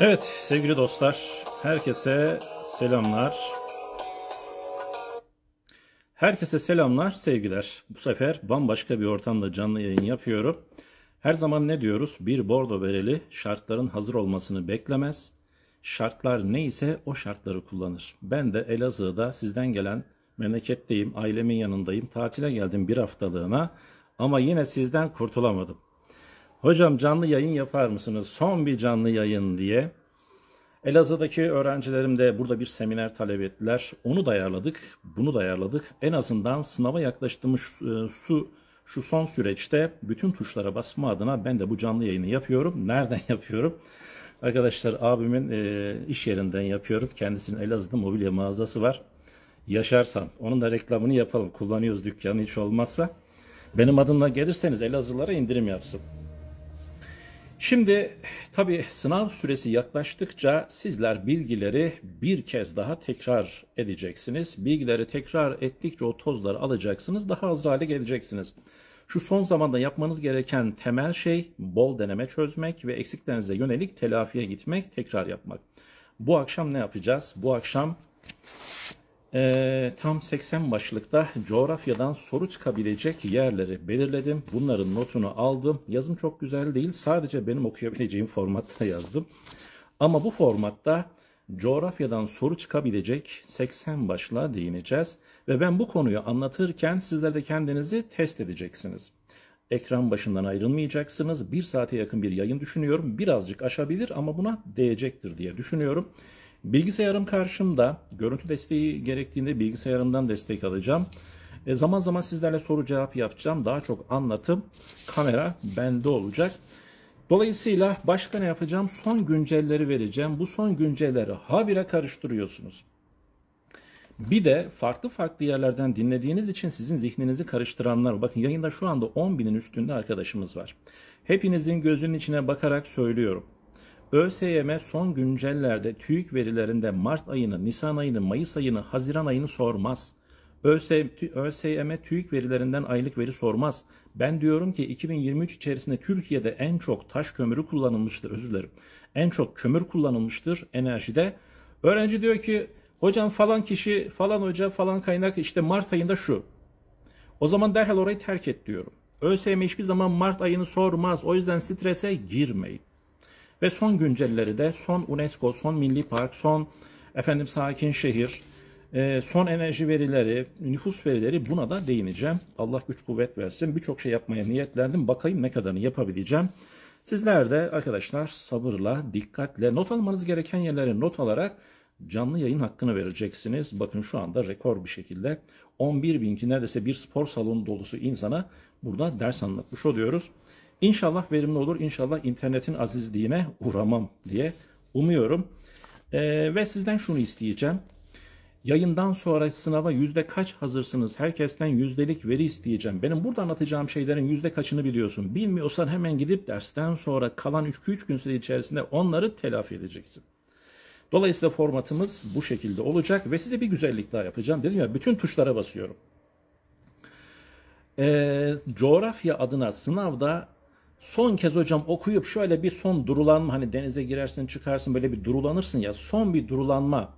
Evet sevgili dostlar, herkese selamlar. Herkese selamlar, sevgiler. Bu sefer bambaşka bir ortamda canlı yayın yapıyorum. Her zaman ne diyoruz? Bir bordo bereli şartların hazır olmasını beklemez. Şartlar neyse o şartları kullanır. Ben de Elazığ'da sizden gelen memleketteyim, ailemin yanındayım. Tatile geldim bir haftalığına ama yine sizden kurtulamadım. Hocam canlı yayın yapar mısınız? Son bir canlı yayın diye. Elazığ'daki öğrencilerim de burada bir seminer talep ettiler. Onu da ayarladık, bunu da ayarladık. En azından sınava yaklaştığımız e, su şu son süreçte bütün tuşlara basma adına ben de bu canlı yayını yapıyorum. Nereden yapıyorum? Arkadaşlar abimin e, iş yerinden yapıyorum. Kendisinin Elazığ'da mobilya mağazası var. Yaşarsam onun da reklamını yapalım. Kullanıyoruz dükkanı hiç olmazsa. Benim adımla gelirseniz Elazığlara indirim yapsın. Şimdi tabii sınav süresi yaklaştıkça sizler bilgileri bir kez daha tekrar edeceksiniz. Bilgileri tekrar ettikçe o tozları alacaksınız, daha hazır hale geleceksiniz. Şu son zamanda yapmanız gereken temel şey bol deneme çözmek ve eksiklerinize yönelik telafiye gitmek, tekrar yapmak. Bu akşam ne yapacağız? Bu akşam e, tam 80 başlıkta coğrafyadan soru çıkabilecek yerleri belirledim. Bunların notunu aldım. Yazım çok güzel değil. Sadece benim okuyabileceğim formatta yazdım. Ama bu formatta coğrafyadan soru çıkabilecek 80 başlığa değineceğiz. Ve ben bu konuyu anlatırken sizler de kendinizi test edeceksiniz. Ekran başından ayrılmayacaksınız. Bir saate yakın bir yayın düşünüyorum. Birazcık aşabilir ama buna değecektir diye düşünüyorum. Bilgisayarım karşımda. Görüntü desteği gerektiğinde bilgisayarımdan destek alacağım. E zaman zaman sizlerle soru cevap yapacağım. Daha çok anlatım kamera bende olacak. Dolayısıyla başka ne yapacağım? Son güncelleri vereceğim. Bu son güncelleri habire karıştırıyorsunuz. Bir de farklı farklı yerlerden dinlediğiniz için sizin zihninizi karıştıranlar. Bakın yayında şu anda 10 binin üstünde arkadaşımız var. Hepinizin gözünün içine bakarak söylüyorum. ÖSYM son güncellerde TÜİK verilerinde Mart ayını, Nisan ayını, Mayıs ayını, Haziran ayını sormaz. ÖSYM TÜİK verilerinden aylık veri sormaz. Ben diyorum ki 2023 içerisinde Türkiye'de en çok taş kömürü kullanılmıştır özür dilerim. En çok kömür kullanılmıştır enerjide. Öğrenci diyor ki hocam falan kişi falan hoca falan kaynak işte Mart ayında şu. O zaman derhal orayı terk et diyorum. ÖSYM hiçbir zaman Mart ayını sormaz. O yüzden strese girmeyin. Ve son güncelleri de son UNESCO, son Milli Park, son efendim sakin şehir, e, son enerji verileri, nüfus verileri buna da değineceğim. Allah güç kuvvet versin. Birçok şey yapmaya niyetlendim. Bakayım ne kadarını yapabileceğim. Sizler de arkadaşlar sabırla, dikkatle, not almanız gereken yerleri not alarak canlı yayın hakkını vereceksiniz. Bakın şu anda rekor bir şekilde 11 bin ki neredeyse bir spor salonu dolusu insana burada ders anlatmış oluyoruz. İnşallah verimli olur. İnşallah internetin azizliğine uğramam diye umuyorum. Ee, ve sizden şunu isteyeceğim. Yayından sonra sınava yüzde kaç hazırsınız? Herkesten yüzdelik veri isteyeceğim. Benim burada anlatacağım şeylerin yüzde kaçını biliyorsun. Bilmiyorsan hemen gidip dersten sonra kalan 3-3 gün süre içerisinde onları telafi edeceksin. Dolayısıyla formatımız bu şekilde olacak ve size bir güzellik daha yapacağım. Dedim ya bütün tuşlara basıyorum. E, coğrafya adına sınavda son kez hocam okuyup şöyle bir son durulanma hani denize girersin çıkarsın böyle bir durulanırsın ya son bir durulanma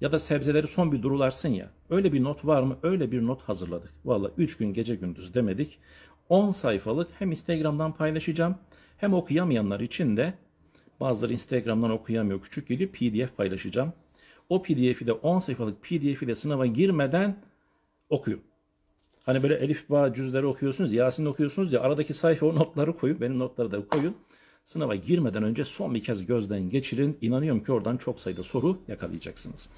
ya da sebzeleri son bir durularsın ya öyle bir not var mı öyle bir not hazırladık. Valla 3 gün gece gündüz demedik 10 sayfalık hem Instagram'dan paylaşacağım hem okuyamayanlar için de bazıları Instagram'dan okuyamıyor küçük gibi pdf paylaşacağım. O pdf'i de 10 sayfalık pdf'i de sınava girmeden okuyun. Hani böyle elif ba cüzleri okuyorsunuz, Yasin okuyorsunuz ya aradaki sayfa o notları koyun. Benim notları da koyun. Sınava girmeden önce son bir kez gözden geçirin. İnanıyorum ki oradan çok sayıda soru yakalayacaksınız.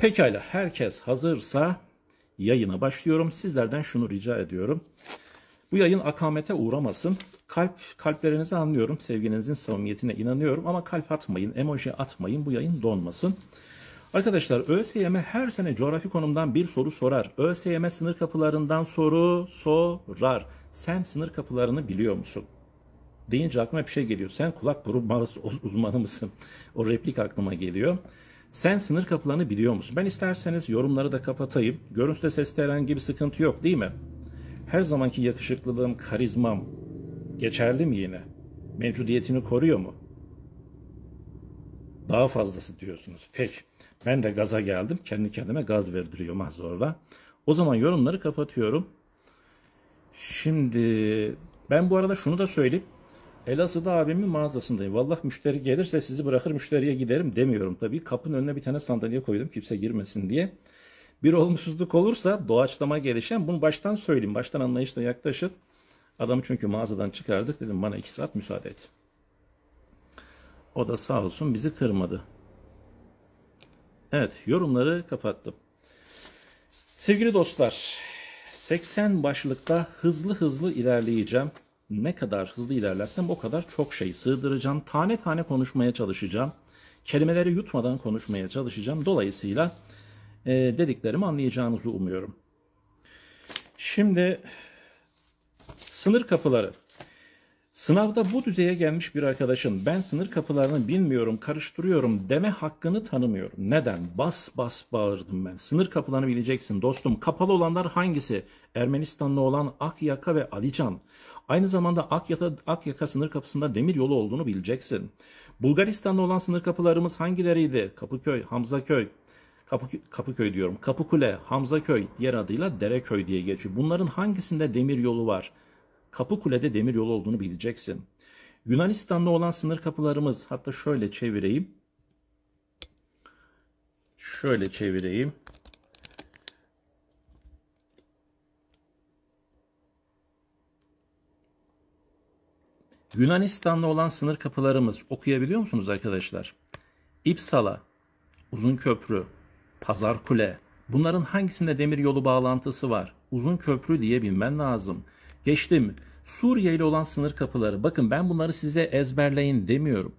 Pekala herkes hazırsa yayına başlıyorum. Sizlerden şunu rica ediyorum. Bu yayın akamete uğramasın. Kalp kalplerinizi anlıyorum. Sevginizin samimiyetine inanıyorum ama kalp atmayın, emoji atmayın. Bu yayın donmasın. Arkadaşlar ÖSYM her sene coğrafi konumdan bir soru sorar. ÖSYM sınır kapılarından soru sorar. Sen sınır kapılarını biliyor musun? Deyince aklıma bir şey geliyor. Sen kulak burun uzmanı mısın? O replik aklıma geliyor. Sen sınır kapılarını biliyor musun? Ben isterseniz yorumları da kapatayım. Görüntüde seste herhangi bir sıkıntı yok değil mi? Her zamanki yakışıklılığım, karizmam geçerli mi yine? Mevcudiyetini koruyor mu? Daha fazlası diyorsunuz. Peki. Ben de gaza geldim. Kendi kendime gaz verdiriyor az O zaman yorumları kapatıyorum. Şimdi ben bu arada şunu da söyleyeyim. Elazığ'da abimin mağazasındayım. Vallahi müşteri gelirse sizi bırakır müşteriye giderim demiyorum tabii. Kapının önüne bir tane sandalye koydum kimse girmesin diye. Bir olumsuzluk olursa doğaçlama gelişen bunu baştan söyleyeyim. Baştan anlayışla yaklaşın. Adamı çünkü mağazadan çıkardık dedim bana iki saat müsaade et. O da sağ olsun bizi kırmadı. Evet yorumları kapattım. Sevgili dostlar 80 başlıkta hızlı hızlı ilerleyeceğim. Ne kadar hızlı ilerlersem o kadar çok şey sığdıracağım. Tane tane konuşmaya çalışacağım. Kelimeleri yutmadan konuşmaya çalışacağım. Dolayısıyla e, dediklerimi anlayacağınızı umuyorum. Şimdi sınır kapıları. Sınavda bu düzeye gelmiş bir arkadaşın ben sınır kapılarını bilmiyorum, karıştırıyorum deme hakkını tanımıyorum. Neden? Bas bas bağırdım ben. Sınır kapılarını bileceksin dostum. Kapalı olanlar hangisi? Ermenistanlı olan Akyaka ve Alican. Aynı zamanda Akyaka, Akyaka sınır kapısında demir yolu olduğunu bileceksin. Bulgaristan'da olan sınır kapılarımız hangileriydi? Kapıköy, Hamzaköy, Kapı, Kapıköy diyorum. Kapıkule, Hamzaköy diğer adıyla Dereköy diye geçiyor. Bunların hangisinde demir yolu var? Kapı kulede demir yolu olduğunu bileceksin. Yunanistan'da olan sınır kapılarımız hatta şöyle çevireyim. Şöyle çevireyim. Yunanistan'da olan sınır kapılarımız okuyabiliyor musunuz arkadaşlar? İpsala, Uzun Köprü, Pazar Kule. Bunların hangisinde demir yolu bağlantısı var? Uzun Köprü diye bilmen lazım. Geçtim. Suriye ile olan sınır kapıları. Bakın ben bunları size ezberleyin demiyorum.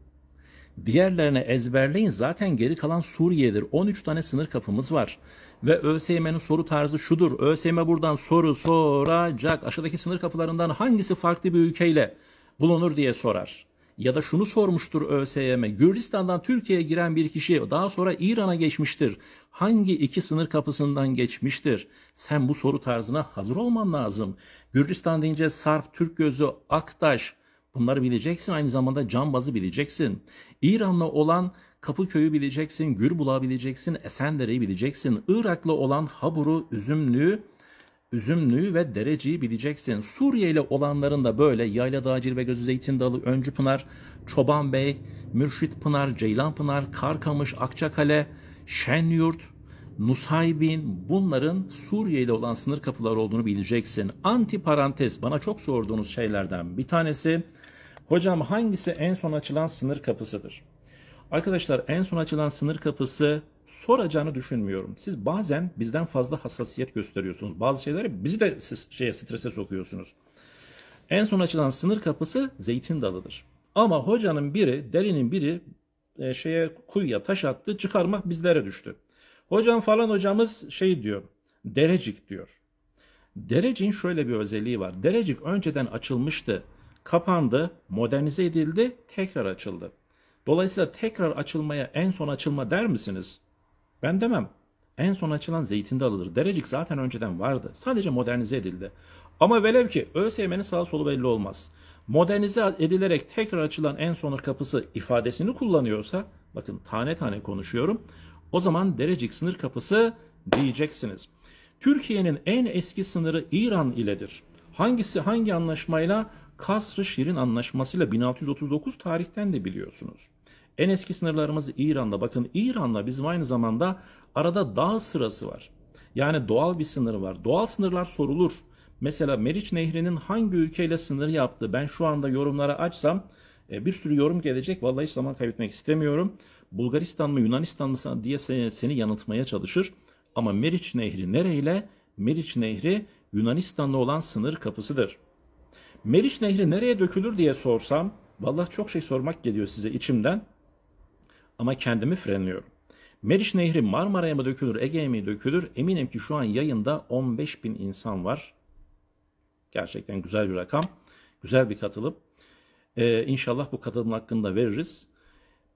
Diğerlerine ezberleyin zaten geri kalan Suriye'dir. 13 tane sınır kapımız var. Ve ÖSYM'nin soru tarzı şudur. ÖSYM buradan soru soracak. Aşağıdaki sınır kapılarından hangisi farklı bir ülkeyle bulunur diye sorar ya da şunu sormuştur ÖSYM. Gürcistan'dan Türkiye'ye giren bir kişi daha sonra İran'a geçmiştir. Hangi iki sınır kapısından geçmiştir? Sen bu soru tarzına hazır olman lazım. Gürcistan deyince Sarp, Türk Gözü, Aktaş bunları bileceksin. Aynı zamanda Canbazı bileceksin. İran'la olan Kapıköy'ü bileceksin, Gürbulak'ı bileceksin, Esendere'yi bileceksin. Irak'la olan Habur'u, Üzümlü'ü üzümlüğü ve dereceyi bileceksin. Suriyeli olanların da böyle Yayla Dağcil ve Gözü Zeytin Dalı, Öncü Pınar, Çoban Bey, Mürşit Pınar, Ceylan Pınar, Karkamış, Akçakale, Şenyurt, Nusaybin bunların Suriye ile olan sınır kapıları olduğunu bileceksin. Anti parantez bana çok sorduğunuz şeylerden bir tanesi. Hocam hangisi en son açılan sınır kapısıdır? Arkadaşlar en son açılan sınır kapısı soracağını düşünmüyorum. Siz bazen bizden fazla hassasiyet gösteriyorsunuz. Bazı şeyleri bizi de şeye, strese sokuyorsunuz. En son açılan sınır kapısı Zeytin Dalı'dır. Ama hocanın biri, derinin biri e, şeye kuyuya taş attı, çıkarmak bizlere düştü. Hocam falan hocamız şey diyor, derecik diyor. Derecin şöyle bir özelliği var. Derecik önceden açılmıştı, kapandı, modernize edildi, tekrar açıldı. Dolayısıyla tekrar açılmaya en son açılma der misiniz? Ben demem. En son açılan zeytinde alınır. Derecik zaten önceden vardı. Sadece modernize edildi. Ama velev ki ÖSYM'nin sağ solu belli olmaz. Modernize edilerek tekrar açılan en son kapısı ifadesini kullanıyorsa, bakın tane tane konuşuyorum. O zaman Derecik sınır kapısı diyeceksiniz. Türkiye'nin en eski sınırı İran iledir. Hangisi hangi anlaşmayla? Kasr-ı Şirin anlaşmasıyla 1639 tarihten de biliyorsunuz. En eski sınırlarımız İran'da. Bakın İran'la bizim aynı zamanda arada dağ sırası var. Yani doğal bir sınır var. Doğal sınırlar sorulur. Mesela Meriç Nehri'nin hangi ülkeyle sınır yaptığı ben şu anda yorumlara açsam e, bir sürü yorum gelecek. Vallahi hiç zaman kaybetmek istemiyorum. Bulgaristan mı Yunanistan mı diye seni yanıltmaya çalışır. Ama Meriç Nehri nereyle? Meriç Nehri Yunanistan'la olan sınır kapısıdır. Meriç Nehri nereye dökülür diye sorsam, vallahi çok şey sormak geliyor size içimden ama kendimi frenliyorum. Meriç Nehri Marmara'ya mı dökülür, Ege'ye mi dökülür? Eminim ki şu an yayında 15 bin insan var. Gerçekten güzel bir rakam. Güzel bir katılım. Ee, inşallah bu katılım hakkında veririz.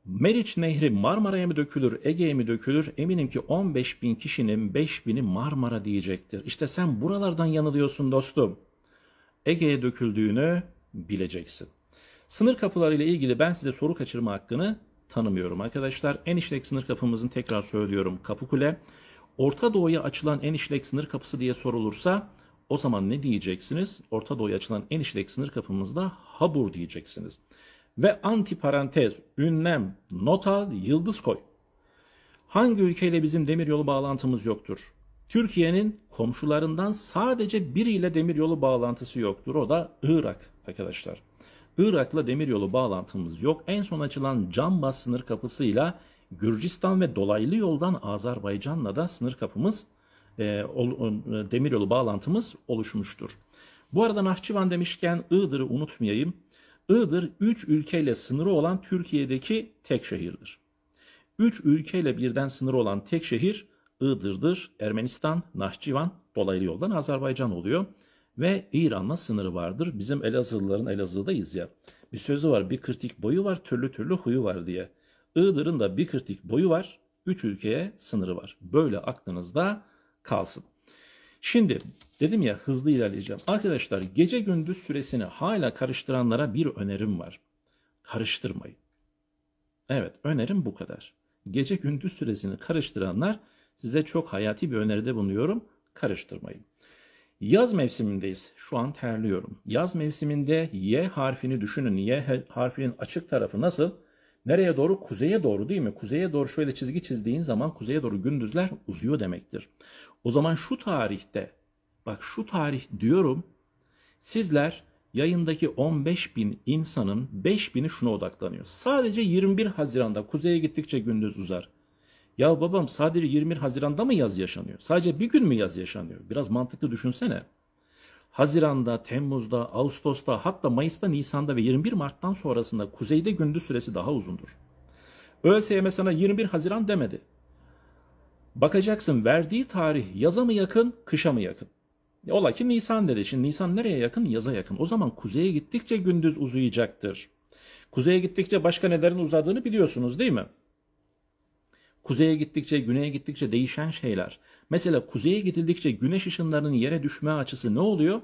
Meriç Nehri Marmara'ya mı dökülür, Ege'ye mi dökülür? Eminim ki 15 bin kişinin 5 bini Marmara diyecektir. İşte sen buralardan yanılıyorsun dostum. Ege'ye döküldüğünü bileceksin. Sınır kapıları ile ilgili ben size soru kaçırma hakkını tanımıyorum arkadaşlar. En işlek sınır kapımızın tekrar söylüyorum kapı kule. Orta Doğu'ya açılan en işlek sınır kapısı diye sorulursa o zaman ne diyeceksiniz? Orta Doğu'ya açılan en işlek sınır kapımızda Habur diyeceksiniz. Ve anti parantez, ünlem, Notal yıldız koy. Hangi ülkeyle bizim demiryolu bağlantımız yoktur? Türkiye'nin komşularından sadece biriyle demiryolu bağlantısı yoktur. O da Irak arkadaşlar. Irak'la demiryolu bağlantımız yok. En son açılan Cambaz sınır kapısıyla Gürcistan ve dolaylı yoldan Azerbaycan'la da sınır kapımız e, ol, e, demiryolu bağlantımız oluşmuştur. Bu arada Nahçıvan demişken Iğdır'ı unutmayayım. Iğdır 3 ülkeyle sınırı olan Türkiye'deki tek şehirdir. 3 ülkeyle birden sınırı olan tek şehir Iğdır'dır. Ermenistan, Nahçıvan dolaylı yoldan Azerbaycan oluyor ve İran'la sınırı vardır. Bizim Elazığlıların Elazığ'dayız ya. Bir sözü var bir kırtik boyu var türlü türlü huyu var diye. Iğdır'ın da bir kırtik boyu var. Üç ülkeye sınırı var. Böyle aklınızda kalsın. Şimdi dedim ya hızlı ilerleyeceğim. Arkadaşlar gece gündüz süresini hala karıştıranlara bir önerim var. Karıştırmayın. Evet önerim bu kadar. Gece gündüz süresini karıştıranlar size çok hayati bir öneride bulunuyorum. Karıştırmayın. Yaz mevsimindeyiz. Şu an terliyorum. Yaz mevsiminde Y harfini düşünün. Y harfinin açık tarafı nasıl? Nereye doğru? Kuzeye doğru değil mi? Kuzeye doğru şöyle çizgi çizdiğin zaman kuzeye doğru gündüzler uzuyor demektir. O zaman şu tarihte, bak şu tarih diyorum, sizler yayındaki 15 bin insanın 5 bini şuna odaklanıyor. Sadece 21 Haziran'da kuzeye gittikçe gündüz uzar. Ya babam sadece 21 Haziran'da mı yaz yaşanıyor? Sadece bir gün mü yaz yaşanıyor? Biraz mantıklı düşünsene. Haziran'da, Temmuz'da, Ağustos'ta hatta Mayıs'ta, Nisan'da ve 21 Mart'tan sonrasında kuzeyde gündüz süresi daha uzundur. ÖSYM sana 21 Haziran demedi. Bakacaksın verdiği tarih yaza mı yakın, kışa mı yakın? E, ola ki Nisan dedi. Şimdi Nisan nereye yakın? Yaza yakın. O zaman kuzeye gittikçe gündüz uzayacaktır. Kuzeye gittikçe başka nelerin uzadığını biliyorsunuz değil mi? Kuzeye gittikçe, güneye gittikçe değişen şeyler. Mesela kuzeye gidildikçe güneş ışınlarının yere düşme açısı ne oluyor?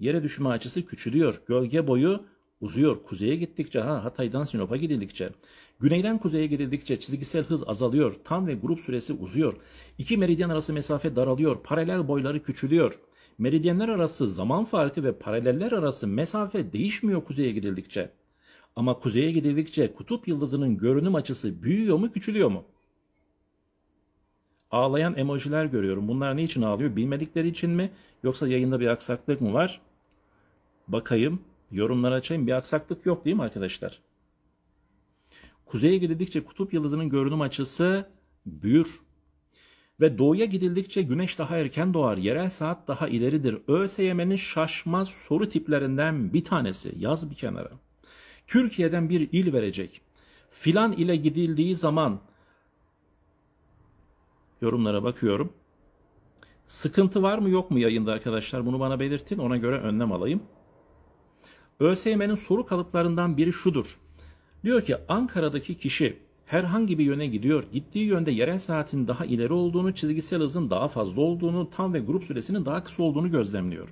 Yere düşme açısı küçülüyor. Gölge boyu uzuyor. Kuzeye gittikçe, ha Hatay'dan Sinop'a gidildikçe. Güneyden kuzeye gidildikçe çizgisel hız azalıyor. Tam ve grup süresi uzuyor. İki meridyen arası mesafe daralıyor. Paralel boyları küçülüyor. Meridyenler arası zaman farkı ve paraleller arası mesafe değişmiyor kuzeye gidildikçe. Ama kuzeye gidildikçe kutup yıldızının görünüm açısı büyüyor mu küçülüyor mu? ağlayan emojiler görüyorum. Bunlar ne için ağlıyor? Bilmedikleri için mi? Yoksa yayında bir aksaklık mı var? Bakayım, yorumları açayım. Bir aksaklık yok değil mi arkadaşlar? Kuzeye gidildikçe kutup yıldızının görünüm açısı büyür. Ve doğuya gidildikçe güneş daha erken doğar. Yerel saat daha ileridir. ÖSYM'nin şaşmaz soru tiplerinden bir tanesi. Yaz bir kenara. Türkiye'den bir il verecek. Filan ile gidildiği zaman yorumlara bakıyorum. Sıkıntı var mı yok mu yayında arkadaşlar? Bunu bana belirtin. Ona göre önlem alayım. ÖSYM'nin soru kalıplarından biri şudur. Diyor ki Ankara'daki kişi herhangi bir yöne gidiyor. Gittiği yönde yerel saatin daha ileri olduğunu, çizgisel hızın daha fazla olduğunu, tam ve grup süresinin daha kısa olduğunu gözlemliyor.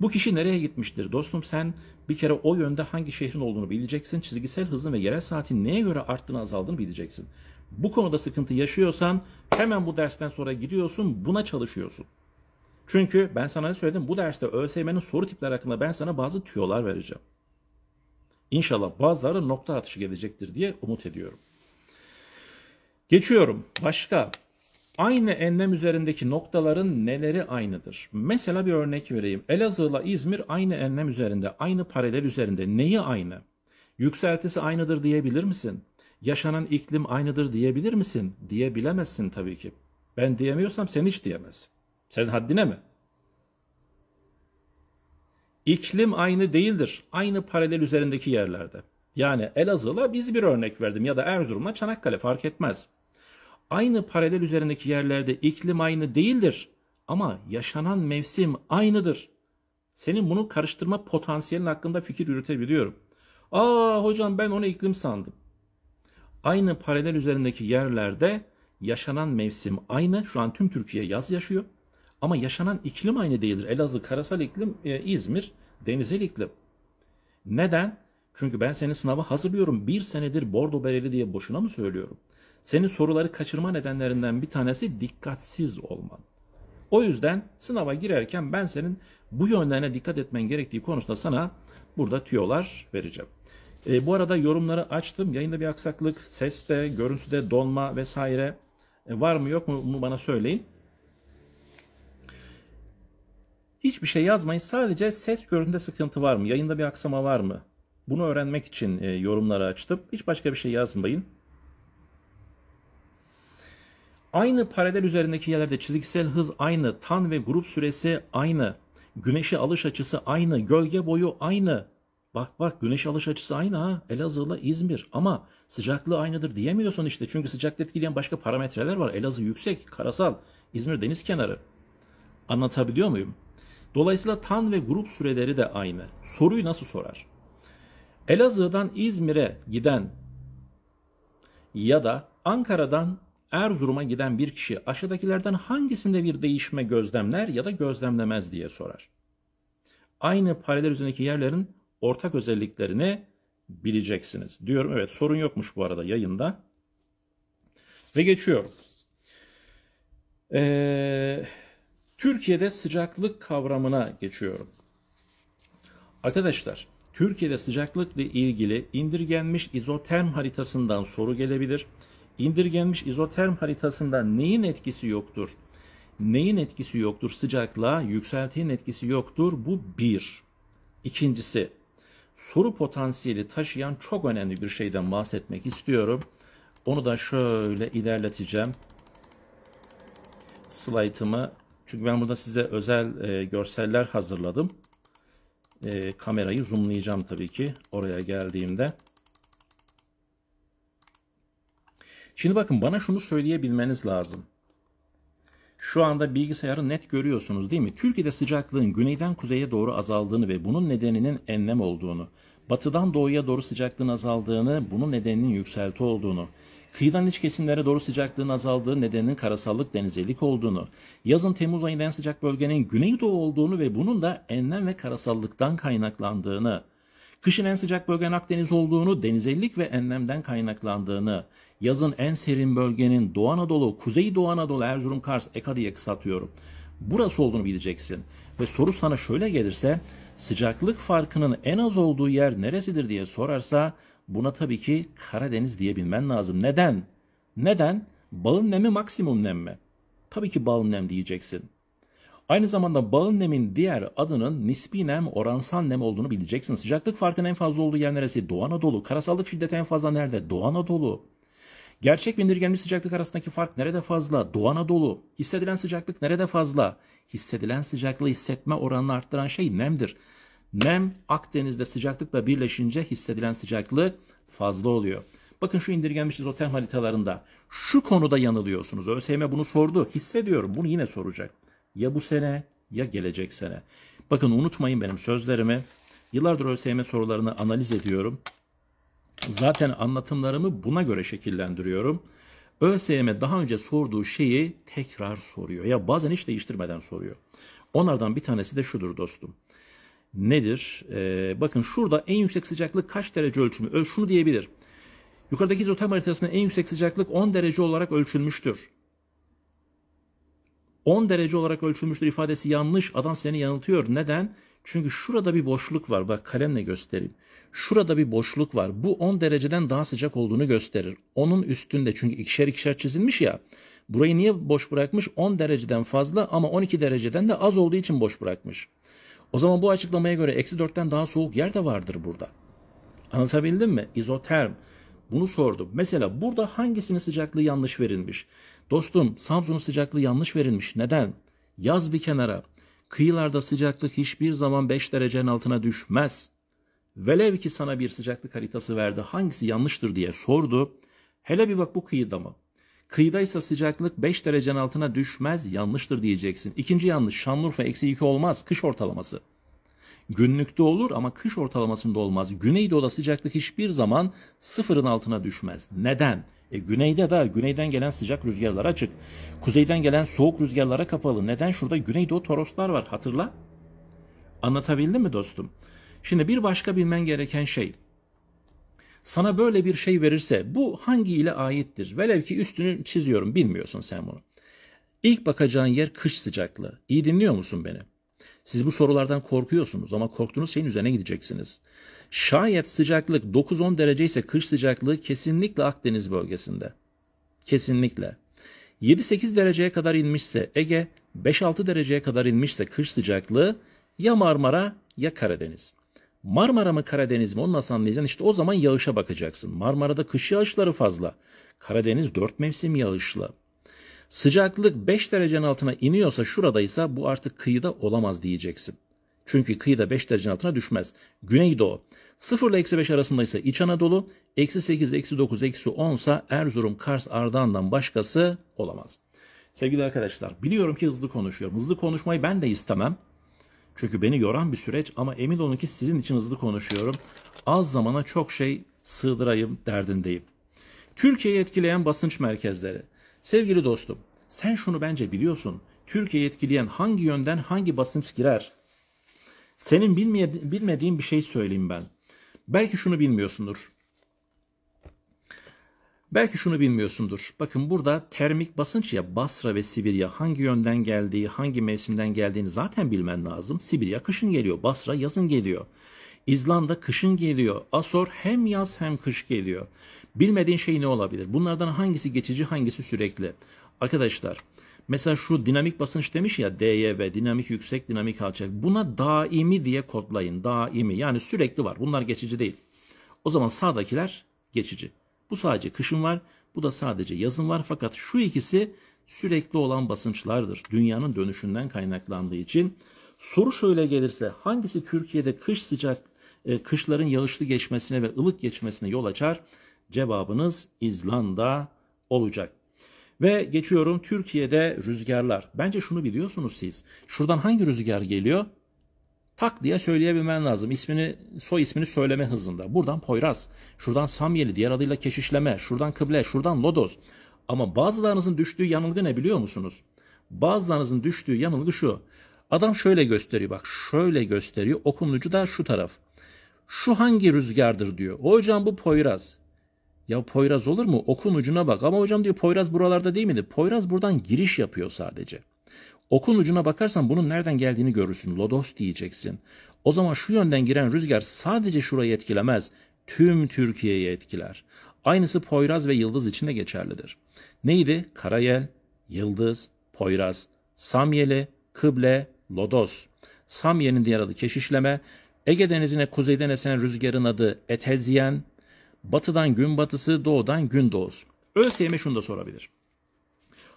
Bu kişi nereye gitmiştir? Dostum sen bir kere o yönde hangi şehrin olduğunu bileceksin. Çizgisel hızın ve yerel saatin neye göre arttığını azaldığını bileceksin bu konuda sıkıntı yaşıyorsan hemen bu dersten sonra gidiyorsun buna çalışıyorsun. Çünkü ben sana ne söyledim bu derste ÖSYM'nin soru tipleri hakkında ben sana bazı tüyolar vereceğim. İnşallah bazıları nokta atışı gelecektir diye umut ediyorum. Geçiyorum. Başka. Aynı enlem üzerindeki noktaların neleri aynıdır? Mesela bir örnek vereyim. Elazığ'la İzmir aynı enlem üzerinde, aynı paralel üzerinde. Neyi aynı? Yükseltisi aynıdır diyebilir misin? yaşanan iklim aynıdır diyebilir misin? Diyebilemezsin tabii ki. Ben diyemiyorsam sen hiç diyemezsin. Sen haddine mi? İklim aynı değildir. Aynı paralel üzerindeki yerlerde. Yani Elazığ'la biz bir örnek verdim ya da Erzurum'la Çanakkale fark etmez. Aynı paralel üzerindeki yerlerde iklim aynı değildir ama yaşanan mevsim aynıdır. Senin bunu karıştırma potansiyelin hakkında fikir yürütebiliyorum. Aa hocam ben onu iklim sandım. Aynı paralel üzerindeki yerlerde yaşanan mevsim aynı. Şu an tüm Türkiye yaz yaşıyor. Ama yaşanan iklim aynı değildir. Elazığ karasal iklim, e, İzmir denizel iklim. Neden? Çünkü ben seni sınava hazırlıyorum. Bir senedir Bordo Bereli diye boşuna mı söylüyorum? Senin soruları kaçırma nedenlerinden bir tanesi dikkatsiz olman. O yüzden sınava girerken ben senin bu yönlerine dikkat etmen gerektiği konusunda sana burada tüyolar vereceğim. E, bu arada yorumları açtım. Yayında bir aksaklık, seste, görüntüde donma vesaire e, var mı yok mu bunu bana söyleyin. Hiçbir şey yazmayın. Sadece ses görüntüde sıkıntı var mı? Yayında bir aksama var mı? Bunu öğrenmek için e, yorumları açtım. Hiç başka bir şey yazmayın. Aynı paralel üzerindeki yerlerde çizgisel hız aynı, tan ve grup süresi aynı, güneşe alış açısı aynı, gölge boyu aynı, Bak bak güneş alış açısı aynı ha. Elazığ'la İzmir ama sıcaklığı aynıdır diyemiyorsun işte. Çünkü sıcaklığı etkileyen başka parametreler var. Elazığ yüksek, karasal, İzmir deniz kenarı. Anlatabiliyor muyum? Dolayısıyla tan ve grup süreleri de aynı. Soruyu nasıl sorar? Elazığ'dan İzmir'e giden ya da Ankara'dan Erzurum'a giden bir kişi aşağıdakilerden hangisinde bir değişme gözlemler ya da gözlemlemez diye sorar. Aynı paralel üzerindeki yerlerin ortak özelliklerini bileceksiniz. Diyorum evet sorun yokmuş bu arada yayında. Ve geçiyorum. Ee, Türkiye'de sıcaklık kavramına geçiyorum. Arkadaşlar Türkiye'de sıcaklıkla ilgili indirgenmiş izoterm haritasından soru gelebilir. İndirgenmiş izoterm haritasında neyin etkisi yoktur? Neyin etkisi yoktur? Sıcaklığa yükseltinin etkisi yoktur. Bu bir. İkincisi soru potansiyeli taşıyan çok önemli bir şeyden bahsetmek istiyorum. Onu da şöyle ilerleteceğim. Slaytımı çünkü ben burada size özel e, görseller hazırladım. E, kamerayı zoomlayacağım tabii ki oraya geldiğimde. Şimdi bakın bana şunu söyleyebilmeniz lazım. Şu anda bilgisayarı net görüyorsunuz değil mi? Türkiye'de sıcaklığın güneyden kuzeye doğru azaldığını ve bunun nedeninin enlem olduğunu, batıdan doğuya doğru sıcaklığın azaldığını, bunun nedeninin yükselti olduğunu, kıyıdan iç kesimlere doğru sıcaklığın azaldığı nedeninin karasallık denizelik olduğunu, yazın Temmuz ayında en sıcak bölgenin güneydoğu olduğunu ve bunun da enlem ve karasallıktan kaynaklandığını, Kışın en sıcak bölgenin Akdeniz olduğunu, denizellik ve enlemden kaynaklandığını, yazın en serin bölgenin Doğu Anadolu, Kuzey Doğu Anadolu, Erzurum, Kars, Eka diye kısaltıyorum. Burası olduğunu bileceksin. Ve soru sana şöyle gelirse, sıcaklık farkının en az olduğu yer neresidir diye sorarsa, buna tabii ki Karadeniz diyebilmen lazım. Neden? Neden? Balın nemi maksimum nem mi? Tabii ki balın nem diyeceksin. Aynı zamanda bağın nemin diğer adının nispi nem oransal nem olduğunu bileceksin. Sıcaklık farkının en fazla olduğu yer neresi? Doğu Anadolu. Karasallık şiddeti en fazla nerede? Doğu Anadolu. Gerçek ve indirgenmiş sıcaklık arasındaki fark nerede fazla? Doğu Anadolu. Hissedilen sıcaklık nerede fazla? Hissedilen sıcaklığı hissetme oranını arttıran şey nemdir. Nem Akdeniz'de sıcaklıkla birleşince hissedilen sıcaklık fazla oluyor. Bakın şu indirgenmiş izoterm haritalarında şu konuda yanılıyorsunuz. ÖSYM bunu sordu. Hissediyorum. Bunu yine soracak. Ya bu sene ya gelecek sene. Bakın unutmayın benim sözlerimi. Yıllardır ÖSYM sorularını analiz ediyorum. Zaten anlatımlarımı buna göre şekillendiriyorum. ÖSYM daha önce sorduğu şeyi tekrar soruyor. Ya bazen hiç değiştirmeden soruyor. Onlardan bir tanesi de şudur dostum. Nedir? Ee, bakın şurada en yüksek sıcaklık kaç derece ölçümü? Şunu diyebilir. Yukarıdaki izoterm haritasında en yüksek sıcaklık 10 derece olarak ölçülmüştür. 10 derece olarak ölçülmüştür ifadesi yanlış. Adam seni yanıltıyor. Neden? Çünkü şurada bir boşluk var. Bak kalemle göstereyim. Şurada bir boşluk var. Bu 10 dereceden daha sıcak olduğunu gösterir. Onun üstünde çünkü ikişer ikişer çizilmiş ya. Burayı niye boş bırakmış? 10 dereceden fazla ama 12 dereceden de az olduğu için boş bırakmış. O zaman bu açıklamaya göre eksi 4'ten daha soğuk yer de vardır burada. Anlatabildim mi? İzoterm. Bunu sordu. Mesela burada hangisinin sıcaklığı yanlış verilmiş? Dostum Samsun'un sıcaklığı yanlış verilmiş. Neden? Yaz bir kenara. Kıyılarda sıcaklık hiçbir zaman 5 derecenin altına düşmez. Velev ki sana bir sıcaklık haritası verdi hangisi yanlıştır diye sordu. Hele bir bak bu kıyıda mı? Kıyıdaysa sıcaklık 5 derecenin altına düşmez yanlıştır diyeceksin. İkinci yanlış Şanlıurfa eksi 2 olmaz kış ortalaması. Günlükte olur ama kış ortalamasında olmaz. Güneydoğu'da sıcaklık hiçbir zaman sıfırın altına düşmez. Neden? E, güneyde de güneyden gelen sıcak rüzgarlar açık. Kuzeyden gelen soğuk rüzgarlara kapalı. Neden? Şurada güneydoğu toroslar var hatırla. Anlatabildim mi dostum? Şimdi bir başka bilmen gereken şey. Sana böyle bir şey verirse bu hangi ile aittir? Velev ki üstünü çiziyorum bilmiyorsun sen bunu. İlk bakacağın yer kış sıcaklığı. İyi dinliyor musun beni? Siz bu sorulardan korkuyorsunuz ama korktuğunuz şeyin üzerine gideceksiniz. Şayet sıcaklık 9-10 derece ise kış sıcaklığı kesinlikle Akdeniz bölgesinde. Kesinlikle. 7-8 dereceye kadar inmişse Ege, 5-6 dereceye kadar inmişse kış sıcaklığı ya Marmara ya Karadeniz. Marmara mı Karadeniz mi onu nasıl anlayacaksın? İşte o zaman yağışa bakacaksın. Marmara'da kış yağışları fazla. Karadeniz 4 mevsim yağışlı. Sıcaklık 5 derecenin altına iniyorsa şuradaysa bu artık kıyıda olamaz diyeceksin. Çünkü kıyıda 5 derecenin altına düşmez. Güneydoğu. 0 ile eksi 5 arasında ise İç Anadolu, eksi 8, eksi 9, eksi 10 ise Erzurum, Kars, Ardahan'dan başkası olamaz. Sevgili arkadaşlar biliyorum ki hızlı konuşuyorum. Hızlı konuşmayı ben de istemem. Çünkü beni yoran bir süreç ama emin olun ki sizin için hızlı konuşuyorum. Az zamana çok şey sığdırayım derdindeyim. Türkiye'yi etkileyen basınç merkezleri. Sevgili dostum, sen şunu bence biliyorsun. Türkiye'yi etkileyen hangi yönden hangi basınç girer? Senin bilmedi bilmediğin bir şey söyleyeyim ben. Belki şunu bilmiyorsundur. Belki şunu bilmiyorsundur. Bakın burada termik basınç ya Basra ve Sibirya hangi yönden geldiği, hangi mevsimden geldiğini zaten bilmen lazım. Sibirya kışın geliyor, Basra yazın geliyor. İzlanda kışın geliyor. Asor hem yaz hem kış geliyor. Bilmediğin şey ne olabilir? Bunlardan hangisi geçici, hangisi sürekli? Arkadaşlar, Mesela şu dinamik basınç demiş ya DYB dinamik yüksek dinamik alçak. Buna daimi diye kodlayın. Daimi yani sürekli var. Bunlar geçici değil. O zaman sağdakiler geçici. Bu sadece kışın var. Bu da sadece yazın var. Fakat şu ikisi sürekli olan basınçlardır. Dünyanın dönüşünden kaynaklandığı için. Soru şöyle gelirse hangisi Türkiye'de kış sıcak e, kışların yağışlı geçmesine ve ılık geçmesine yol açar? Cevabınız İzlanda olacak. Ve geçiyorum Türkiye'de rüzgarlar. Bence şunu biliyorsunuz siz. Şuradan hangi rüzgar geliyor? tak diye söyleyebilmen lazım. İsmini, soy ismini söyleme hızında. Buradan Poyraz, şuradan Samyeli, diğer adıyla Keşişleme, şuradan Kıble, şuradan Lodos. Ama bazılarınızın düştüğü yanılgı ne biliyor musunuz? Bazılarınızın düştüğü yanılgı şu. Adam şöyle gösteriyor bak, şöyle gösteriyor. Okunucu da şu taraf. Şu hangi rüzgardır diyor. Hocam bu Poyraz. Ya Poyraz olur mu? Okun ucuna bak. Ama hocam diyor Poyraz buralarda değil miydi? Poyraz buradan giriş yapıyor sadece. Okun ucuna bakarsan bunun nereden geldiğini görürsün. Lodos diyeceksin. O zaman şu yönden giren rüzgar sadece şurayı etkilemez. Tüm Türkiye'yi etkiler. Aynısı Poyraz ve Yıldız için de geçerlidir. Neydi? Karayel, Yıldız, Poyraz, Samyeli, Kıble, Lodos. Samye'nin diğer adı keşişleme. Ege denizine kuzeyden esen rüzgarın adı Etezyen, Batıdan gün batısı, doğudan gün doğusu. ÖSYM şunu da sorabilir.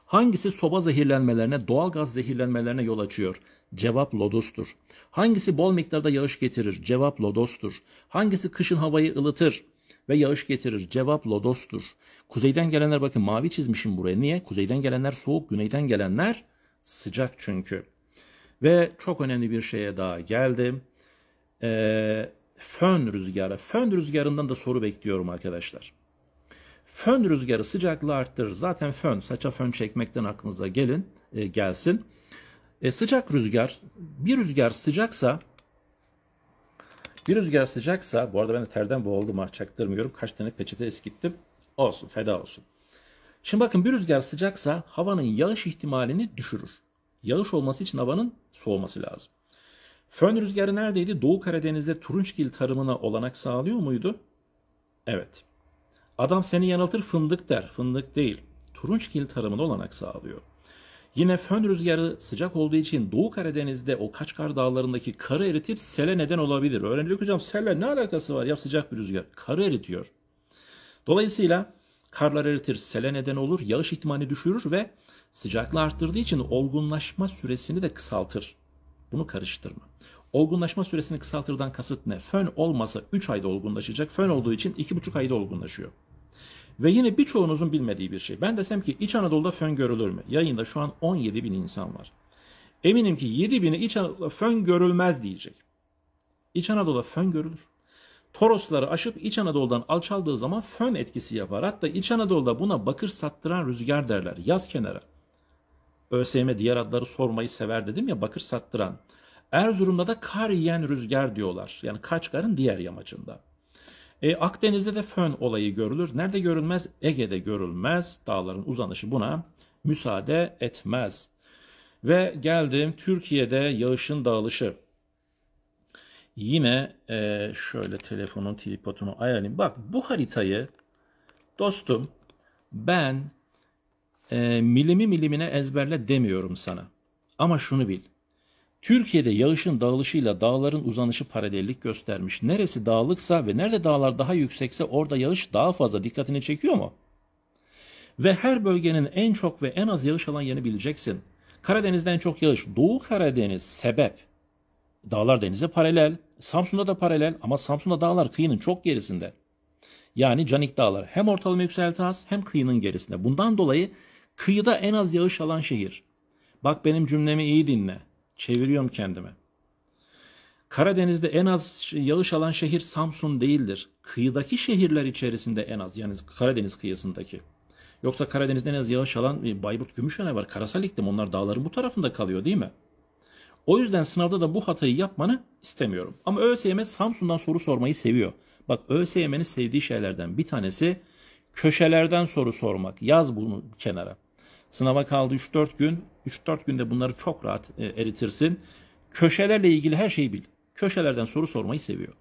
Hangisi soba zehirlenmelerine, doğal gaz zehirlenmelerine yol açıyor? Cevap lodostur. Hangisi bol miktarda yağış getirir? Cevap lodostur. Hangisi kışın havayı ılıtır? ve yağış getirir. Cevap lodostur. Kuzeyden gelenler bakın mavi çizmişim buraya. Niye? Kuzeyden gelenler soğuk, güneyden gelenler sıcak çünkü. Ve çok önemli bir şeye daha geldim. Ee, fön rüzgarı. Fön rüzgarından da soru bekliyorum arkadaşlar. Fön rüzgarı sıcaklığı arttırır. Zaten fön, saça fön çekmekten aklınıza gelin, e, gelsin. E, sıcak rüzgar, bir rüzgar sıcaksa, bir rüzgar sıcaksa, bu arada ben de terden boğuldum ha, çaktırmıyorum. Kaç tane peçete eskittim. Olsun, feda olsun. Şimdi bakın bir rüzgar sıcaksa havanın yağış ihtimalini düşürür. Yağış olması için havanın soğuması lazım. Fön rüzgarı neredeydi? Doğu Karadeniz'de turunçgil tarımına olanak sağlıyor muydu? Evet. Adam seni yanıltır fındık der. Fındık değil. Turunçgil tarımına olanak sağlıyor. Yine fön rüzgarı sıcak olduğu için Doğu Karadeniz'de o Kaçkar Dağları'ndaki karı eritip sele neden olabilir. Öğrendik hocam Sel'e ne alakası var? Ya sıcak bir rüzgar. Karı eritiyor. Dolayısıyla karlar eritir, sele neden olur, yağış ihtimalini düşürür ve sıcaklığı arttırdığı için olgunlaşma süresini de kısaltır. Bunu karıştırma. Olgunlaşma süresini kısaltırdan kasıt ne? Fön olmasa 3 ayda olgunlaşacak. Fön olduğu için 2,5 ayda olgunlaşıyor. Ve yine birçoğunuzun bilmediği bir şey. Ben desem ki İç Anadolu'da fön görülür mü? Yayında şu an 17 bin insan var. Eminim ki 7 bini İç Anadolu'da fön görülmez diyecek. İç Anadolu'da fön görülür. Torosları aşıp İç Anadolu'dan alçaldığı zaman fön etkisi yapar. Hatta İç Anadolu'da buna bakır sattıran rüzgar derler. Yaz kenara. ÖSYM diğer adları sormayı sever dedim ya bakır sattıran. Erzurum'da da kar yiyen rüzgar diyorlar. Yani Kaçkar'ın diğer yamacında. E, Akdeniz'de de fön olayı görülür. Nerede görülmez? Ege'de görülmez. Dağların uzanışı buna müsaade etmez. Ve geldim Türkiye'de yağışın dağılışı. Yine e, şöyle telefonun tripodunu ayarlayayım. Bak bu haritayı dostum ben e, milimi milimine ezberle demiyorum sana. Ama şunu bil. Türkiye'de yağışın dağılışıyla dağların uzanışı paralellik göstermiş. Neresi dağlıksa ve nerede dağlar daha yüksekse orada yağış daha fazla dikkatini çekiyor mu? Ve her bölgenin en çok ve en az yağış alan yerini bileceksin. Karadeniz'den çok yağış. Doğu Karadeniz sebep. Dağlar denize paralel. Samsun'da da paralel ama Samsun'da dağlar kıyının çok gerisinde. Yani Canik Dağları hem ortalama yükselti az hem kıyının gerisinde. Bundan dolayı kıyıda en az yağış alan şehir. Bak benim cümlemi iyi dinle. Çeviriyorum kendimi. Karadeniz'de en az yağış alan şehir Samsun değildir. Kıyıdaki şehirler içerisinde en az yani Karadeniz kıyısındaki. Yoksa Karadeniz'de en az yağış alan e, Bayburt Gümüşhane var. Karasal iklim onlar dağların bu tarafında kalıyor değil mi? O yüzden sınavda da bu hatayı yapmanı istemiyorum. Ama ÖSYM Samsun'dan soru sormayı seviyor. Bak ÖSYM'nin sevdiği şeylerden bir tanesi köşelerden soru sormak. Yaz bunu kenara. Sınava kaldı 3-4 gün. 3-4 günde bunları çok rahat e, eritirsin. Köşelerle ilgili her şeyi bil. Köşelerden soru sormayı seviyor.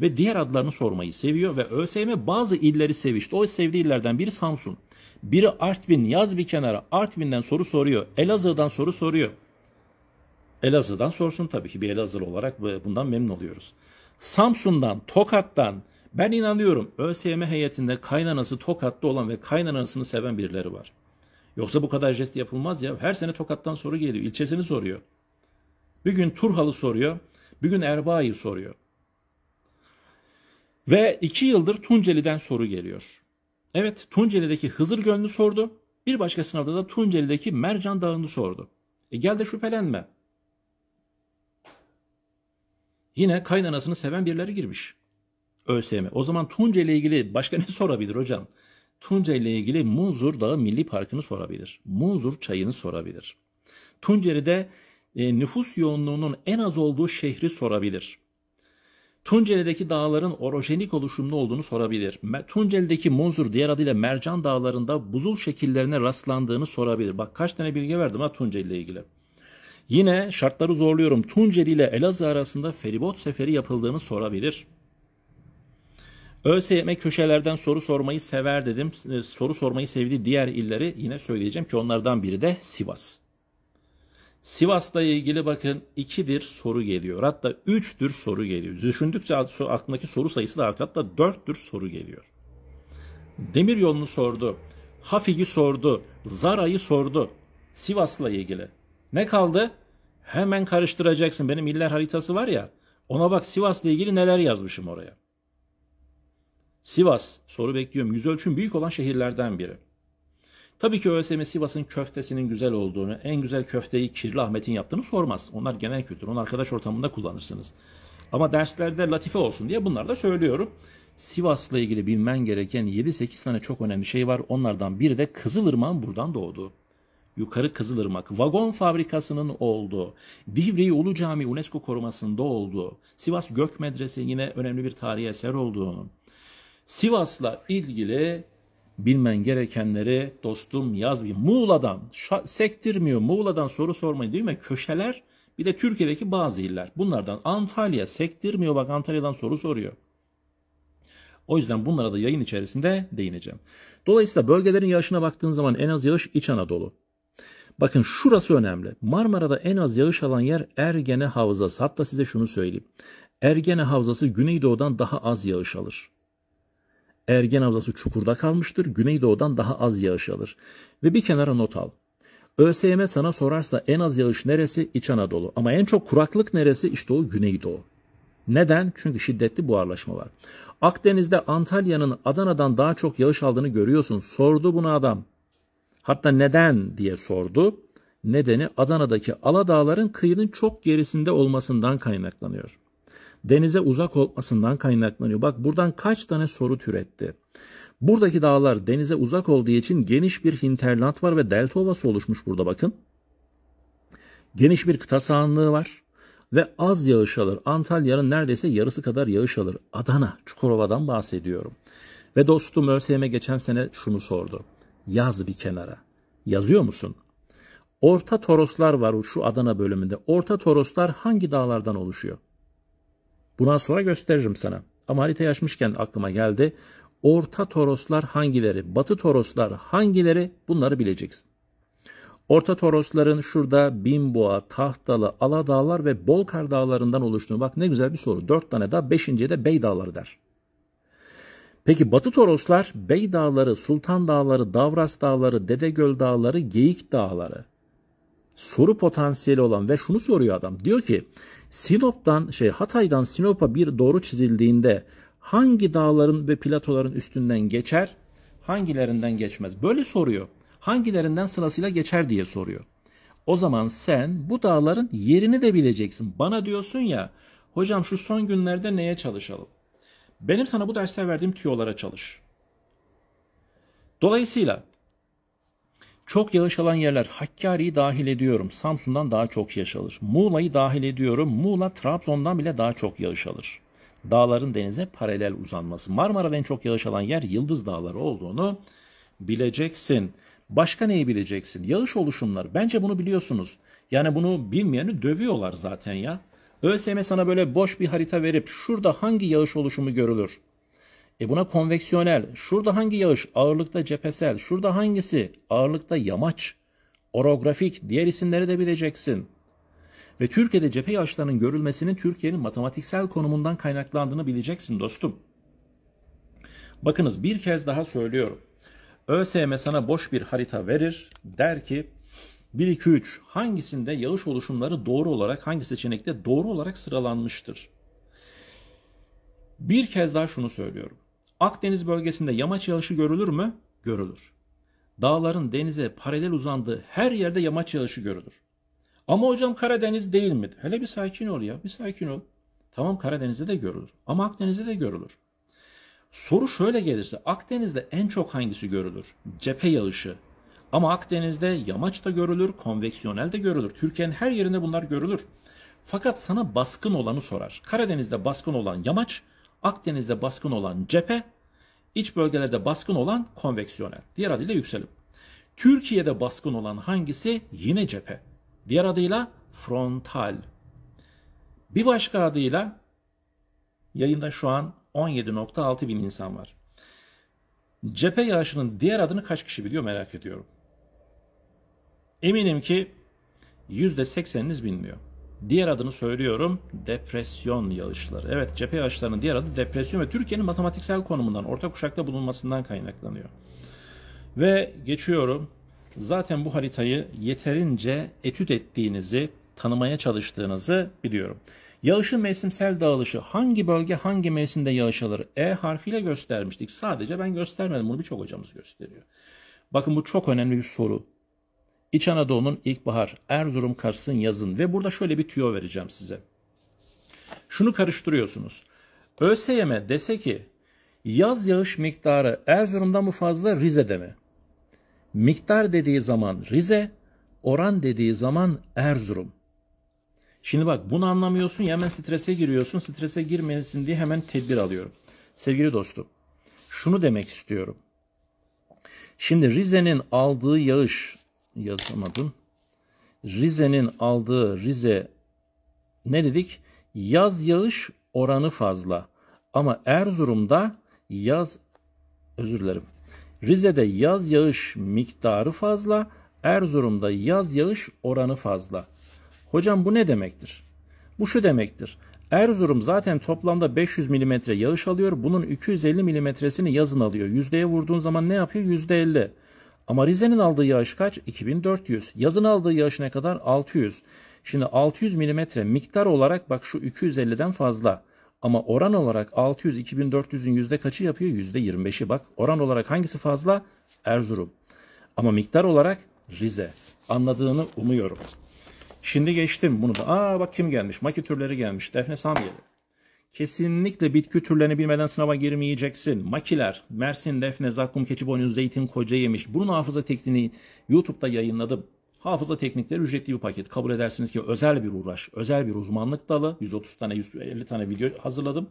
Ve diğer adlarını sormayı seviyor ve ÖSYM bazı illeri sevişti. O sevdiği illerden biri Samsun. Biri Artvin yaz bir kenara. Artvin'den soru soruyor. Elazığ'dan soru soruyor. Elazığ'dan sorsun tabii ki bir Elazığlı olarak bundan memnun oluyoruz. Samsun'dan, Tokat'tan ben inanıyorum ÖSYM heyetinde kaynanası Tokat'ta olan ve kaynanasını seven birileri var. Yoksa bu kadar jest yapılmaz ya. Her sene Tokat'tan soru geliyor. İlçesini soruyor. Bir gün Turhal'ı soruyor. Bir gün Erbaa'yı soruyor. Ve iki yıldır Tunceli'den soru geliyor. Evet Tunceli'deki Hızır Gönlü sordu. Bir başka sınavda da Tunceli'deki Mercan Dağı'nı sordu. E gel de şüphelenme. Yine kaynanasını seven birileri girmiş. ÖSYM. O zaman Tunceli ile ilgili başka ne sorabilir hocam? Tunca ile ilgili Munzur Dağı Milli Parkı'nı sorabilir. Munzur Çayı'nı sorabilir. Tunceli'de e, nüfus yoğunluğunun en az olduğu şehri sorabilir. Tunceli'deki dağların orojenik oluşumlu olduğunu sorabilir. Tunceli'deki Munzur diğer adıyla Mercan Dağları'nda buzul şekillerine rastlandığını sorabilir. Bak kaç tane bilgi verdim ha Tunceli ile ilgili. Yine şartları zorluyorum. Tunceli ile Elazığ arasında feribot seferi yapıldığını sorabilir. ÖSYM köşelerden soru sormayı sever dedim. E, soru sormayı sevdiği diğer illeri yine söyleyeceğim ki onlardan biri de Sivas. Sivas'la ilgili bakın 2'dir soru geliyor. Hatta 3'dür soru geliyor. Düşündükçe aklındaki soru sayısı da hatta 4'dür soru geliyor. Demir yolunu sordu. Hafig'i sordu. Zara'yı sordu. Sivas'la ilgili. Ne kaldı? Hemen karıştıracaksın. Benim iller haritası var ya. Ona bak Sivas'la ilgili neler yazmışım oraya. Sivas soru bekliyorum. Yüz ölçüm büyük olan şehirlerden biri. Tabii ki ÖSYM Sivas'ın köftesinin güzel olduğunu, en güzel köfteyi Kirli Ahmet'in yaptığını sormaz. Onlar genel kültür, onu arkadaş ortamında kullanırsınız. Ama derslerde latife olsun diye bunları da söylüyorum. Sivas'la ilgili bilmen gereken 7-8 tane çok önemli şey var. Onlardan biri de Kızılırmak buradan doğdu. Yukarı Kızılırmak, vagon fabrikasının olduğu, Divriği Ulu Cami UNESCO korumasında olduğu, Sivas Gök Medresi yine önemli bir tarihi eser olduğunu, Sivas'la ilgili bilmen gerekenleri dostum yaz bir Muğla'dan sektirmiyor Muğla'dan soru sormayı değil mi? Köşeler bir de Türkiye'deki bazı iller. Bunlardan Antalya sektirmiyor bak Antalya'dan soru soruyor. O yüzden bunlara da yayın içerisinde değineceğim. Dolayısıyla bölgelerin yağışına baktığın zaman en az yağış İç Anadolu. Bakın şurası önemli. Marmara'da en az yağış alan yer Ergene Havzası. Hatta size şunu söyleyeyim. Ergene Havzası Güneydoğu'dan daha az yağış alır. Ergen Havzası çukurda kalmıştır. Güneydoğudan daha az yağış alır. Ve bir kenara not al. ÖSYM sana sorarsa en az yağış neresi? İç Anadolu. Ama en çok kuraklık neresi? İşte o Güneydoğu. Neden? Çünkü şiddetli buharlaşma var. Akdeniz'de Antalya'nın Adana'dan daha çok yağış aldığını görüyorsun. Sordu bunu adam. Hatta neden diye sordu. Nedeni Adana'daki Aladağların kıyının çok gerisinde olmasından kaynaklanıyor denize uzak olmasından kaynaklanıyor. Bak buradan kaç tane soru türetti. Buradaki dağlar denize uzak olduğu için geniş bir hinterland var ve delta ovası oluşmuş burada bakın. Geniş bir kıta sahanlığı var ve az yağış alır. Antalya'nın neredeyse yarısı kadar yağış alır. Adana, Çukurova'dan bahsediyorum. Ve dostum ÖSYM geçen sene şunu sordu. Yaz bir kenara. Yazıyor musun? Orta Toroslar var şu Adana bölümünde. Orta Toroslar hangi dağlardan oluşuyor? Bundan sonra gösteririm sana. Ama haritayı açmışken aklıma geldi. Orta Toroslar hangileri, Batı Toroslar hangileri bunları bileceksin. Orta Torosların şurada Binboğa, Tahtalı, Aladağlar ve Bolkar dağlarından oluştuğunu bak ne güzel bir soru. Dört tane daha, beşinciye de Bey dağları der. Peki Batı Toroslar Bey Dağları, Sultan Dağları, Davras Dağları, Dedegöl Dağları, Geyik Dağları. Soru potansiyeli olan ve şunu soruyor adam. Diyor ki Sinop'tan şey Hatay'dan Sinop'a bir doğru çizildiğinde hangi dağların ve platoların üstünden geçer, hangilerinden geçmez? Böyle soruyor. Hangilerinden sırasıyla geçer diye soruyor. O zaman sen bu dağların yerini de bileceksin. Bana diyorsun ya, hocam şu son günlerde neye çalışalım? Benim sana bu derste verdiğim tüyolara çalış. Dolayısıyla çok yağış alan yerler Hakkari'yi dahil ediyorum. Samsun'dan daha çok yağış alır. Muğla'yı dahil ediyorum. Muğla Trabzon'dan bile daha çok yağış alır. Dağların denize paralel uzanması. Marmara'da en çok yağış alan yer Yıldız Dağları olduğunu bileceksin. Başka neyi bileceksin? Yağış oluşumları. Bence bunu biliyorsunuz. Yani bunu bilmeyeni dövüyorlar zaten ya. ÖSYM sana böyle boş bir harita verip şurada hangi yağış oluşumu görülür? E buna konveksiyonel. Şurada hangi yağış ağırlıkta cephesel, şurada hangisi ağırlıkta yamaç, orografik diğer isimleri de bileceksin. Ve Türkiye'de cephe yağışlarının görülmesinin Türkiye'nin matematiksel konumundan kaynaklandığını bileceksin dostum. Bakınız bir kez daha söylüyorum. ÖSYM sana boş bir harita verir. Der ki 1, 2, 3 hangisinde yağış oluşumları doğru olarak hangi seçenekte doğru olarak sıralanmıştır? Bir kez daha şunu söylüyorum. Akdeniz bölgesinde yamaç yağışı görülür mü? Görülür. Dağların denize paralel uzandığı her yerde yamaç yağışı görülür. Ama hocam Karadeniz değil mi? Hele bir sakin ol ya, bir sakin ol. Tamam Karadeniz'de de görülür ama Akdeniz'de de görülür. Soru şöyle gelirse Akdeniz'de en çok hangisi görülür? Cephe yağışı. Ama Akdeniz'de yamaç da görülür, konveksiyonel de görülür. Türkiye'nin her yerinde bunlar görülür. Fakat sana baskın olanı sorar. Karadeniz'de baskın olan yamaç, Akdeniz'de baskın olan cephe, iç bölgelerde baskın olan konveksiyonel. Diğer adıyla yükselim. Türkiye'de baskın olan hangisi? Yine cephe. Diğer adıyla frontal. Bir başka adıyla yayında şu an 17.6 bin insan var. Cephe yağışının diğer adını kaç kişi biliyor merak ediyorum. Eminim ki %80'iniz bilmiyor. Diğer adını söylüyorum depresyon yağışları. Evet cephe yağışlarının diğer adı depresyon ve Türkiye'nin matematiksel konumundan orta kuşakta bulunmasından kaynaklanıyor. Ve geçiyorum zaten bu haritayı yeterince etüt ettiğinizi tanımaya çalıştığınızı biliyorum. Yağışın mevsimsel dağılışı hangi bölge hangi mevsimde yağış alır? E harfiyle göstermiştik. Sadece ben göstermedim. Bunu birçok hocamız gösteriyor. Bakın bu çok önemli bir soru. İç Anadolu'nun ilkbahar, Erzurum, Kars'ın yazın ve burada şöyle bir tüyo vereceğim size. Şunu karıştırıyorsunuz. ÖSYM dese ki yaz yağış miktarı Erzurum'da mı fazla Rize'de mi? Miktar dediği zaman Rize, oran dediği zaman Erzurum. Şimdi bak bunu anlamıyorsun ya hemen strese giriyorsun. Strese girmesin diye hemen tedbir alıyorum. Sevgili dostum şunu demek istiyorum. Şimdi Rize'nin aldığı yağış yazamadım. Rize'nin aldığı Rize ne dedik? Yaz yağış oranı fazla. Ama Erzurum'da yaz özür dilerim. Rize'de yaz yağış miktarı fazla, Erzurum'da yaz yağış oranı fazla. Hocam bu ne demektir? Bu şu demektir. Erzurum zaten toplamda 500 mm yağış alıyor. Bunun 250 mm'sini yazın alıyor. Yüzdeye vurduğun zaman ne yapıyor? Yüzde %50. Ama Rize'nin aldığı yağış kaç? 2400. Yazın aldığı yağış ne kadar? 600. Şimdi 600 milimetre miktar olarak bak şu 250'den fazla. Ama oran olarak 600 2400'ün yüzde kaçı yapıyor? Yüzde 25'i bak. Oran olarak hangisi fazla? Erzurum. Ama miktar olarak Rize. Anladığını umuyorum. Şimdi geçtim bunu da. Aa bak kim gelmiş? Maki türleri gelmiş. Defne Samyeli. Kesinlikle bitki türlerini bilmeden sınava girmeyeceksin. Makiler, Mersin, Defne, Zakkum, Keçiboynuz, Zeytin, Koca Yemiş. Burun hafıza tekniğini YouTube'da yayınladım. Hafıza teknikleri ücretli bir paket. Kabul edersiniz ki özel bir uğraş, özel bir uzmanlık dalı. 130 tane, 150 tane video hazırladım.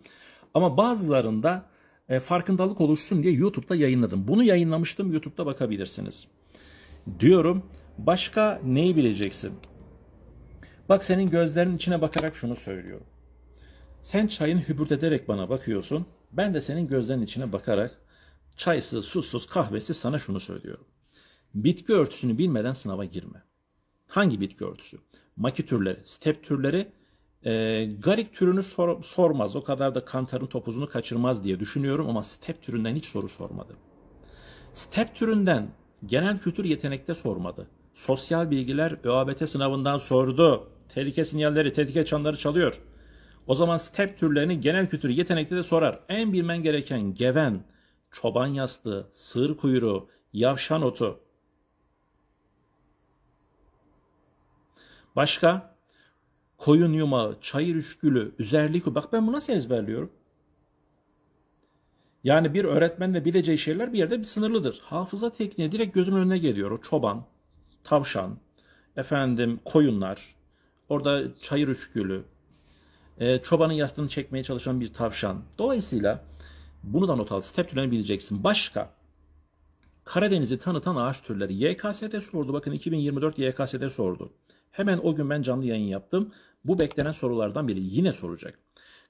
Ama bazılarında e, farkındalık oluşsun diye YouTube'da yayınladım. Bunu yayınlamıştım. YouTube'da bakabilirsiniz. Diyorum. Başka neyi bileceksin? Bak senin gözlerinin içine bakarak şunu söylüyorum. Sen çayın hübürt ederek bana bakıyorsun. Ben de senin gözlerin içine bakarak çaysız, susuz, kahvesiz sana şunu söylüyorum. Bitki örtüsünü bilmeden sınava girme. Hangi bitki örtüsü? Maki türleri, step türleri, e, garik türünü sor, sormaz. O kadar da kantarın topuzunu kaçırmaz diye düşünüyorum ama step türünden hiç soru sormadı. Step türünden genel kültür yetenekte sormadı. Sosyal bilgiler ÖABT sınavından sordu. Tehlike sinyalleri, tehlike çanları çalıyor. O zaman step türlerini genel kültür yetenekte de sorar. En bilmen gereken geven, çoban yastığı, sığır kuyruğu, yavşan otu. Başka? Koyun yumağı, çayır üçgülü, üzerlik. Bak ben bunu nasıl ezberliyorum? Yani bir öğretmenle bileceği şeyler bir yerde bir sınırlıdır. Hafıza tekniği direkt gözümün önüne geliyor. O çoban, tavşan, efendim koyunlar, orada çayır üçgülü, ee, çobanın yastığını çekmeye çalışan bir tavşan. Dolayısıyla bunu da not al. Step türlerini bileceksin. Başka Karadeniz'i tanıtan ağaç türleri YKS'de sordu. Bakın 2024 YKS'de sordu. Hemen o gün ben canlı yayın yaptım. Bu beklenen sorulardan biri yine soracak.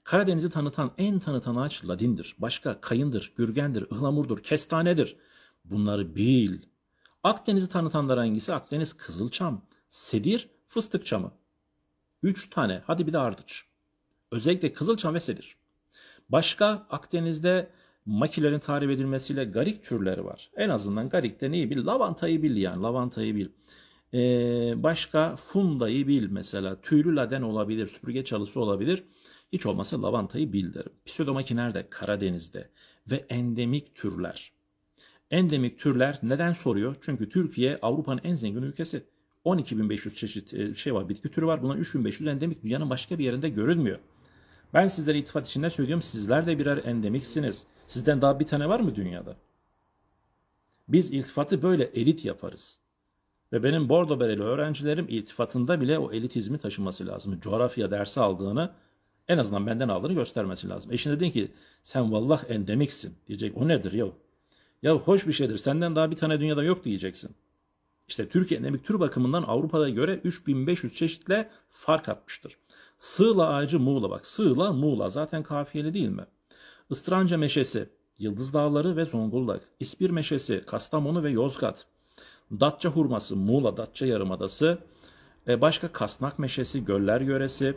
Karadeniz'i tanıtan en tanıtan ağaç ladindir. Başka kayındır, gürgendir, ıhlamurdur, kestanedir. Bunları bil. Akdeniz'i tanıtanlar hangisi? Akdeniz kızılçam, sedir, fıstık çamı. Üç tane. Hadi bir de ardıç. Özellikle Kızılçam ve Sedir. Başka Akdeniz'de makilerin tarif edilmesiyle garik türleri var. En azından garikte neyi bil? Lavantayı bil yani lavantayı bil. Ee, başka fundayı bil mesela. Tüylü laden olabilir, süpürge çalısı olabilir. Hiç olmasa lavantayı bil derim. Pseudomaki nerede? Karadeniz'de. Ve endemik türler. Endemik türler neden soruyor? Çünkü Türkiye Avrupa'nın en zengin ülkesi. 12.500 çeşit e, şey var, bitki türü var. Bunların 3.500 endemik dünyanın başka bir yerinde görülmüyor. Ben sizlere itifat içinde söylüyorum sizler de birer endemiksiniz. Sizden daha bir tane var mı dünyada? Biz iltifatı böyle elit yaparız. Ve benim bordo bereli öğrencilerim iltifatında bile o elitizmi taşıması lazım. Coğrafya dersi aldığını en azından benden aldığını göstermesi lazım. Eşine dedin ki sen vallahi endemiksin diyecek. O nedir ya? Ya hoş bir şeydir senden daha bir tane dünyada yok diyeceksin. İşte Türkiye endemik tür bakımından Avrupa'da göre 3500 çeşitle fark atmıştır. Sığla ağacı Muğla bak. Sığla Muğla zaten kafiyeli değil mi? Istranca meşesi, Yıldız Dağları ve Zonguldak. İspir meşesi, Kastamonu ve Yozgat. Datça hurması, Muğla Datça Yarımadası. E, başka kasnak meşesi, göller yöresi.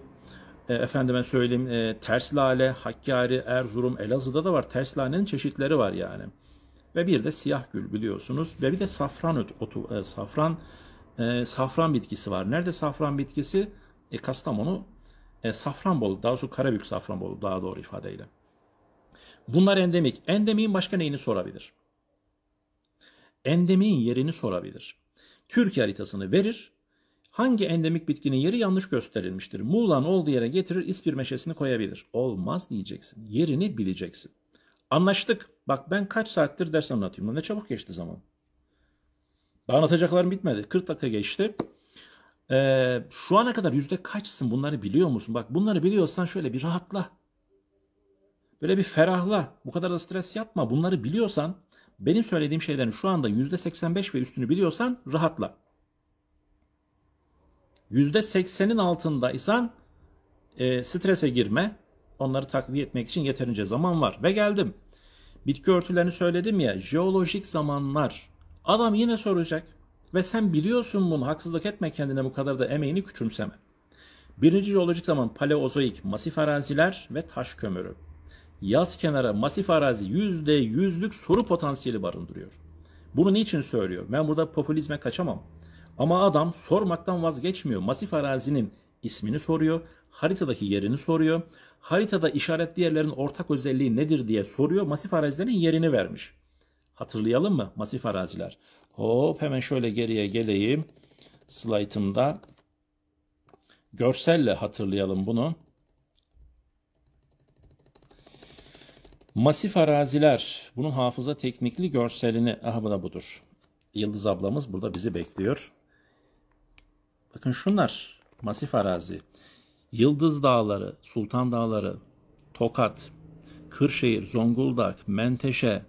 E, efendime söyleyeyim e, ters Hakkari, Erzurum, Elazığ'da da var. Ters çeşitleri var yani. Ve bir de siyah gül biliyorsunuz. Ve bir de safran otu, e, safran e, safran bitkisi var. Nerede safran bitkisi? E, Kastamonu e, Safranbolu, daha doğrusu Karabük Safranbolu daha doğru ifadeyle. Bunlar endemik. Endemiğin başka neyini sorabilir? Endemiğin yerini sorabilir. Türkiye haritasını verir. Hangi endemik bitkinin yeri yanlış gösterilmiştir? Muğlan olduğu yere getirir, ispir meşesini koyabilir. Olmaz diyeceksin. Yerini bileceksin. Anlaştık. Bak ben kaç saattir ders anlatıyorum. Ne çabuk geçti zaman. Daha anlatacaklarım bitmedi. 40 dakika geçti. Ee, şu ana kadar yüzde kaçsın bunları biliyor musun? Bak bunları biliyorsan şöyle bir rahatla. Böyle bir ferahla. Bu kadar da stres yapma. Bunları biliyorsan benim söylediğim şeylerin şu anda yüzde 85 ve üstünü biliyorsan rahatla. Yüzde 80'in altındaysan e, strese girme. Onları takviye etmek için yeterince zaman var. Ve geldim. Bitki örtülerini söyledim ya. Jeolojik zamanlar. Adam yine soracak. Ve sen biliyorsun bunu haksızlık etme kendine bu kadar da emeğini küçümseme. Birinci jeolojik zaman paleozoik masif araziler ve taş kömürü. Yaz kenara masif arazi yüzde yüzlük soru potansiyeli barındırıyor. Bunu niçin söylüyor? Ben burada popülizme kaçamam. Ama adam sormaktan vazgeçmiyor. Masif arazinin ismini soruyor, haritadaki yerini soruyor. Haritada işaretli yerlerin ortak özelliği nedir diye soruyor. Masif arazilerin yerini vermiş. Hatırlayalım mı? Masif araziler. Hop hemen şöyle geriye geleyim. Slaytımda görselle hatırlayalım bunu. Masif araziler. Bunun hafıza teknikli görselini. Aha bu da budur. Yıldız ablamız burada bizi bekliyor. Bakın şunlar. Masif arazi. Yıldız Dağları, Sultan Dağları, Tokat, Kırşehir, Zonguldak, Menteşe,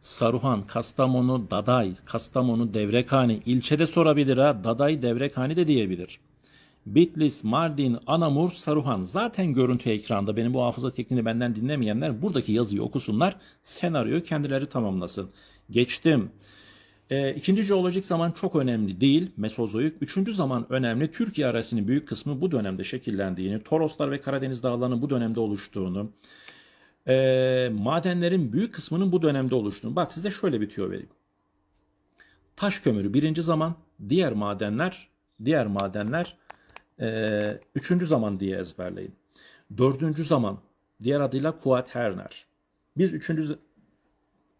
Saruhan, Kastamonu, Daday, Kastamonu, Devrekhane ilçede sorabilir ha. Daday, Devrekhani de diyebilir. Bitlis, Mardin, Anamur, Saruhan zaten görüntü ekranda. Benim bu hafıza tekniğini benden dinlemeyenler buradaki yazıyı okusunlar. Senaryoyu kendileri tamamlasın. Geçtim. E, ikinci jeolojik zaman çok önemli değil, Mesozoik. Üçüncü zaman önemli, Türkiye arasının büyük kısmı bu dönemde şekillendiğini, Toroslar ve Karadeniz dağlarının bu dönemde oluştuğunu, e, madenlerin büyük kısmının bu dönemde oluştuğunu. Bak size şöyle bir tüyo vereyim. Taş kömürü birinci zaman, diğer madenler, diğer madenler e, üçüncü zaman diye ezberleyin. Dördüncü zaman, diğer adıyla kuaterner. Biz üçüncü,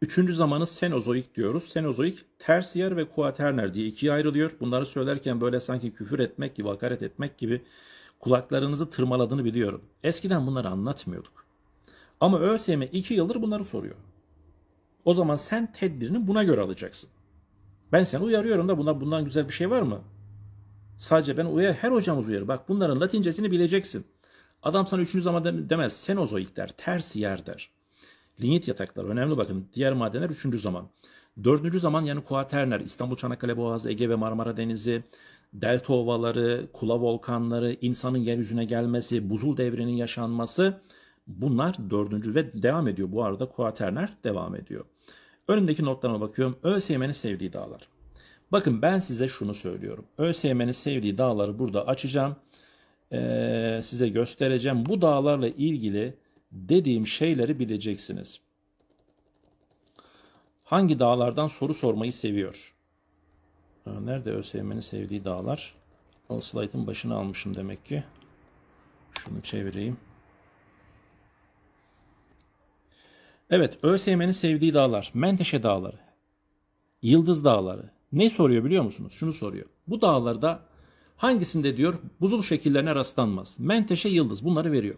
üçüncü zamanı senozoik diyoruz. Senozoik, tersiyer ve kuaterner diye ikiye ayrılıyor. Bunları söylerken böyle sanki küfür etmek gibi, hakaret etmek gibi kulaklarınızı tırmaladığını biliyorum. Eskiden bunları anlatmıyorduk. Ama ÖSYM 2 yıldır bunları soruyor. O zaman sen tedbirini buna göre alacaksın. Ben seni uyarıyorum da buna bundan güzel bir şey var mı? Sadece ben uyar, her hocamız uyarır. Bak bunların latincesini bileceksin. Adam sana üçüncü zaman demez. Senozoik der, tersi yer der. Linyit yataklar önemli bakın. Diğer madenler üçüncü zaman. Dördüncü zaman yani kuaterner, İstanbul, Çanakkale Boğazı, Ege ve Marmara Denizi, delta ovaları, kula volkanları, insanın yeryüzüne gelmesi, buzul devrinin yaşanması Bunlar dördüncü ve devam ediyor. Bu arada kuaterner devam ediyor. Önündeki notlarıma bakıyorum. ÖSYM'nin sevdiği dağlar. Bakın ben size şunu söylüyorum. ÖSYM'nin sevdiği dağları burada açacağım. Ee, size göstereceğim. Bu dağlarla ilgili dediğim şeyleri bileceksiniz. Hangi dağlardan soru sormayı seviyor? Nerede ÖSYM'nin sevdiği dağlar? O slaytın başına almışım demek ki. Şunu çevireyim. Evet, ÖSYM'nin sevdiği dağlar. Menteşe Dağları. Yıldız Dağları. Ne soruyor biliyor musunuz? Şunu soruyor. Bu dağlarda hangisinde diyor buzul şekillerine rastlanmaz. Menteşe, Yıldız bunları veriyor.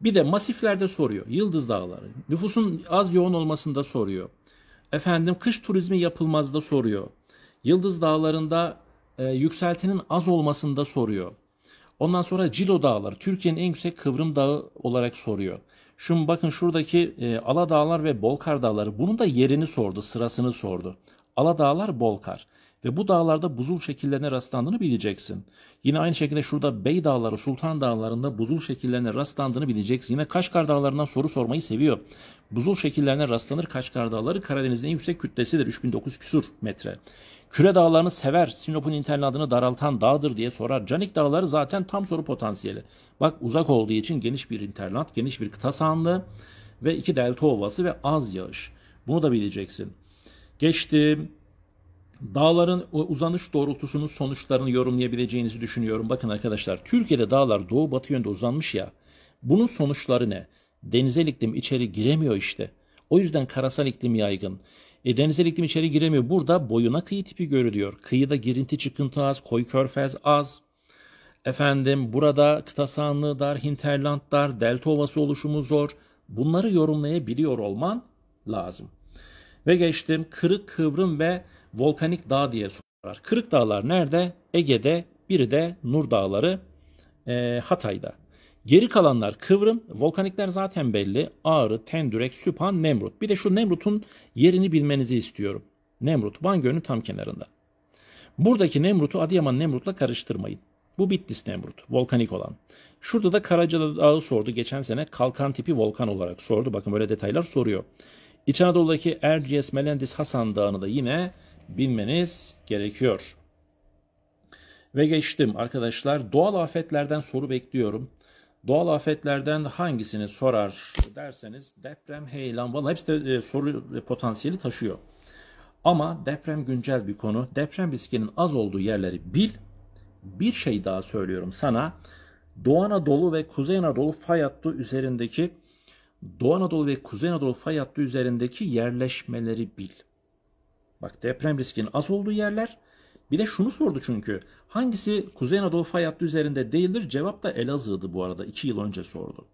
Bir de masiflerde soruyor. Yıldız Dağları. Nüfusun az yoğun olmasında soruyor. Efendim kış turizmi yapılmaz da soruyor. Yıldız Dağları'nda e, yükseltinin az olmasında soruyor. Ondan sonra Cilo Dağları Türkiye'nin en yüksek kıvrım dağı olarak soruyor. Şun bakın şuradaki e, Aladağlar ve Bolkar dağları bunun da yerini sordu, sırasını sordu. Aladağlar, Bolkar ve bu dağlarda buzul şekillerine rastlandığını bileceksin. Yine aynı şekilde şurada Bey Dağları, Sultan Dağları'nda buzul şekillerine rastlandığını bileceksin. Yine Kaşkar Dağları'ndan soru sormayı seviyor. Buzul şekillerine rastlanır Kaşkar Dağları Karadeniz'in en yüksek kütlesidir 3900 küsur metre. Küre dağlarını sever, Sinop'un internadını daraltan dağdır diye sorar. Canik dağları zaten tam soru potansiyeli. Bak uzak olduğu için geniş bir internat, geniş bir kıta sahanlığı ve iki delta ovası ve az yağış. Bunu da bileceksin. Geçtim. Dağların uzanış doğrultusunun sonuçlarını yorumlayabileceğinizi düşünüyorum. Bakın arkadaşlar Türkiye'de dağlar doğu batı yönde uzanmış ya. Bunun sonuçları ne? Denizel iklim içeri giremiyor işte. O yüzden karasal iklim yaygın. E, denizel iklim içeri giremiyor. Burada boyuna kıyı tipi görülüyor. Kıyıda girinti çıkıntı az, koy körfez az. Efendim burada kıta sahanlığı dar, hinterland dar, delta ovası oluşumu zor. Bunları yorumlayabiliyor olman lazım. Ve geçtim kırık, kıvrım ve volkanik dağ diye sorar. Kırık dağlar nerede? Ege'de, biri de Nur Dağları e, Hatay'da. Geri kalanlar kıvrım. Volkanikler zaten belli. Ağrı, Tendürek, Süphan, Nemrut. Bir de şu Nemrut'un yerini bilmenizi istiyorum. Nemrut Van Gölü'nün tam kenarında. Buradaki Nemrut'u Adıyaman Nemrut'la karıştırmayın. Bu Bitlis Nemrut, volkanik olan. Şurada da Karaca Dağı sordu geçen sene. Kalkan tipi volkan olarak sordu. Bakın böyle detaylar soruyor. İç Anadolu'daki Erciyes Melendis Hasan Dağı'nı da yine bilmeniz gerekiyor. Ve geçtim arkadaşlar. Doğal afetlerden soru bekliyorum. Doğal afetlerden hangisini sorar derseniz deprem, heyelan, valla hepsi de e, soru potansiyeli taşıyor. Ama deprem güncel bir konu. Deprem riskinin az olduğu yerleri bil. Bir şey daha söylüyorum sana. Doğu Anadolu ve Kuzey Anadolu fay hattı üzerindeki Doğu Anadolu ve Kuzey Anadolu fay hattı üzerindeki yerleşmeleri bil. Bak deprem riskinin az olduğu yerler bir de şunu sordu çünkü. Hangisi Kuzey Anadolu fay hattı üzerinde değildir? Cevap da Elazığ'dı bu arada. iki yıl önce sordu.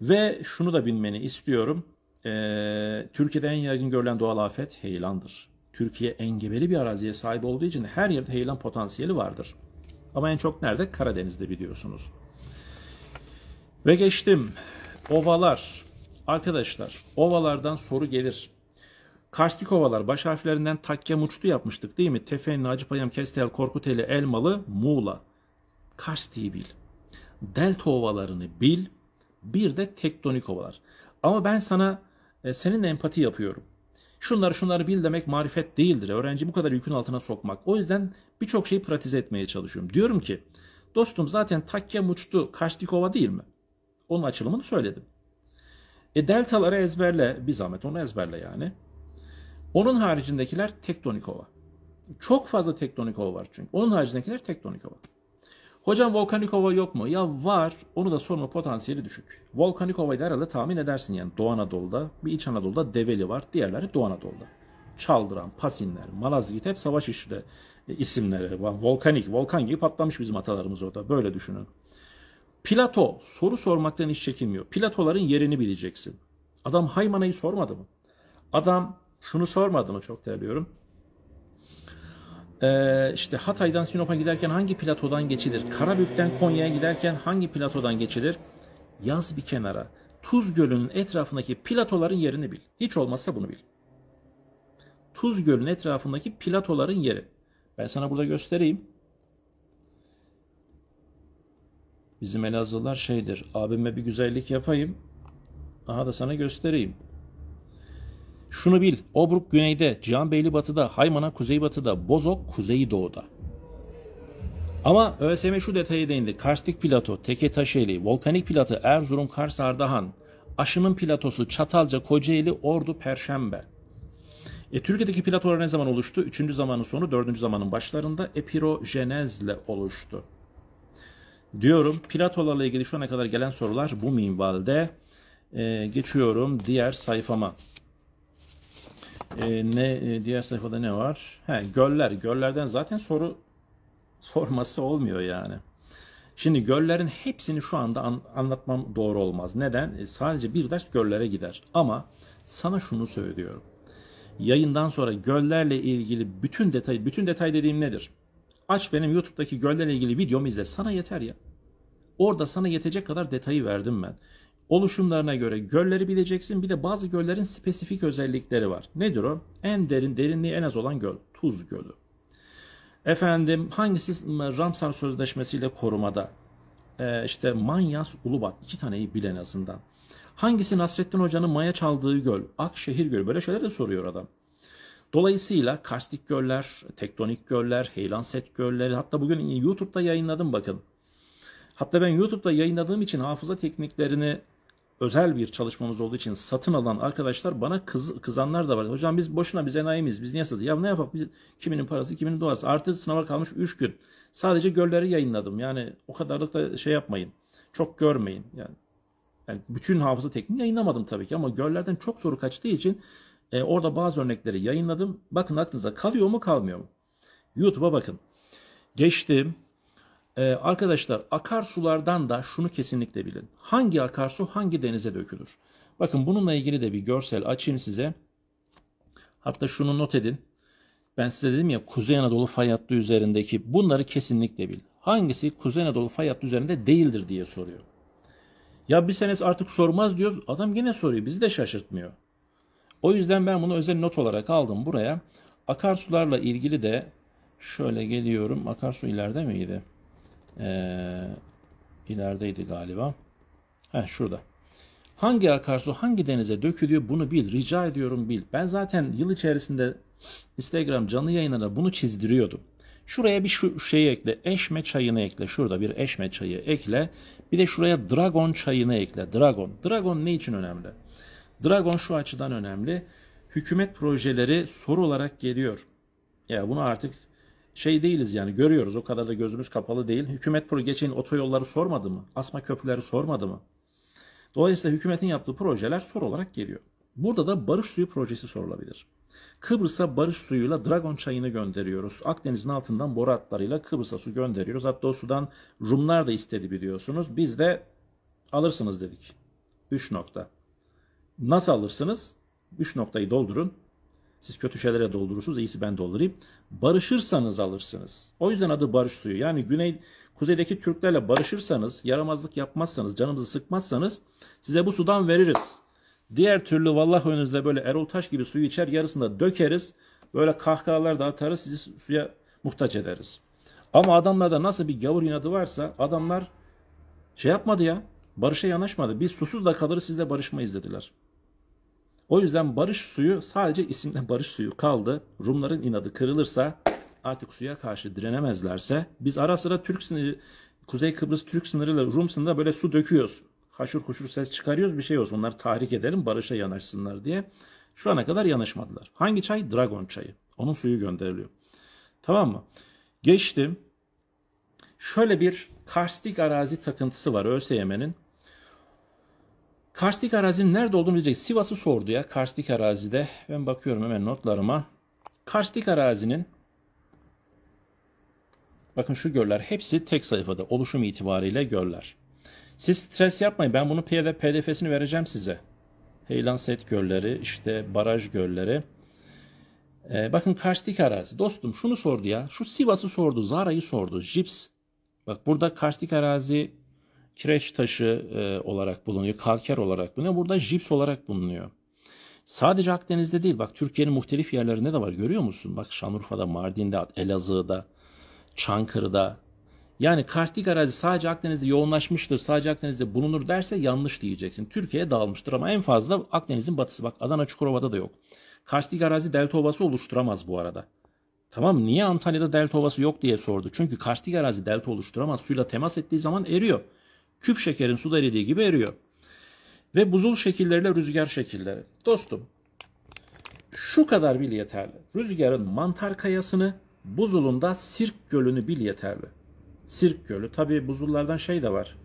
Ve şunu da bilmeni istiyorum. Ee, Türkiye'de en yaygın görülen doğal afet heyelandır. Türkiye engebeli bir araziye sahip olduğu için her yerde heyelan potansiyeli vardır. Ama en çok nerede? Karadeniz'de biliyorsunuz. Ve geçtim. Ovalar. Arkadaşlar ovalardan soru gelir. Karstik Ovalar baş harflerinden takke muçtu yapmıştık değil mi? Naci Payam, Kestel, Korkuteli, Elmalı, Muğla. Karstik'i bil. Delta ovalarını bil. Bir de tektonik ovalar. Ama ben sana e, seninle empati yapıyorum. Şunları şunları bil demek marifet değildir. Öğrenci bu kadar yükün altına sokmak. O yüzden birçok şeyi pratize etmeye çalışıyorum. Diyorum ki dostum zaten takke muçtu karstik ova değil mi? Onun açılımını söyledim. E deltaları ezberle. Bir zahmet onu ezberle yani. Onun haricindekiler tektonik ova. Çok fazla tektonik ova var çünkü. Onun haricindekiler tektonik ova. Hocam volkanik ova yok mu? Ya var. Onu da sorma potansiyeli düşük. Volkanik ovayı da herhalde tahmin edersin yani. Doğu Anadolu'da, bir İç Anadolu'da Develi var. Diğerleri Doğu Anadolu'da. Çaldıran, Pasinler, Malazgirt hep savaş işte isimleri. Volkanik, volkan gibi patlamış bizim atalarımız orada. Böyle düşünün. Plato, soru sormaktan hiç çekinmiyor. Platoların yerini bileceksin. Adam Haymana'yı sormadı mı? Adam şunu sormadığını çok değerliyorum. Ee, işte Hatay'dan Sinop'a giderken hangi platodan geçilir? Karabük'ten Konya'ya giderken hangi platodan geçilir? Yaz bir kenara. Tuz Gölü'nün etrafındaki platoların yerini bil. Hiç olmazsa bunu bil. Tuz Gölü'nün etrafındaki platoların yeri. Ben sana burada göstereyim. Bizim Elazığlılar şeydir. Abime bir güzellik yapayım. Aha da sana göstereyim. Şunu bil, Obruk güneyde, Cihanbeyli batıda, Haymana kuzeybatıda, Bozok kuzeydoğuda. Ama ÖSYM şu detaya değindi. Karstik plato, Teke Taşeli, Volkanik plato, Erzurum, Kars, Ardahan, Aşının platosu, Çatalca, Kocaeli, Ordu, Perşembe. E, Türkiye'deki platolar ne zaman oluştu? Üçüncü zamanın sonu, dördüncü zamanın başlarında epirojenezle oluştu. Diyorum platolarla ilgili şu ana kadar gelen sorular bu minvalde. E, geçiyorum diğer sayfama. E, ne e, diğer sayfada ne var? He, göller. Göllerden zaten soru sorması olmuyor yani. Şimdi göllerin hepsini şu anda an, anlatmam doğru olmaz. Neden? E, sadece bir ders göllere gider. Ama sana şunu söylüyorum. Yayından sonra göllerle ilgili bütün detay, bütün detay dediğim nedir? Aç benim YouTube'daki göllerle ilgili videomu izle. Sana yeter ya. Orada sana yetecek kadar detayı verdim ben oluşumlarına göre gölleri bileceksin. Bir de bazı göllerin spesifik özellikleri var. Nedir o? En derin derinliği en az olan göl. Tuz Gölü. Efendim hangisi Ramsar Sözleşmesi ile korumada? Ee, işte Manyas Ulubat. iki taneyi bilen azından. Hangisi Nasrettin Hoca'nın maya çaldığı göl? Akşehir Gölü. Böyle şeyler de soruyor adam. Dolayısıyla karstik göller, tektonik göller, set gölleri hatta bugün YouTube'da yayınladım bakın. Hatta ben YouTube'da yayınladığım için hafıza tekniklerini özel bir çalışmamız olduğu için satın alan arkadaşlar bana kız, kızanlar da var. Hocam biz boşuna biz enayimiz biz niye satıyoruz? Ya ne yapalım biz, kiminin parası kiminin doğası. Artı sınava kalmış 3 gün. Sadece görleri yayınladım. Yani o kadarlık da şey yapmayın. Çok görmeyin. Yani, yani bütün hafıza tekniğini yayınlamadım tabii ki ama görlerden çok soru kaçtığı için e, orada bazı örnekleri yayınladım. Bakın aklınızda kalıyor mu kalmıyor mu? YouTube'a bakın. Geçtim. Ee, arkadaşlar akarsulardan da şunu kesinlikle bilin. Hangi akarsu hangi denize dökülür? Bakın bununla ilgili de bir görsel açayım size. Hatta şunu not edin. Ben size dedim ya Kuzey Anadolu fay hattı üzerindeki bunları kesinlikle bil. Hangisi Kuzey Anadolu fay hattı üzerinde değildir diye soruyor. Ya bir senes artık sormaz diyor. Adam yine soruyor. Bizi de şaşırtmıyor. O yüzden ben bunu özel not olarak aldım buraya. Akarsularla ilgili de şöyle geliyorum. Akarsu ileride miydi? Ee, ilerideydi galiba. Heh, şurada. Hangi akarsu hangi denize dökülüyor bunu bil. Rica ediyorum bil. Ben zaten yıl içerisinde Instagram canlı yayınlarında bunu çizdiriyordum. Şuraya bir şu şeyi ekle. Eşme çayını ekle. Şurada bir eşme çayı ekle. Bir de şuraya dragon çayını ekle. Dragon. Dragon ne için önemli? Dragon şu açıdan önemli. Hükümet projeleri soru olarak geliyor. Ya bunu artık şey değiliz yani görüyoruz o kadar da gözümüz kapalı değil. Hükümet bu geçen otoyolları sormadı mı? Asma köprüleri sormadı mı? Dolayısıyla hükümetin yaptığı projeler soru olarak geliyor. Burada da barış suyu projesi sorulabilir. Kıbrıs'a barış suyuyla Dragon çayını gönderiyoruz. Akdeniz'in altından boru hatlarıyla Kıbrıs'a su gönderiyoruz. Hatta o sudan Rumlar da istedi biliyorsunuz. Biz de alırsınız dedik. 3 nokta. Nasıl alırsınız? 3 noktayı doldurun. Siz kötü şeylere doldurursunuz, iyisi ben doldurayım. Barışırsanız alırsınız. O yüzden adı barış suyu. Yani güney, kuzeydeki Türklerle barışırsanız, yaramazlık yapmazsanız, canımızı sıkmazsanız size bu sudan veririz. Diğer türlü vallahi önünüzde böyle Erol Taş gibi suyu içer yarısında dökeriz. Böyle kahkahalar da atarız sizi suya muhtaç ederiz. Ama adamlarda nasıl bir gavur inadı varsa adamlar şey yapmadı ya barışa yanaşmadı. Biz susuz da kalırız sizle barışmayız dediler. O yüzden barış suyu sadece isimle barış suyu kaldı. Rumların inadı kırılırsa artık suya karşı direnemezlerse biz ara sıra Türk sınırı Kuzey Kıbrıs Türk sınırıyla Rum sınırında böyle su döküyoruz. haşur huşur ses çıkarıyoruz bir şey olsun. Onları tahrik edelim barışa yanaşsınlar diye. Şu ana kadar yanaşmadılar. Hangi çay? Dragon çayı. Onun suyu gönderiliyor. Tamam mı? Geçtim. Şöyle bir karstik arazi takıntısı var ÖSYM'nin. Karstik arazinin nerede olduğunu bilecek. Sivas'ı sordu ya karstik arazide. Ben bakıyorum hemen notlarıma. Karstik arazinin bakın şu göller hepsi tek sayfada oluşum itibariyle göller. Siz stres yapmayın. Ben bunu PDF'sini vereceğim size. Heylan set gölleri, işte baraj gölleri. Ee, bakın karstik arazi. Dostum şunu sordu ya. Şu Sivas'ı sordu, Zara'yı sordu, Jips. Bak burada karstik arazi kireç taşı e, olarak bulunuyor, kalker olarak bulunuyor. Burada jips olarak bulunuyor. Sadece Akdeniz'de değil bak Türkiye'nin muhtelif yerlerinde de var görüyor musun? Bak Şanlıurfa'da, Mardin'de, Elazığ'da, Çankırı'da. Yani karstik arazi sadece Akdeniz'de yoğunlaşmıştır, sadece Akdeniz'de bulunur derse yanlış diyeceksin. Türkiye'ye dağılmıştır ama en fazla Akdeniz'in batısı. Bak Adana Çukurova'da da yok. Karstik arazi delta ovası oluşturamaz bu arada. Tamam niye Antalya'da delta ovası yok diye sordu. Çünkü karstik arazi delta oluşturamaz. Suyla temas ettiği zaman eriyor küp şekerin suda eridiği gibi eriyor. Ve buzul şekilleriyle rüzgar şekilleri. Dostum şu kadar bil yeterli. Rüzgarın mantar kayasını, buzulunda sirk gölünü bil yeterli. Sirk gölü. Tabi buzullardan şey de var.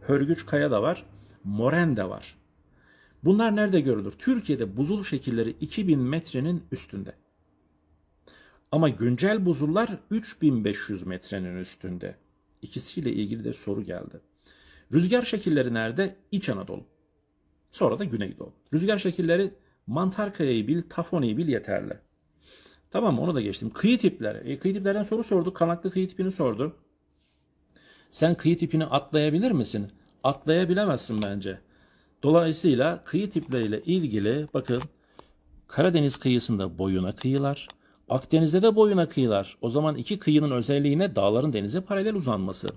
Hörgüç kaya da var. Moren de var. Bunlar nerede görülür? Türkiye'de buzul şekilleri 2000 metrenin üstünde. Ama güncel buzullar 3500 metrenin üstünde. İkisiyle ilgili de soru geldi. Rüzgar şekilleri nerede? İç Anadolu. Sonra da Güneydoğu. Rüzgar şekilleri mantar kayayı bil, tafoneyi bil yeterli. Tamam onu da geçtim. Kıyı tipleri. E, kıyı tiplerden soru sordu. Kanaklı kıyı tipini sordu. Sen kıyı tipini atlayabilir misin? Atlayabilemezsin bence. Dolayısıyla kıyı tipleriyle ilgili bakın Karadeniz kıyısında boyuna kıyılar. Akdeniz'de de boyuna kıyılar. O zaman iki kıyının özelliğine dağların denize paralel uzanması.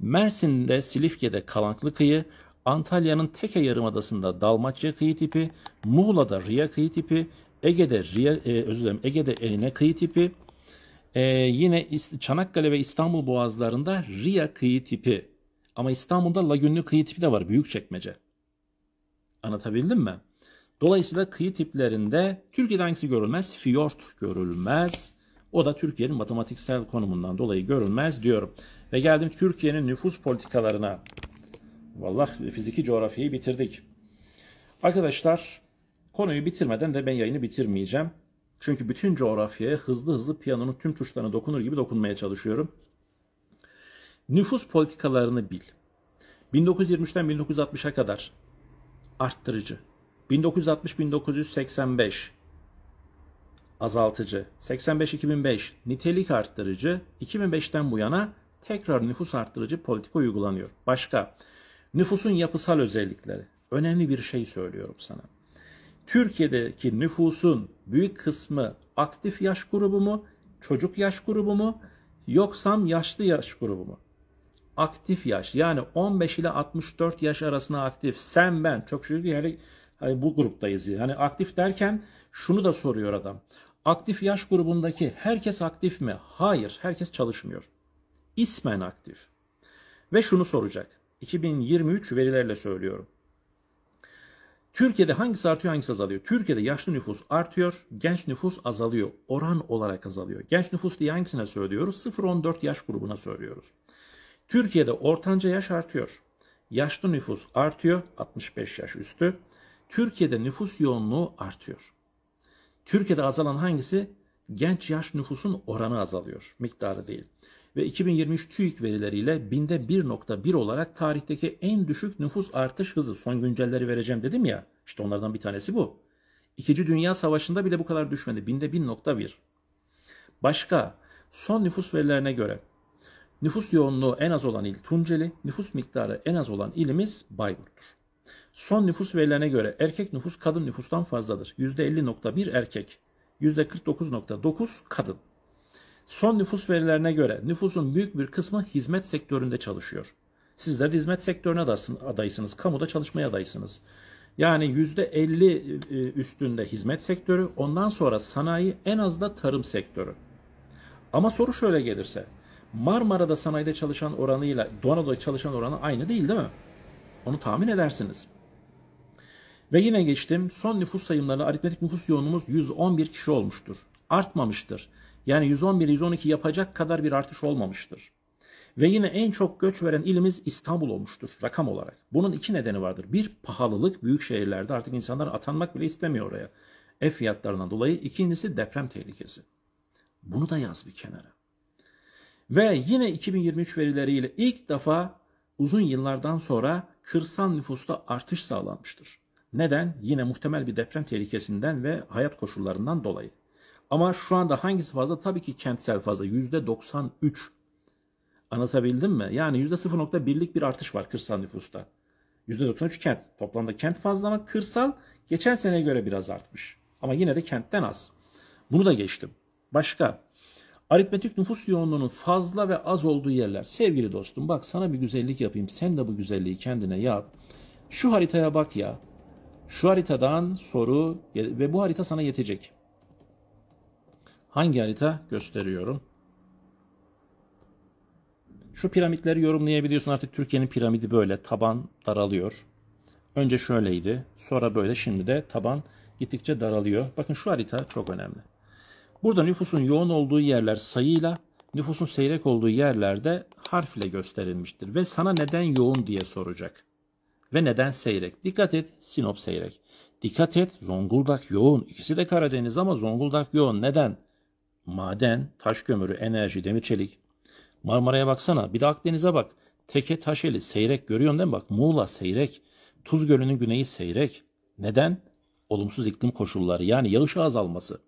Mersin'de Silifke'de Kalanklı kıyı, Antalya'nın Teke Yarımadası'nda Dalmaçya kıyı tipi, Muğla'da Riya kıyı tipi, Ege'de Riya, e, özür dilerim, Ege'de Eline kıyı tipi, e, yine Çanakkale ve İstanbul boğazlarında Riya kıyı tipi. Ama İstanbul'da lagünlü kıyı tipi de var, Büyükçekmece. Anlatabildim mi? Dolayısıyla kıyı tiplerinde Türkiye'de hangisi görülmez? Fiyort görülmez. O da Türkiye'nin matematiksel konumundan dolayı görülmez diyorum. Ve geldim Türkiye'nin nüfus politikalarına. Vallahi fiziki coğrafyayı bitirdik. Arkadaşlar konuyu bitirmeden de ben yayını bitirmeyeceğim. Çünkü bütün coğrafyaya hızlı hızlı piyanonun tüm tuşlarına dokunur gibi dokunmaya çalışıyorum. Nüfus politikalarını bil. 1923'ten 1960'a kadar arttırıcı. 1960-1985 azaltıcı. 85-2005 nitelik arttırıcı. 2005'ten bu yana tekrar nüfus arttırıcı politika uygulanıyor. Başka, nüfusun yapısal özellikleri. Önemli bir şey söylüyorum sana. Türkiye'deki nüfusun büyük kısmı aktif yaş grubu mu, çocuk yaş grubu mu, yoksam yaşlı yaş grubu mu? Aktif yaş yani 15 ile 64 yaş arasında aktif sen ben çok şükür yani hani bu gruptayız. Yani aktif derken şunu da soruyor adam. Aktif yaş grubundaki herkes aktif mi? Hayır, herkes çalışmıyor ismen aktif. Ve şunu soracak. 2023 verilerle söylüyorum. Türkiye'de hangisi artıyor hangisi azalıyor? Türkiye'de yaşlı nüfus artıyor, genç nüfus azalıyor. Oran olarak azalıyor. Genç nüfus diye hangisine söylüyoruz? 0-14 yaş grubuna söylüyoruz. Türkiye'de ortanca yaş artıyor. Yaşlı nüfus artıyor 65 yaş üstü. Türkiye'de nüfus yoğunluğu artıyor. Türkiye'de azalan hangisi? Genç yaş nüfusun oranı azalıyor, miktarı değil ve 2023 TÜİK verileriyle binde 1.1 olarak tarihteki en düşük nüfus artış hızı. Son güncelleri vereceğim dedim ya. İşte onlardan bir tanesi bu. İkinci Dünya Savaşı'nda bile bu kadar düşmedi. Binde 1.1. Başka son nüfus verilerine göre nüfus yoğunluğu en az olan il Tunceli, nüfus miktarı en az olan ilimiz Bayburt'tur. Son nüfus verilerine göre erkek nüfus kadın nüfustan fazladır. %50.1 erkek, %49.9 kadın. Son nüfus verilerine göre nüfusun büyük bir kısmı hizmet sektöründe çalışıyor. Sizler de hizmet sektörüne adaysınız, kamuda çalışmaya adaysınız. Yani %50 e, üstünde hizmet sektörü, ondan sonra sanayi en az da tarım sektörü. Ama soru şöyle gelirse, Marmara'da sanayide çalışan oranıyla Doğanada'da çalışan oranı aynı değil değil mi? Onu tahmin edersiniz. Ve yine geçtim. Son nüfus sayımlarına aritmetik nüfus yoğunluğumuz 111 kişi olmuştur. Artmamıştır. Yani 111-112 yapacak kadar bir artış olmamıştır. Ve yine en çok göç veren ilimiz İstanbul olmuştur rakam olarak. Bunun iki nedeni vardır. Bir pahalılık büyük şehirlerde artık insanlar atanmak bile istemiyor oraya. Ev fiyatlarından dolayı. İkincisi deprem tehlikesi. Bunu da yaz bir kenara. Ve yine 2023 verileriyle ilk defa uzun yıllardan sonra kırsal nüfusta artış sağlanmıştır. Neden? Yine muhtemel bir deprem tehlikesinden ve hayat koşullarından dolayı. Ama şu anda hangisi fazla? Tabii ki kentsel fazla. %93. Anlatabildim mi? Yani %0.1'lik bir artış var kırsal nüfusta. %93 kent. Toplamda kent fazla ama kırsal geçen seneye göre biraz artmış. Ama yine de kentten az. Bunu da geçtim. Başka. Aritmetik nüfus yoğunluğunun fazla ve az olduğu yerler. Sevgili dostum bak sana bir güzellik yapayım. Sen de bu güzelliği kendine yap. Şu haritaya bak ya. Şu haritadan soru ve bu harita sana yetecek. Hangi harita gösteriyorum? Şu piramitleri yorumlayabiliyorsun artık Türkiye'nin piramidi böyle taban daralıyor. Önce şöyleydi sonra böyle şimdi de taban gittikçe daralıyor. Bakın şu harita çok önemli. Burada nüfusun yoğun olduğu yerler sayıyla nüfusun seyrek olduğu yerlerde harf ile gösterilmiştir. Ve sana neden yoğun diye soracak. Ve neden seyrek? Dikkat et Sinop seyrek. Dikkat et Zonguldak yoğun. İkisi de Karadeniz ama Zonguldak yoğun. Neden? maden, taş kömürü, enerji, demir çelik. Marmara'ya baksana. Bir de Akdeniz'e bak. Teke Taşeli seyrek görüyorsun değil mi? Bak Muğla seyrek. Tuz Gölü'nün güneyi seyrek. Neden? Olumsuz iklim koşulları yani yağış azalması.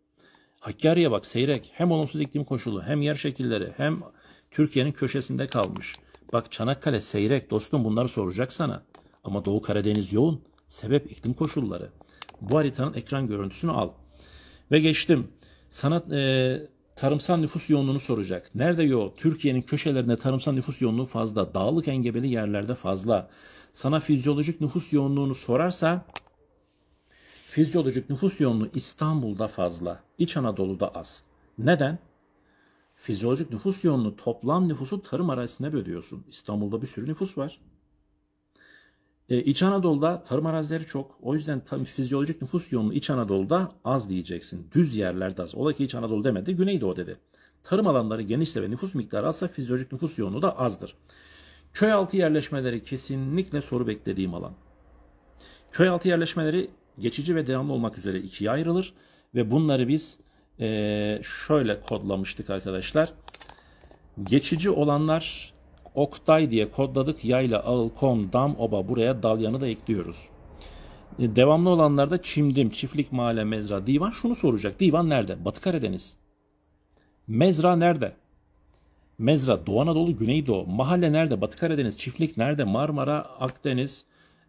Hakkari'ye bak seyrek. Hem olumsuz iklim koşulu hem yer şekilleri hem Türkiye'nin köşesinde kalmış. Bak Çanakkale seyrek dostum bunları soracak sana. Ama Doğu Karadeniz yoğun. Sebep iklim koşulları. Bu haritanın ekran görüntüsünü al. Ve geçtim sanat e, tarımsal nüfus yoğunluğunu soracak. Nerede yoğun? Türkiye'nin köşelerinde tarımsal nüfus yoğunluğu fazla. Dağlık engebeli yerlerde fazla. Sana fizyolojik nüfus yoğunluğunu sorarsa fizyolojik nüfus yoğunluğu İstanbul'da fazla. İç Anadolu'da az. Neden? Fizyolojik nüfus yoğunluğu toplam nüfusu tarım arazisine bölüyorsun. İstanbul'da bir sürü nüfus var. E, İç Anadolu'da tarım arazileri çok. O yüzden tam fizyolojik nüfus yoğunluğu İç Anadolu'da az diyeceksin. Düz yerlerde az. Ola ki İç Anadolu demedi, Güneydoğu dedi. Tarım alanları genişse ve nüfus miktarı azsa fizyolojik nüfus yoğunluğu da azdır. Köy altı yerleşmeleri kesinlikle soru beklediğim alan. Köy altı yerleşmeleri geçici ve devamlı olmak üzere ikiye ayrılır ve bunları biz e, şöyle kodlamıştık arkadaşlar. Geçici olanlar Oktay diye kodladık. Yayla, ağıl, kon, dam, oba. Buraya dalyanı da ekliyoruz. E, devamlı olanlarda çimdim, çiftlik, mahalle, mezra, divan şunu soracak. Divan nerede? Batı Karadeniz. Mezra nerede? Mezra, Doğu Anadolu, Güneydoğu. Mahalle nerede? Batı Karadeniz. Çiftlik nerede? Marmara, Akdeniz,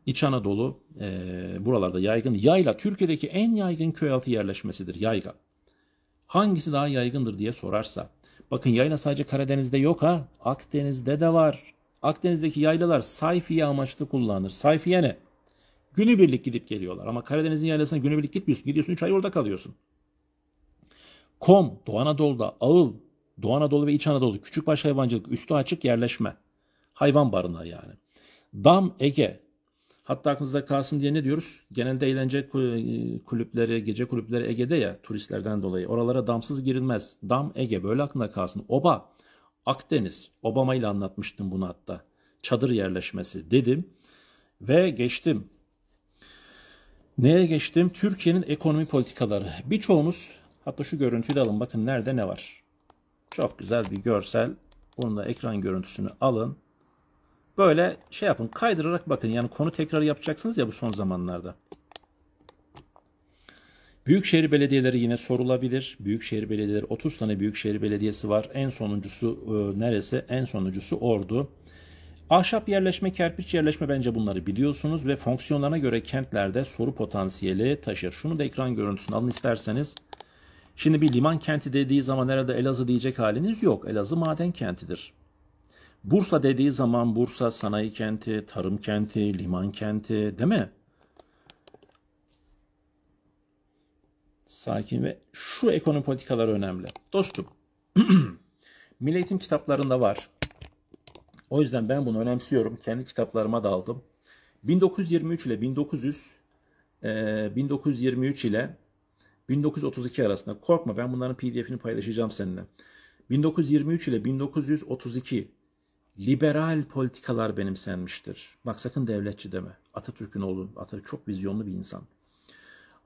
İç Anadolu e, buralarda yaygın. Yayla Türkiye'deki en yaygın köy altı yerleşmesidir yayga. Hangisi daha yaygındır diye sorarsa Bakın yayla sadece Karadeniz'de yok ha. Akdeniz'de de var. Akdeniz'deki yaylalar sayfiye amaçlı kullanılır. Sayfiye ne? Günübirlik gidip geliyorlar. Ama Karadeniz'in yaylasına günübirlik gitmiyorsun. Gidiyorsun 3 ay orada kalıyorsun. Kom, Doğu Anadolu'da, Ağıl, Doğu Anadolu ve İç Anadolu, küçükbaş hayvancılık, üstü açık yerleşme. Hayvan barınağı yani. Dam, Ege, Hatta aklınızda kalsın diye ne diyoruz? Genelde eğlence e, kulüpleri, gece kulüpleri Ege'de ya turistlerden dolayı. Oralara damsız girilmez. Dam Ege böyle aklına kalsın. Oba, Akdeniz. Obama ile anlatmıştım bunu hatta. Çadır yerleşmesi dedim. Ve geçtim. Neye geçtim? Türkiye'nin ekonomi politikaları. Birçoğunuz hatta şu görüntüyü alın. Bakın nerede ne var. Çok güzel bir görsel. Onun da ekran görüntüsünü alın. Böyle şey yapın kaydırarak bakın yani konu tekrar yapacaksınız ya bu son zamanlarda. Büyükşehir belediyeleri yine sorulabilir. Büyükşehir belediyeleri 30 tane büyükşehir belediyesi var. En sonuncusu e, neresi? En sonuncusu Ordu. Ahşap yerleşme, kerpiç yerleşme bence bunları biliyorsunuz ve fonksiyonlarına göre kentlerde soru potansiyeli taşır. Şunu da ekran görüntüsünü alın isterseniz. Şimdi bir liman kenti dediği zaman nerede Elazığ diyecek haliniz yok. Elazığ maden kentidir. Bursa dediği zaman Bursa sanayi kenti, tarım kenti, liman kenti değil mi? Sakin ve şu ekonomi politikaları önemli. Dostum, Milletim kitaplarında var. O yüzden ben bunu önemsiyorum. Kendi kitaplarıma daldım. 1923 ile 1900 e, 1923 ile 1932 arasında korkma ben bunların pdf'ini paylaşacağım seninle. 1923 ile 1932 liberal politikalar benimsenmiştir. Bak sakın devletçi deme. Atatürk'ün oğlu. Atatürk çok vizyonlu bir insan.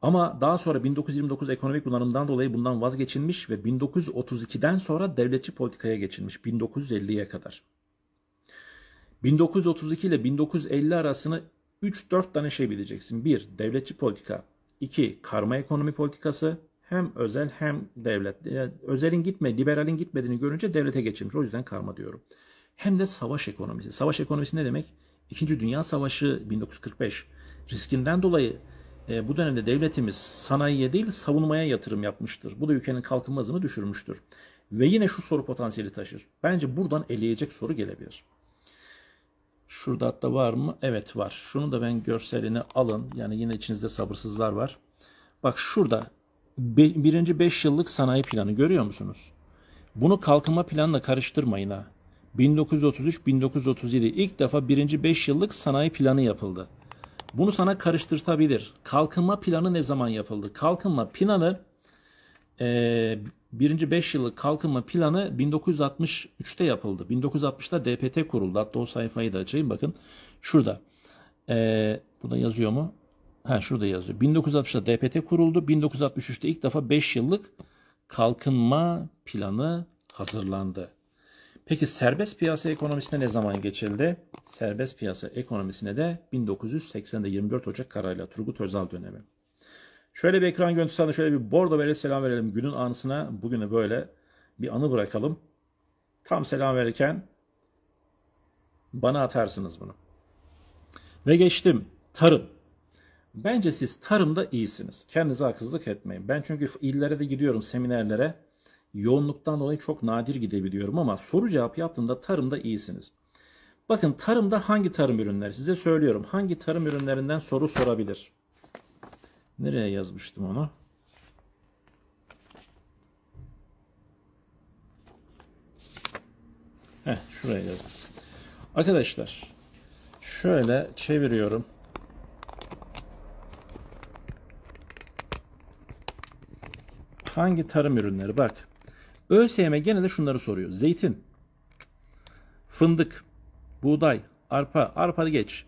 Ama daha sonra 1929 ekonomik bunalımdan dolayı bundan vazgeçilmiş ve 1932'den sonra devletçi politikaya geçilmiş 1950'ye kadar. 1932 ile 1950 arasını 3-4 tane şey bileceksin. 1. Devletçi politika. 2. Karma ekonomi politikası. Hem özel hem devlet. Yani özelin gitme, liberalin gitmediğini görünce devlete geçilmiş. O yüzden karma diyorum hem de savaş ekonomisi. Savaş ekonomisi ne demek? İkinci Dünya Savaşı 1945 riskinden dolayı e, bu dönemde devletimiz sanayiye değil savunmaya yatırım yapmıştır. Bu da ülkenin kalkınma hızını düşürmüştür. Ve yine şu soru potansiyeli taşır. Bence buradan eleyecek soru gelebilir. Şurada hatta var mı? Evet var. Şunu da ben görselini alın. Yani yine içinizde sabırsızlar var. Bak şurada birinci 5 yıllık sanayi planı görüyor musunuz? Bunu kalkınma planla karıştırmayın ha. 1933-1937 ilk defa birinci 5 yıllık sanayi planı yapıldı. Bunu sana karıştırtabilir. Kalkınma planı ne zaman yapıldı? Kalkınma planı e, birinci 5 yıllık kalkınma planı 1963'te yapıldı. 1960'da DPT kuruldu. Hatta o sayfayı da açayım bakın. Şurada. E, burada yazıyor mu? Ha şurada yazıyor. 1960'da DPT kuruldu. 1963'te ilk defa 5 yıllık kalkınma planı hazırlandı. Peki serbest piyasa ekonomisine ne zaman geçildi? Serbest piyasa ekonomisine de 1980'de 24 Ocak kararıyla Turgut Özal dönemi. Şöyle bir ekran görüntüsü alın, şöyle bir bordo böyle selam verelim. Günün anısına bugünü böyle bir anı bırakalım. Tam selam verirken bana atarsınız bunu. Ve geçtim. Tarım. Bence siz tarımda iyisiniz. Kendinize haksızlık etmeyin. Ben çünkü illere de gidiyorum seminerlere yoğunluktan dolayı çok nadir gidebiliyorum ama soru cevap yaptığında tarımda iyisiniz. Bakın tarımda hangi tarım ürünleri size söylüyorum. Hangi tarım ürünlerinden soru sorabilir? Nereye yazmıştım onu? Heh, şuraya yazdım. Arkadaşlar şöyle çeviriyorum. Hangi tarım ürünleri? Bak ÖSYM gene de şunları soruyor. Zeytin, fındık, buğday, arpa, arpa geç.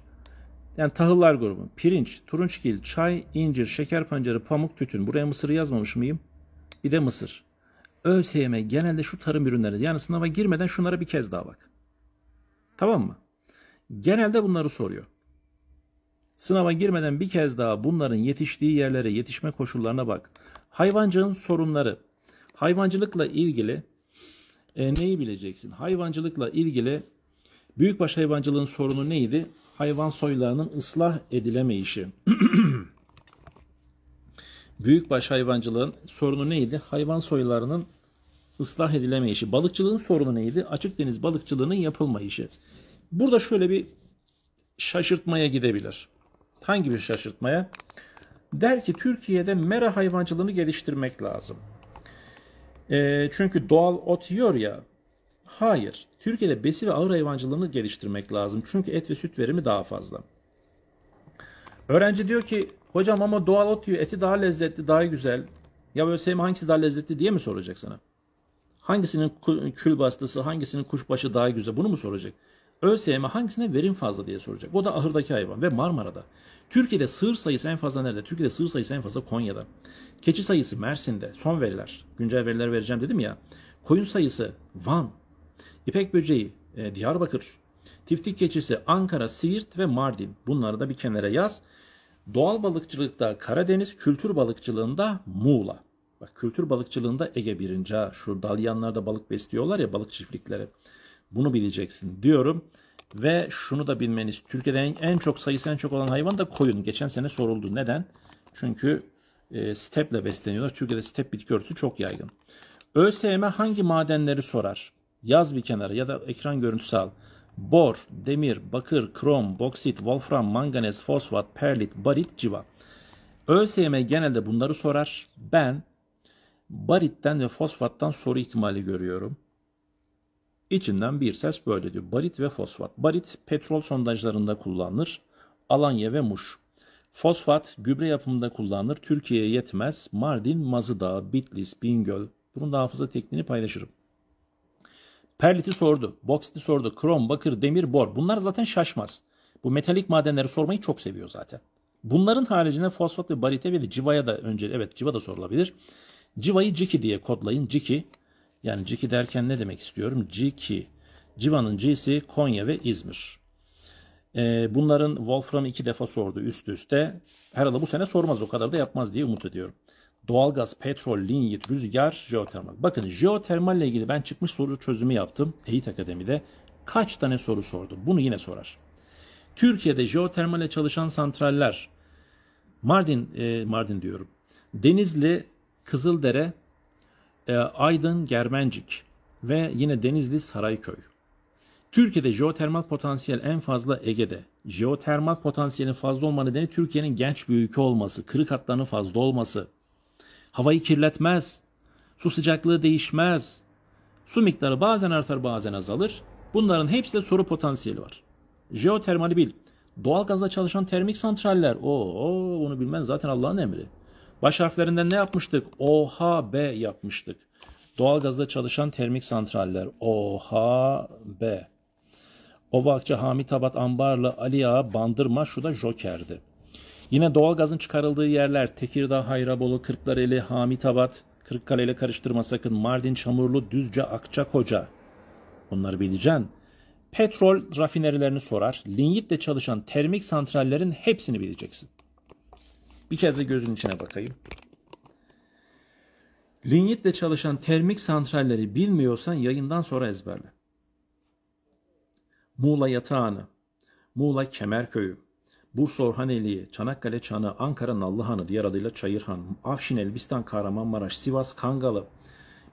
Yani tahıllar grubu. Pirinç, turunçgil, çay, incir, şeker pancarı, pamuk, tütün. Buraya mısırı yazmamış mıyım? Bir de mısır. ÖSYM genelde şu tarım ürünleri. Yani sınava girmeden şunlara bir kez daha bak. Tamam mı? Genelde bunları soruyor. Sınava girmeden bir kez daha bunların yetiştiği yerlere, yetişme koşullarına bak. Hayvancığın sorunları. Hayvancılıkla ilgili e, neyi bileceksin? Hayvancılıkla ilgili büyükbaş hayvancılığın sorunu neydi? Hayvan soylarının ıslah edilemeyişi. büyükbaş hayvancılığın sorunu neydi? Hayvan soylarının ıslah edilemeyişi. Balıkçılığın sorunu neydi? Açık deniz balıkçılığının yapılmayışı. Burada şöyle bir şaşırtmaya gidebilir. Hangi bir şaşırtmaya? Der ki Türkiye'de mera hayvancılığını geliştirmek lazım. E, çünkü doğal ot yiyor ya. Hayır. Türkiye'de besi ve ağır hayvancılığını geliştirmek lazım. Çünkü et ve süt verimi daha fazla. Öğrenci diyor ki hocam ama doğal ot yiyor. Eti daha lezzetli, daha güzel. Ya böyle sevme hangisi daha lezzetli diye mi soracak sana? Hangisinin kül bastısı, hangisinin kuşbaşı daha güzel? Bunu mu soracak? ÖSYM hangisine verim fazla diye soracak. O da ahırdaki hayvan ve Marmara'da. Türkiye'de sığır sayısı en fazla nerede? Türkiye'de sığır sayısı en fazla Konya'da. Keçi sayısı Mersin'de. Son veriler. Güncel veriler vereceğim dedim ya. Koyun sayısı Van. İpek böceği e, Diyarbakır. Tiftik keçisi Ankara, Siirt ve Mardin. Bunları da bir kenara yaz. Doğal balıkçılıkta Karadeniz, kültür balıkçılığında Muğla. Bak kültür balıkçılığında Ege birinci ha. Şu dalyanlarda balık besliyorlar ya balık çiftlikleri. Bunu bileceksin diyorum. Ve şunu da bilmeniz. Türkiye'de en çok sayısı en çok olan hayvan da koyun. Geçen sene soruldu. Neden? Çünkü e, steple besleniyorlar. Türkiye'de step bitki örtüsü çok yaygın. ÖSYM hangi madenleri sorar? Yaz bir kenara ya da ekran görüntüsü al. Bor, demir, bakır, krom, boksit, wolfram, manganez, fosfat, perlit, barit, civa. ÖSYM genelde bunları sorar. Ben baritten ve fosfattan soru ihtimali görüyorum. İçinden bir ses böyle diyor. Barit ve fosfat. Barit petrol sondajlarında kullanılır. Alanya ve Muş. Fosfat gübre yapımında kullanılır. Türkiye'ye yetmez. Mardin, Mazıdağ, Bitlis, Bingöl. Bunun daha fazla tekniğini paylaşırım. Perlit'i sordu. Boksit'i sordu. Krom, bakır, demir, bor. Bunlar zaten şaşmaz. Bu metalik madenleri sormayı çok seviyor zaten. Bunların haricinde fosfat ve barite ve civaya da önce evet civa da sorulabilir. Civayı ciki diye kodlayın. Ciki yani Ciki derken ne demek istiyorum? Ciki. Civan'ın C'si Konya ve İzmir. Ee, bunların Wolfram iki defa sordu üst üste. Herhalde bu sene sormaz o kadar da yapmaz diye umut ediyorum. Doğalgaz, petrol, lignit, rüzgar, jeotermal. Bakın jeotermalle ilgili ben çıkmış soru çözümü yaptım Eğit Akademi'de. Kaç tane soru sordu? Bunu yine sorar. Türkiye'de jeotermale çalışan santraller Mardin, e, Mardin diyorum. Denizli, Kızıldere, e, Aydın Germencik ve yine Denizli Sarayköy. Türkiye'de jeotermal potansiyel en fazla Ege'de. Jeotermal potansiyelin fazla olma nedeni Türkiye'nin genç bir ülke olması, kırık hatlarının fazla olması. Havayı kirletmez, su sıcaklığı değişmez, su miktarı bazen artar bazen azalır. Bunların hepsinde soru potansiyeli var. Jeotermali bil. Doğal çalışan termik santraller. Oo, onu bilmen zaten Allah'ın emri. Baş harflerinden ne yapmıştık? B yapmıştık. Doğalgazda çalışan termik santraller. OHB. Ovakça, Hamit Abat, Ambarlı, Ali Ağa, Bandırma şu da Joker'di. Yine doğalgazın çıkarıldığı yerler Tekirdağ, Hayrabolu, Kırklareli, Hamit Abat, Kırıkkale ile karıştırma sakın. Mardin, Çamurlu, Düzce, Akçakoca. Bunları bileceksin. Petrol rafinerilerini sorar. Linyit'te çalışan termik santrallerin hepsini bileceksin. Bir kez de gözün içine bakayım. Lignitle çalışan termik santralleri bilmiyorsan yayından sonra ezberle. Muğla Yatağanı, Muğla Kemerköy'ü, Bursa Orhaneli'yi, Çanakkale Çanı, Ankara Nallıhanı diğer adıyla Çayırhan, Afşin, Elbistan, Kahramanmaraş, Sivas, Kangalı,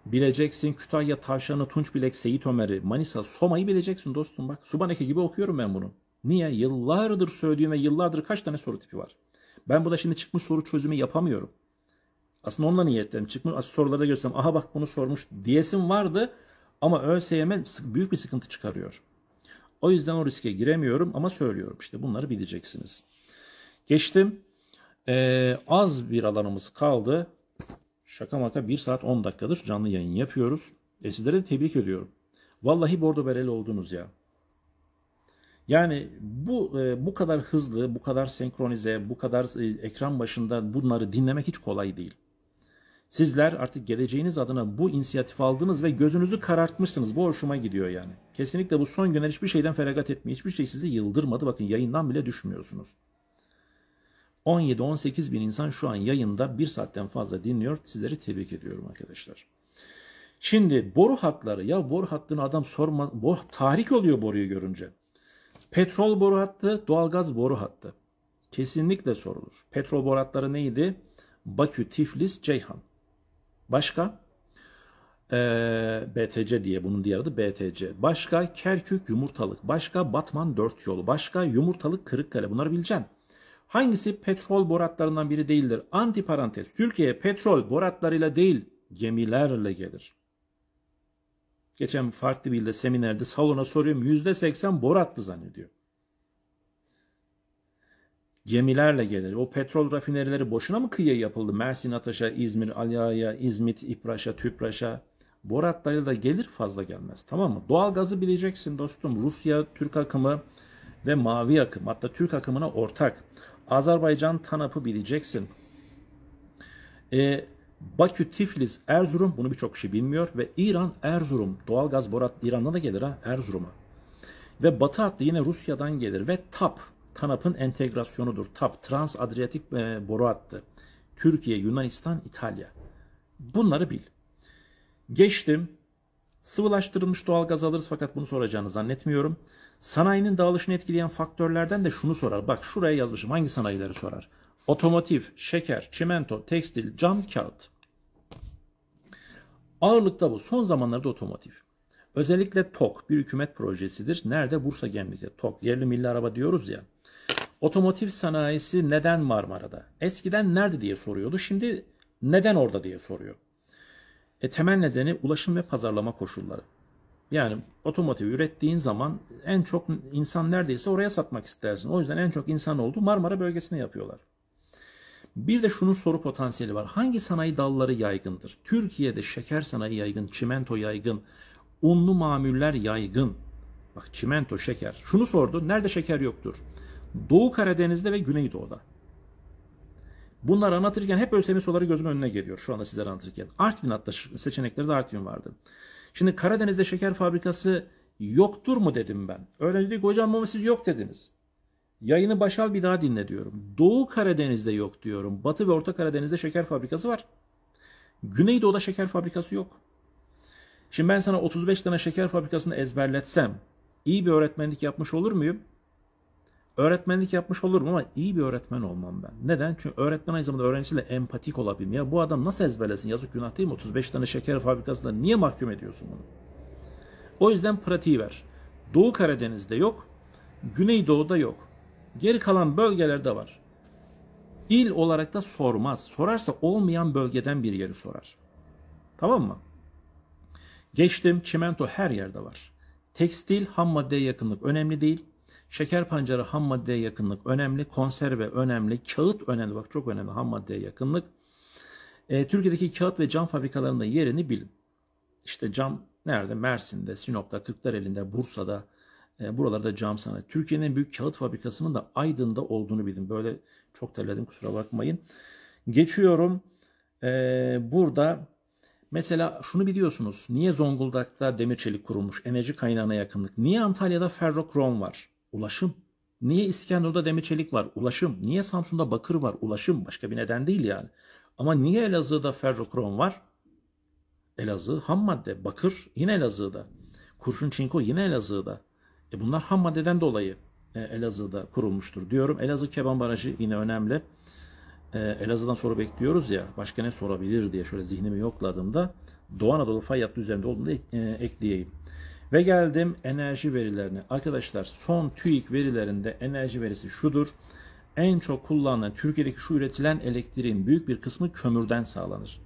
bileceksin Kütahya, Tavşanı, Tunçbilek, Seyit Ömer'i, Manisa, Soma'yı bileceksin dostum bak. Subaneke gibi okuyorum ben bunu. Niye? Yıllardır söylediğim ve yıllardır kaç tane soru tipi var. Ben burada şimdi çıkmış soru çözümü yapamıyorum. Aslında onunla niyetlerim. Çıkmış aslında sorularda göstereyim. Aha bak bunu sormuş diyesim vardı. Ama ÖSYM büyük bir sıkıntı çıkarıyor. O yüzden o riske giremiyorum ama söylüyorum işte bunları bileceksiniz. Geçtim. Ee, az bir alanımız kaldı. Şaka maka 1 saat 10 dakikadır canlı yayın yapıyoruz. E sizlere de tebrik ediyorum. Vallahi bordo bereli oldunuz ya. Yani bu e, bu kadar hızlı, bu kadar senkronize, bu kadar e, ekran başında bunları dinlemek hiç kolay değil. Sizler artık geleceğiniz adına bu inisiyatif aldınız ve gözünüzü karartmışsınız. Bu hoşuma gidiyor yani. Kesinlikle bu son günler hiçbir şeyden feragat etmiyor, Hiçbir şey sizi yıldırmadı. Bakın yayından bile düşmüyorsunuz. 17-18 bin insan şu an yayında bir saatten fazla dinliyor. Sizleri tebrik ediyorum arkadaşlar. Şimdi boru hatları ya boru hattını adam sorma boru, tahrik oluyor boruyu görünce. Petrol boru hattı, doğalgaz boru hattı. Kesinlikle sorulur. Petrol boru hatları neydi? Bakü, Tiflis, Ceyhan. Başka? Ee, BTC diye bunun diğer adı BTC. Başka Kerkük Yumurtalık. Başka Batman 4 Yolu. Başka Yumurtalık Kırıkkale. Bunları bileceksin. Hangisi petrol boratlarından biri değildir? Antiparantez. Türkiye petrol boratlarıyla değil gemilerle gelir. Geçen farklı bir de seminerde salona soruyorum. Yüzde seksen borattı zannediyor. Gemilerle gelir. O petrol rafinerileri boşuna mı kıyıya yapıldı? Mersin, Ataş'a, İzmir, Aliyah'a, İzmit, İpraş'a, Tüpraş'a. Boratları da gelir fazla gelmez. Tamam mı? Doğalgazı bileceksin dostum. Rusya, Türk akımı ve mavi akım. Hatta Türk akımına ortak. Azerbaycan TANAP'ı bileceksin. Eee Bakü, Tiflis, Erzurum bunu birçok kişi bilmiyor ve İran, Erzurum. Doğalgaz borat İran'dan da gelir ha Erzurum'a. Ve Batı hattı yine Rusya'dan gelir ve TAP, TANAP'ın entegrasyonudur. TAP, Trans Adriyatik e, Boru Hattı. Türkiye, Yunanistan, İtalya. Bunları bil. Geçtim. Sıvılaştırılmış doğalgaz alırız fakat bunu soracağını zannetmiyorum. Sanayinin dağılışını etkileyen faktörlerden de şunu sorar. Bak şuraya yazmışım hangi sanayileri sorar. Otomotiv, şeker, çimento, tekstil, cam, kağıt. Ağırlıkta bu. Son zamanlarda otomotiv. Özellikle TOK bir hükümet projesidir. Nerede? Bursa Gemlik'te. TOK. Yerli milli araba diyoruz ya. Otomotiv sanayisi neden Marmara'da? Eskiden nerede diye soruyordu. Şimdi neden orada diye soruyor. E, temel nedeni ulaşım ve pazarlama koşulları. Yani otomotiv ürettiğin zaman en çok insan neredeyse oraya satmak istersin. O yüzden en çok insan olduğu Marmara bölgesine yapıyorlar. Bir de şunun soru potansiyeli var. Hangi sanayi dalları yaygındır? Türkiye'de şeker sanayi yaygın, çimento yaygın, unlu mamuller yaygın. Bak çimento, şeker. Şunu sordu. Nerede şeker yoktur? Doğu Karadeniz'de ve Güneydoğu'da. Bunları anlatırken hep ÖSYM soruları gözümün önüne geliyor şu anda sizlere anlatırken. Artvin hatta seçenekleri de Artvin vardı. Şimdi Karadeniz'de şeker fabrikası yoktur mu dedim ben. Öğrenci dedi ki hocam ama siz yok dediniz. Yayını Başal bir daha dinle diyorum. Doğu Karadeniz'de yok diyorum. Batı ve Orta Karadeniz'de şeker fabrikası var. Güneydoğu'da şeker fabrikası yok. Şimdi ben sana 35 tane şeker fabrikasını ezberletsem iyi bir öğretmenlik yapmış olur muyum? Öğretmenlik yapmış olurum ama iyi bir öğretmen olmam ben. Neden? Çünkü öğretmen aynı zamanda öğrenciyle empatik olabilme. Ya bu adam nasıl ezberlesin? Yazık günah değil mi? 35 tane şeker fabrikasında niye mahkum ediyorsun bunu? O yüzden pratiği ver. Doğu Karadeniz'de yok. Güneydoğu'da yok. Geri kalan bölgelerde var. İl olarak da sormaz. Sorarsa olmayan bölgeden bir yeri sorar. Tamam mı? Geçtim çimento her yerde var. Tekstil ham maddeye yakınlık önemli değil. Şeker pancarı ham maddeye yakınlık önemli. Konserve önemli. Kağıt önemli. Bak çok önemli ham maddeye yakınlık. E, Türkiye'deki kağıt ve cam fabrikalarında yerini bilin. İşte cam nerede? Mersin'de, Sinop'ta, Kırklareli'nde, Bursa'da, e, buralarda cam sanayi. Türkiye'nin en büyük kağıt fabrikasının da Aydın'da olduğunu bildim. Böyle çok terledim kusura bakmayın. Geçiyorum. E, burada mesela şunu biliyorsunuz. Niye Zonguldak'ta demir çelik kurulmuş? Enerji kaynağına yakınlık. Niye Antalya'da ferrokrom var? Ulaşım. Niye İskenderun'da demir çelik var? Ulaşım. Niye Samsun'da bakır var? Ulaşım. Başka bir neden değil yani. Ama niye Elazığ'da ferrokrom var? Elazığ ham madde. Bakır yine Elazığ'da. Kurşun çinko yine Elazığ'da. E bunlar ham maddeden dolayı e, Elazığ'da kurulmuştur diyorum. Elazığ Keban Barajı yine önemli. E, Elazığ'dan soru bekliyoruz ya başka ne sorabilir diye şöyle zihnimi yokladığımda Doğu Anadolu fay hattı üzerinde olduğunu da e, ekleyeyim. Ve geldim enerji verilerine. Arkadaşlar son TÜİK verilerinde enerji verisi şudur. En çok kullanılan Türkiye'deki şu üretilen elektriğin büyük bir kısmı kömürden sağlanır.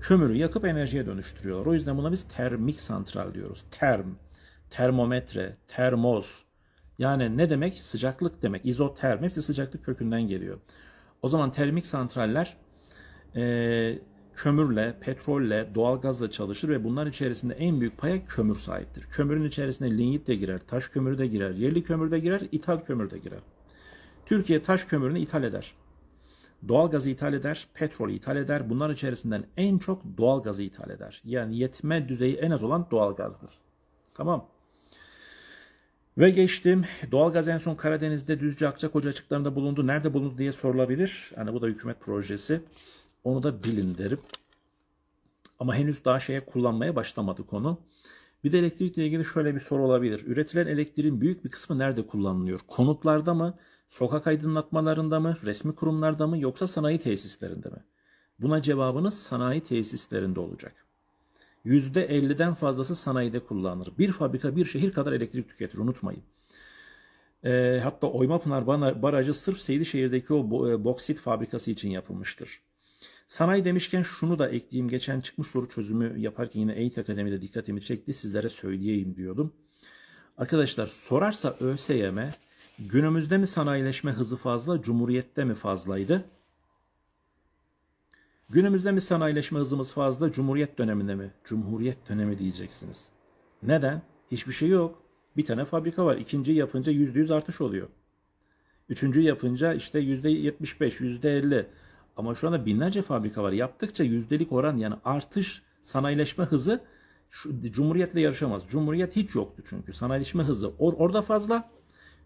Kömürü yakıp enerjiye dönüştürüyorlar. O yüzden buna biz termik santral diyoruz. Term termometre, termos. Yani ne demek? Sıcaklık demek. İzoterm. Hepsi sıcaklık kökünden geliyor. O zaman termik santraller e, kömürle, petrolle, doğalgazla çalışır ve bunlar içerisinde en büyük paya kömür sahiptir. Kömürün içerisine lignit de girer, taş kömürü de girer, yerli kömür de girer, ithal kömür de girer. Türkiye taş kömürünü ithal eder. Doğalgazı ithal eder, petrolü ithal eder. Bunlar içerisinden en çok doğalgazı ithal eder. Yani yetme düzeyi en az olan doğalgazdır. Tamam. Ve geçtim. Doğalgaz en son Karadeniz'de Düzce Akçakoca açıklarında bulundu. Nerede bulundu diye sorulabilir. Hani bu da hükümet projesi. Onu da bilin derim. Ama henüz daha şeye kullanmaya başlamadı konu. Bir de elektrikle ilgili şöyle bir soru olabilir. Üretilen elektriğin büyük bir kısmı nerede kullanılıyor? Konutlarda mı? Sokak aydınlatmalarında mı? Resmi kurumlarda mı? Yoksa sanayi tesislerinde mi? Buna cevabınız sanayi tesislerinde olacak. %50'den fazlası sanayide kullanılır. Bir fabrika bir şehir kadar elektrik tüketir unutmayın. E, hatta Oymapınar Barajı sırf Seydişehir'deki o e, boksit fabrikası için yapılmıştır. Sanayi demişken şunu da ekleyeyim. Geçen çıkmış soru çözümü yaparken yine EYT Akademi'de dikkatimi çekti. Sizlere söyleyeyim diyordum. Arkadaşlar sorarsa ÖSYM günümüzde mi sanayileşme hızı fazla, cumhuriyette mi fazlaydı? Günümüzde mi sanayileşme hızımız fazla, Cumhuriyet döneminde mi? Cumhuriyet dönemi diyeceksiniz. Neden? Hiçbir şey yok. Bir tane fabrika var. İkinciyi yapınca yüzde yüz artış oluyor. Üçüncü yapınca işte yüzde yetmiş beş, yüzde elli. Ama şu anda binlerce fabrika var. Yaptıkça yüzdelik oran yani artış sanayileşme hızı şu, Cumhuriyet'le yarışamaz. Cumhuriyet hiç yoktu çünkü. Sanayileşme hızı or, orada fazla.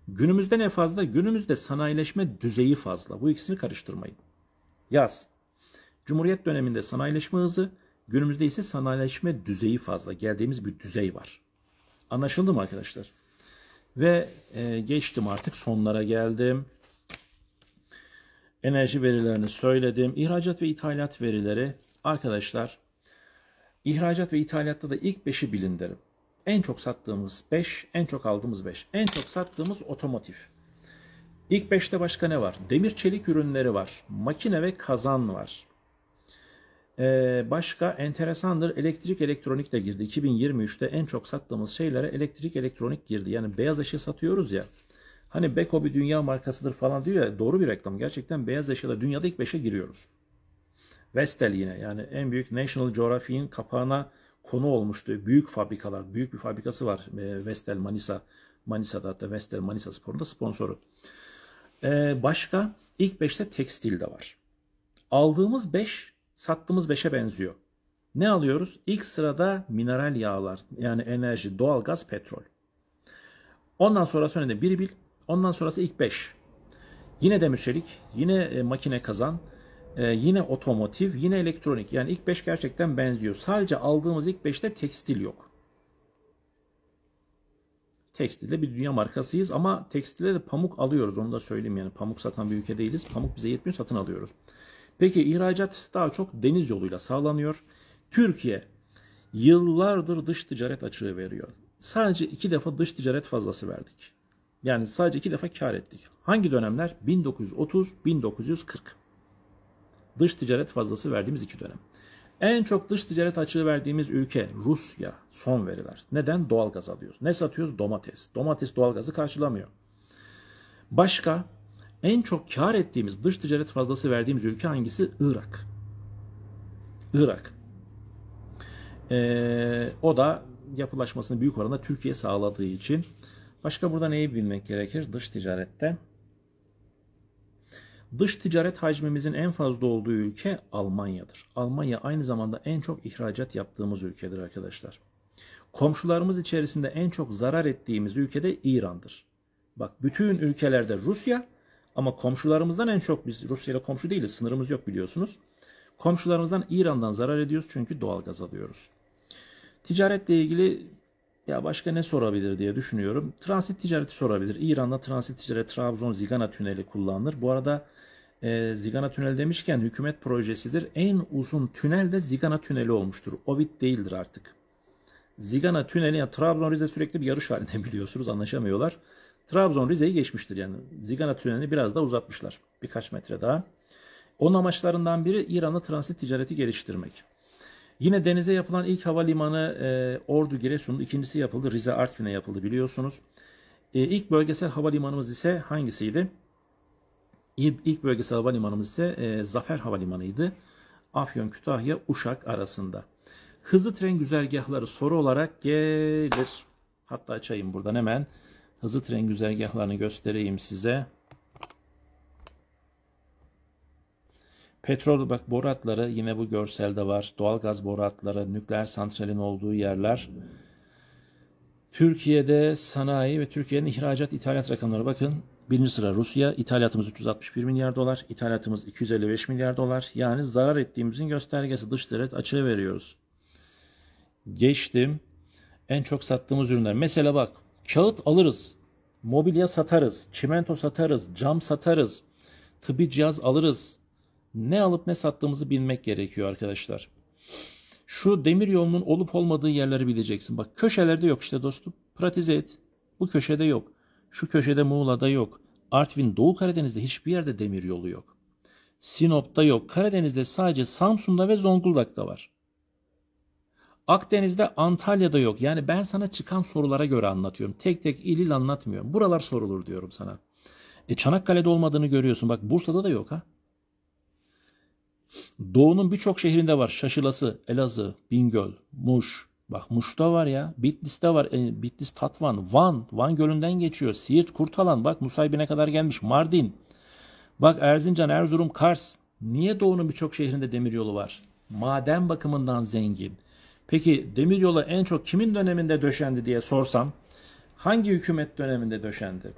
Günümüzde ne fazla? Günümüzde sanayileşme düzeyi fazla. Bu ikisini karıştırmayın. Yaz. Cumhuriyet döneminde sanayileşme hızı, günümüzde ise sanayileşme düzeyi fazla. Geldiğimiz bir düzey var. Anlaşıldı mı arkadaşlar? Ve e, geçtim artık sonlara geldim. Enerji verilerini söyledim. İhracat ve ithalat verileri arkadaşlar ihracat ve ithalatta da ilk 5'i bilin derim. En çok sattığımız 5, en çok aldığımız 5. En çok sattığımız otomotiv. İlk 5'te başka ne var? Demir çelik ürünleri var. Makine ve kazan var. Ee, başka enteresandır elektrik elektronik de girdi. 2023'te en çok sattığımız şeylere elektrik elektronik girdi. Yani beyaz eşya satıyoruz ya. Hani Beko bir dünya markasıdır falan diyor ya doğru bir reklam. Gerçekten beyaz eşyada dünyada ilk 5'e giriyoruz. Vestel yine yani en büyük National Geographic'in kapağına konu olmuştu. Büyük fabrikalar, büyük bir fabrikası var e, Vestel Manisa. Manisa'da hatta Vestel Manisa Sporunda sponsoru. Ee, başka ilk 5'te tekstil de var. Aldığımız 5 Sattığımız 5'e benziyor. Ne alıyoruz? İlk sırada mineral yağlar yani enerji, doğalgaz, petrol. Ondan sonrası önünde bir bil, ondan sonrası ilk 5. Yine demir çelik, yine e, makine kazan, e, yine otomotiv, yine elektronik. Yani ilk 5 gerçekten benziyor. Sadece aldığımız ilk 5'te tekstil yok. Tekstilde bir dünya markasıyız ama tekstilde de pamuk alıyoruz. Onu da söyleyeyim yani pamuk satan bir ülke değiliz. Pamuk bize yetmiyor satın alıyoruz. Peki ihracat daha çok deniz yoluyla sağlanıyor. Türkiye yıllardır dış ticaret açığı veriyor. Sadece iki defa dış ticaret fazlası verdik. Yani sadece iki defa kar ettik. Hangi dönemler? 1930-1940. Dış ticaret fazlası verdiğimiz iki dönem. En çok dış ticaret açığı verdiğimiz ülke Rusya. Son veriler. Neden? Doğalgaz alıyoruz. Ne satıyoruz? Domates. Domates doğalgazı karşılamıyor. Başka en çok kar ettiğimiz, dış ticaret fazlası verdiğimiz ülke hangisi? Irak. Irak. Ee, o da yapılaşmasını büyük oranda Türkiye sağladığı için. Başka burada neyi bilmek gerekir dış ticarette? Dış ticaret hacmimizin en fazla olduğu ülke Almanya'dır. Almanya aynı zamanda en çok ihracat yaptığımız ülkedir arkadaşlar. Komşularımız içerisinde en çok zarar ettiğimiz ülkede İran'dır. Bak bütün ülkelerde Rusya, ama komşularımızdan en çok biz Rusya ile komşu değiliz. Sınırımız yok biliyorsunuz. Komşularımızdan İran'dan zarar ediyoruz çünkü doğalgaz alıyoruz. Ticaretle ilgili ya başka ne sorabilir diye düşünüyorum. Transit ticareti sorabilir. İran'da transit ticareti Trabzon Zigana Tüneli kullanılır. Bu arada e, Zigana Tüneli demişken hükümet projesidir. En uzun tünel de Zigana Tüneli olmuştur. Ovid değildir artık. Zigana Tüneli ya Trabzon Rize sürekli bir yarış halinde biliyorsunuz anlaşamıyorlar. Trabzon Rize'yi geçmiştir yani. Zigana tünelini biraz daha uzatmışlar. Birkaç metre daha. Onun amaçlarından biri İran'da transit ticareti geliştirmek. Yine denize yapılan ilk havalimanı e, Ordu Giresun, ikincisi yapıldı. Rize Artvin'e yapıldı biliyorsunuz. E, ilk bölgesel havalimanımız ise hangisiydi? İlk bölgesel havalimanımız ise e, Zafer Havalimanı'ydı. Afyon, Kütahya, Uşak arasında. Hızlı tren güzergahları soru olarak gelir. Hatta açayım buradan hemen hızlı tren güzergahlarını göstereyim size. Petrol bak boru yine bu görselde var. Doğalgaz boru hatları, nükleer santralin olduğu yerler. Türkiye'de sanayi ve Türkiye'nin ihracat ithalat rakamları bakın. Birinci sıra Rusya, İthalatımız 361 milyar dolar, İthalatımız 255 milyar dolar. Yani zarar ettiğimizin göstergesi dış ticaret açığı veriyoruz. Geçtim. En çok sattığımız ürünler. Mesela bak Kağıt alırız, mobilya satarız, çimento satarız, cam satarız, tıbbi cihaz alırız. Ne alıp ne sattığımızı bilmek gerekiyor arkadaşlar. Şu demir yolunun olup olmadığı yerleri bileceksin. Bak köşelerde yok işte dostum. Pratize et. Bu köşede yok. Şu köşede Muğla'da yok. Artvin, Doğu Karadeniz'de hiçbir yerde demir yolu yok. Sinop'ta yok. Karadeniz'de sadece Samsun'da ve Zonguldak'ta var. Akdeniz'de Antalya'da yok. Yani ben sana çıkan sorulara göre anlatıyorum. Tek tek il il anlatmıyorum. Buralar sorulur diyorum sana. E Çanakkale'de olmadığını görüyorsun. Bak Bursa'da da yok ha. Doğu'nun birçok şehrinde var. Şaşılası, Elazığ, Bingöl, Muş. Bak Muş'ta var ya. Bitlis'te var. E, Bitlis, Tatvan, Van. Van Gölü'nden geçiyor. Siirt, Kurtalan. Bak Musaybin'e kadar gelmiş. Mardin. Bak Erzincan, Erzurum, Kars. Niye Doğu'nun birçok şehrinde demiryolu var? Maden bakımından zengin. Peki demiryolu en çok kimin döneminde döşendi diye sorsam hangi hükümet döneminde döşendi?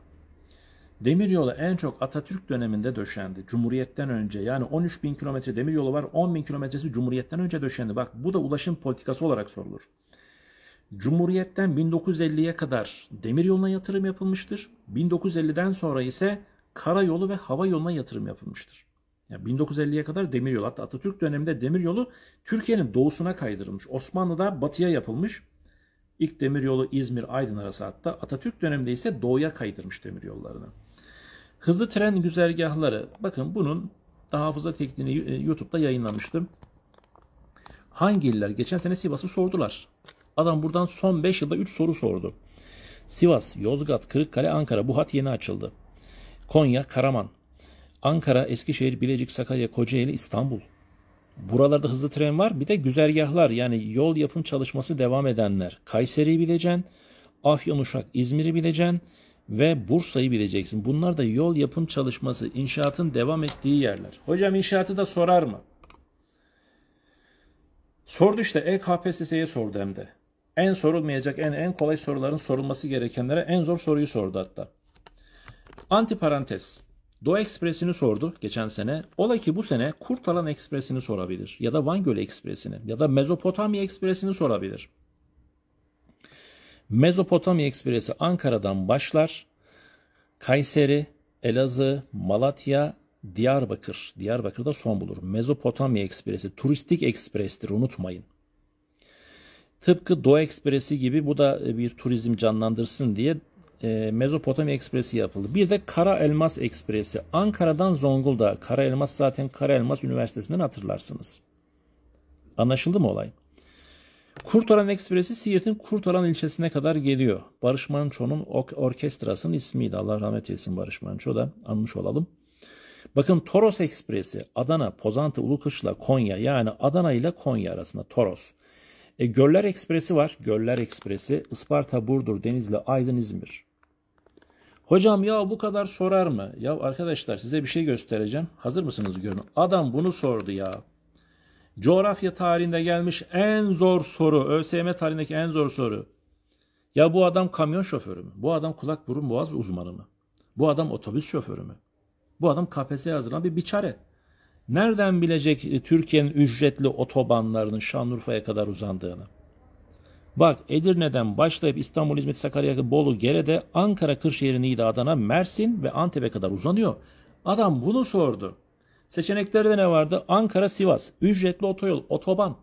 Demiryolu en çok Atatürk döneminde döşendi. Cumhuriyet'ten önce yani 13 bin kilometre demiryolu var 10 bin kilometresi Cumhuriyet'ten önce döşendi. Bak bu da ulaşım politikası olarak sorulur. Cumhuriyet'ten 1950'ye kadar demiryoluna yatırım yapılmıştır. 1950'den sonra ise karayolu ve hava yoluna yatırım yapılmıştır. Yani 1950'ye kadar demiryolu hatta Atatürk döneminde demiryolu Türkiye'nin doğusuna kaydırılmış. Osmanlı'da batıya yapılmış. İlk demiryolu İzmir-Aydın arası hatta Atatürk döneminde ise doğuya kaydırmış demiryollarını. Hızlı tren güzergahları. Bakın bunun daha hafıza tekniğini e, YouTube'da yayınlamıştım. Hangi iller? Geçen sene Sivas'ı sordular. Adam buradan son 5 yılda 3 soru sordu. Sivas, Yozgat, Kırıkkale, Ankara bu hat yeni açıldı. Konya, Karaman, Ankara, Eskişehir, Bilecik, Sakarya, Kocaeli, İstanbul. Buralarda hızlı tren var. Bir de güzergahlar yani yol yapım çalışması devam edenler. Kayseri'yi bileceksin, Afyon, Uşak, İzmir'i bileceksin ve Bursa'yı bileceksin. Bunlar da yol yapım çalışması, inşaatın devam ettiği yerler. Hocam inşaatı da sorar mı? Sordu işte EKPSS'ye sordu hem de. En sorulmayacak, en en kolay soruların sorulması gerekenlere en zor soruyu sordu hatta. Anti parantez. Do Ekspresi'ni sordu geçen sene. Ola ki bu sene Kurtalan Ekspresi'ni sorabilir. Ya da Van Gölü Ekspresi'ni. Ya da Mezopotamya Ekspresi'ni sorabilir. Mezopotamya Ekspresi Ankara'dan başlar. Kayseri, Elazığ, Malatya, Diyarbakır. Diyarbakır'da son bulur. Mezopotamya Ekspresi turistik eksprestir unutmayın. Tıpkı Doğu Ekspresi gibi bu da bir turizm canlandırsın diye e, Mezopotamya Ekspresi yapıldı. Bir de Kara Elmas Ekspresi. Ankara'dan Zonguldak. Kara Elmas zaten Kara Elmas Üniversitesi'nden hatırlarsınız. Anlaşıldı mı olay? Kurtaran Ekspresi Siirt'in Kurtaran ilçesine kadar geliyor. Barış Manço'nun orkestrasının ismiydi. Allah rahmet eylesin Barış Manço da anmış olalım. Bakın Toros Ekspresi Adana, Pozantı, Ulukışla, Konya yani Adana ile Konya arasında Toros. E, Göller Ekspresi var. Göller Ekspresi Isparta, Burdur, Denizli, Aydın, İzmir. Hocam ya bu kadar sorar mı? Ya arkadaşlar size bir şey göstereceğim. Hazır mısınız görün. Adam bunu sordu ya. Coğrafya tarihinde gelmiş en zor soru. ÖSYM tarihindeki en zor soru. Ya bu adam kamyon şoförü mü? Bu adam kulak burun boğaz uzmanı mı? Bu adam otobüs şoförü mü? Bu adam KPSS'ye hazırlanan bir biçare. Nereden bilecek e, Türkiye'nin ücretli otobanlarının Şanlıurfa'ya kadar uzandığını? Bak Edirne'den başlayıp İstanbul, İzmit, Sakarya, Bolu, Gere'de, Ankara, Kırşehir, Niğde, Adana, Mersin ve Antep'e kadar uzanıyor. Adam bunu sordu. Seçeneklerde ne vardı? Ankara, Sivas, ücretli otoyol, otoban.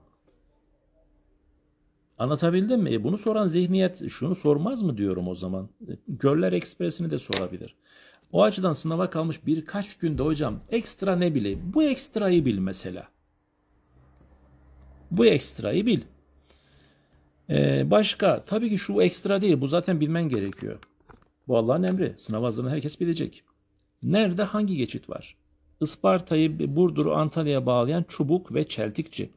Anlatabildim mi? E bunu soran zihniyet şunu sormaz mı diyorum o zaman. E, Göller Ekspresi'ni de sorabilir. O açıdan sınava kalmış birkaç günde hocam ekstra ne bileyim? Bu ekstrayı bil mesela. Bu ekstrayı bil. Ee, başka tabii ki şu ekstra değil. Bu zaten bilmen gerekiyor. Bu Allah'ın emri. Sınav hazırlığını herkes bilecek. Nerede hangi geçit var? Isparta'yı Burdur'u Antalya'ya bağlayan Çubuk ve Çeltikçi.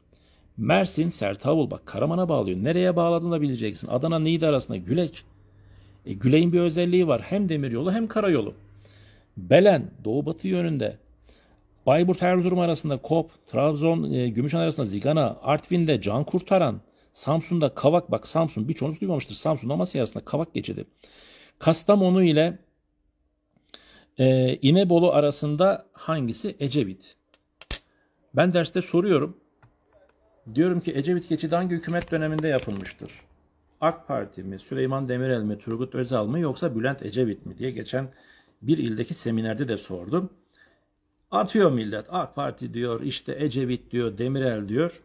Mersin, Sertavul bak Karaman'a bağlıyor. Nereye bağladığını da bileceksin. Adana, Niğde arasında Gülek. E, Gülek'in bir özelliği var. Hem demiryolu hem karayolu. Belen doğu batı yönünde. Bayburt Erzurum arasında Kop, Trabzon, e, Gümüşhane arasında Zigana, Artvin'de Can Kurtaran, Samsun'da Kavak bak Samsun birçoğunuz duymamıştır. Samsun ama siyasında Kavak geçidi. Kastamonu ile e, İnebolu arasında hangisi? Ecevit. Ben derste soruyorum. Diyorum ki Ecevit geçidi hangi hükümet döneminde yapılmıştır? AK Parti mi, Süleyman Demirel mi, Turgut Özal mı yoksa Bülent Ecevit mi diye geçen bir ildeki seminerde de sordum. Atıyor millet. AK Parti diyor, işte Ecevit diyor, Demirel diyor.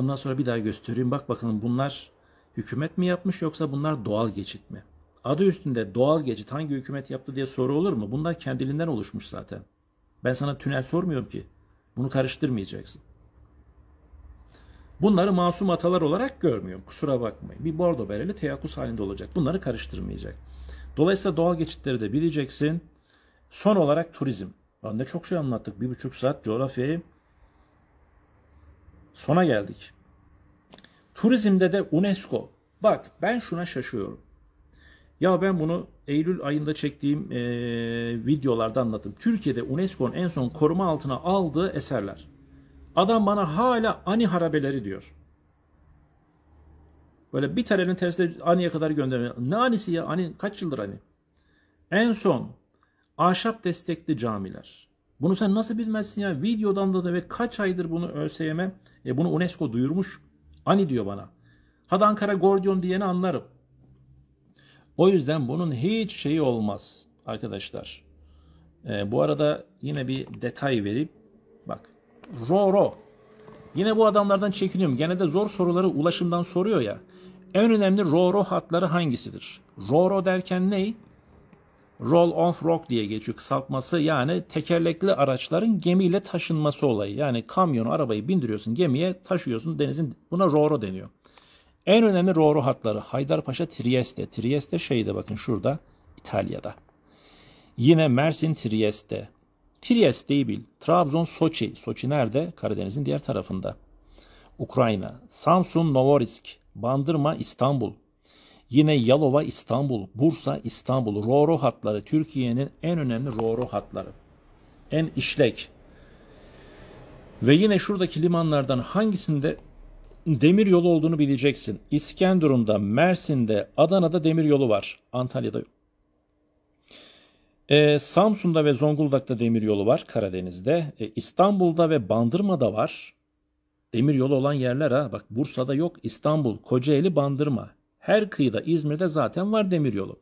Ondan sonra bir daha göstereyim. Bak bakalım bunlar hükümet mi yapmış yoksa bunlar doğal geçit mi? Adı üstünde doğal geçit hangi hükümet yaptı diye soru olur mu? Bunlar kendiliğinden oluşmuş zaten. Ben sana tünel sormuyorum ki. Bunu karıştırmayacaksın. Bunları masum atalar olarak görmüyorum. Kusura bakmayın. Bir bordo bereli teyakkuz halinde olacak. Bunları karıştırmayacak. Dolayısıyla doğal geçitleri de bileceksin. Son olarak turizm. Ben de çok şey anlattık. Bir buçuk saat coğrafyayı sona geldik. Turizmde de UNESCO. Bak ben şuna şaşıyorum. Ya ben bunu Eylül ayında çektiğim e, videolarda anlattım. Türkiye'de UNESCO'nun en son koruma altına aldığı eserler. Adam bana hala ani harabeleri diyor. Böyle bir tanenin tersine aniye kadar gönderiyor. Ne anisi ya? Ani kaç yıldır ani? En son ahşap destekli camiler. Bunu sen nasıl bilmezsin ya? Videodan da, da ve kaç aydır bunu ÖSYM, e, bunu UNESCO duyurmuş. Ani diyor bana. Hadi Ankara Gordion diyeni anlarım. O yüzden bunun hiç şeyi olmaz arkadaşlar. E, bu arada yine bir detay verip bak. Roro. Yine bu adamlardan çekiniyorum. Gene de zor soruları ulaşımdan soruyor ya. En önemli Roro hatları hangisidir? Roro derken ney? roll off rock diye geçiyor kısaltması yani tekerlekli araçların gemiyle taşınması olayı. Yani kamyonu arabayı bindiriyorsun gemiye taşıyorsun denizin buna roro deniyor. En önemli roro hatları Haydarpaşa Trieste. Trieste şeyde bakın şurada İtalya'da. Yine Mersin Trieste. Trieste'yi bil. Trabzon Soçi. Soçi nerede? Karadeniz'in diğer tarafında. Ukrayna. Samsun Novorisk. Bandırma İstanbul. Yine Yalova İstanbul, Bursa İstanbul Roro hatları Türkiye'nin en önemli Roro hatları. En işlek. Ve yine şuradaki limanlardan hangisinde demir yolu olduğunu bileceksin. İskenderun'da, Mersin'de, Adana'da demir yolu var. Antalya'da yok. E, Samsun'da ve Zonguldak'ta demir yolu var Karadeniz'de. E, İstanbul'da ve Bandırma'da var. Demir yolu olan yerler ha. Bak Bursa'da yok. İstanbul, Kocaeli, Bandırma. Her kıyıda İzmir'de zaten var demiryolu.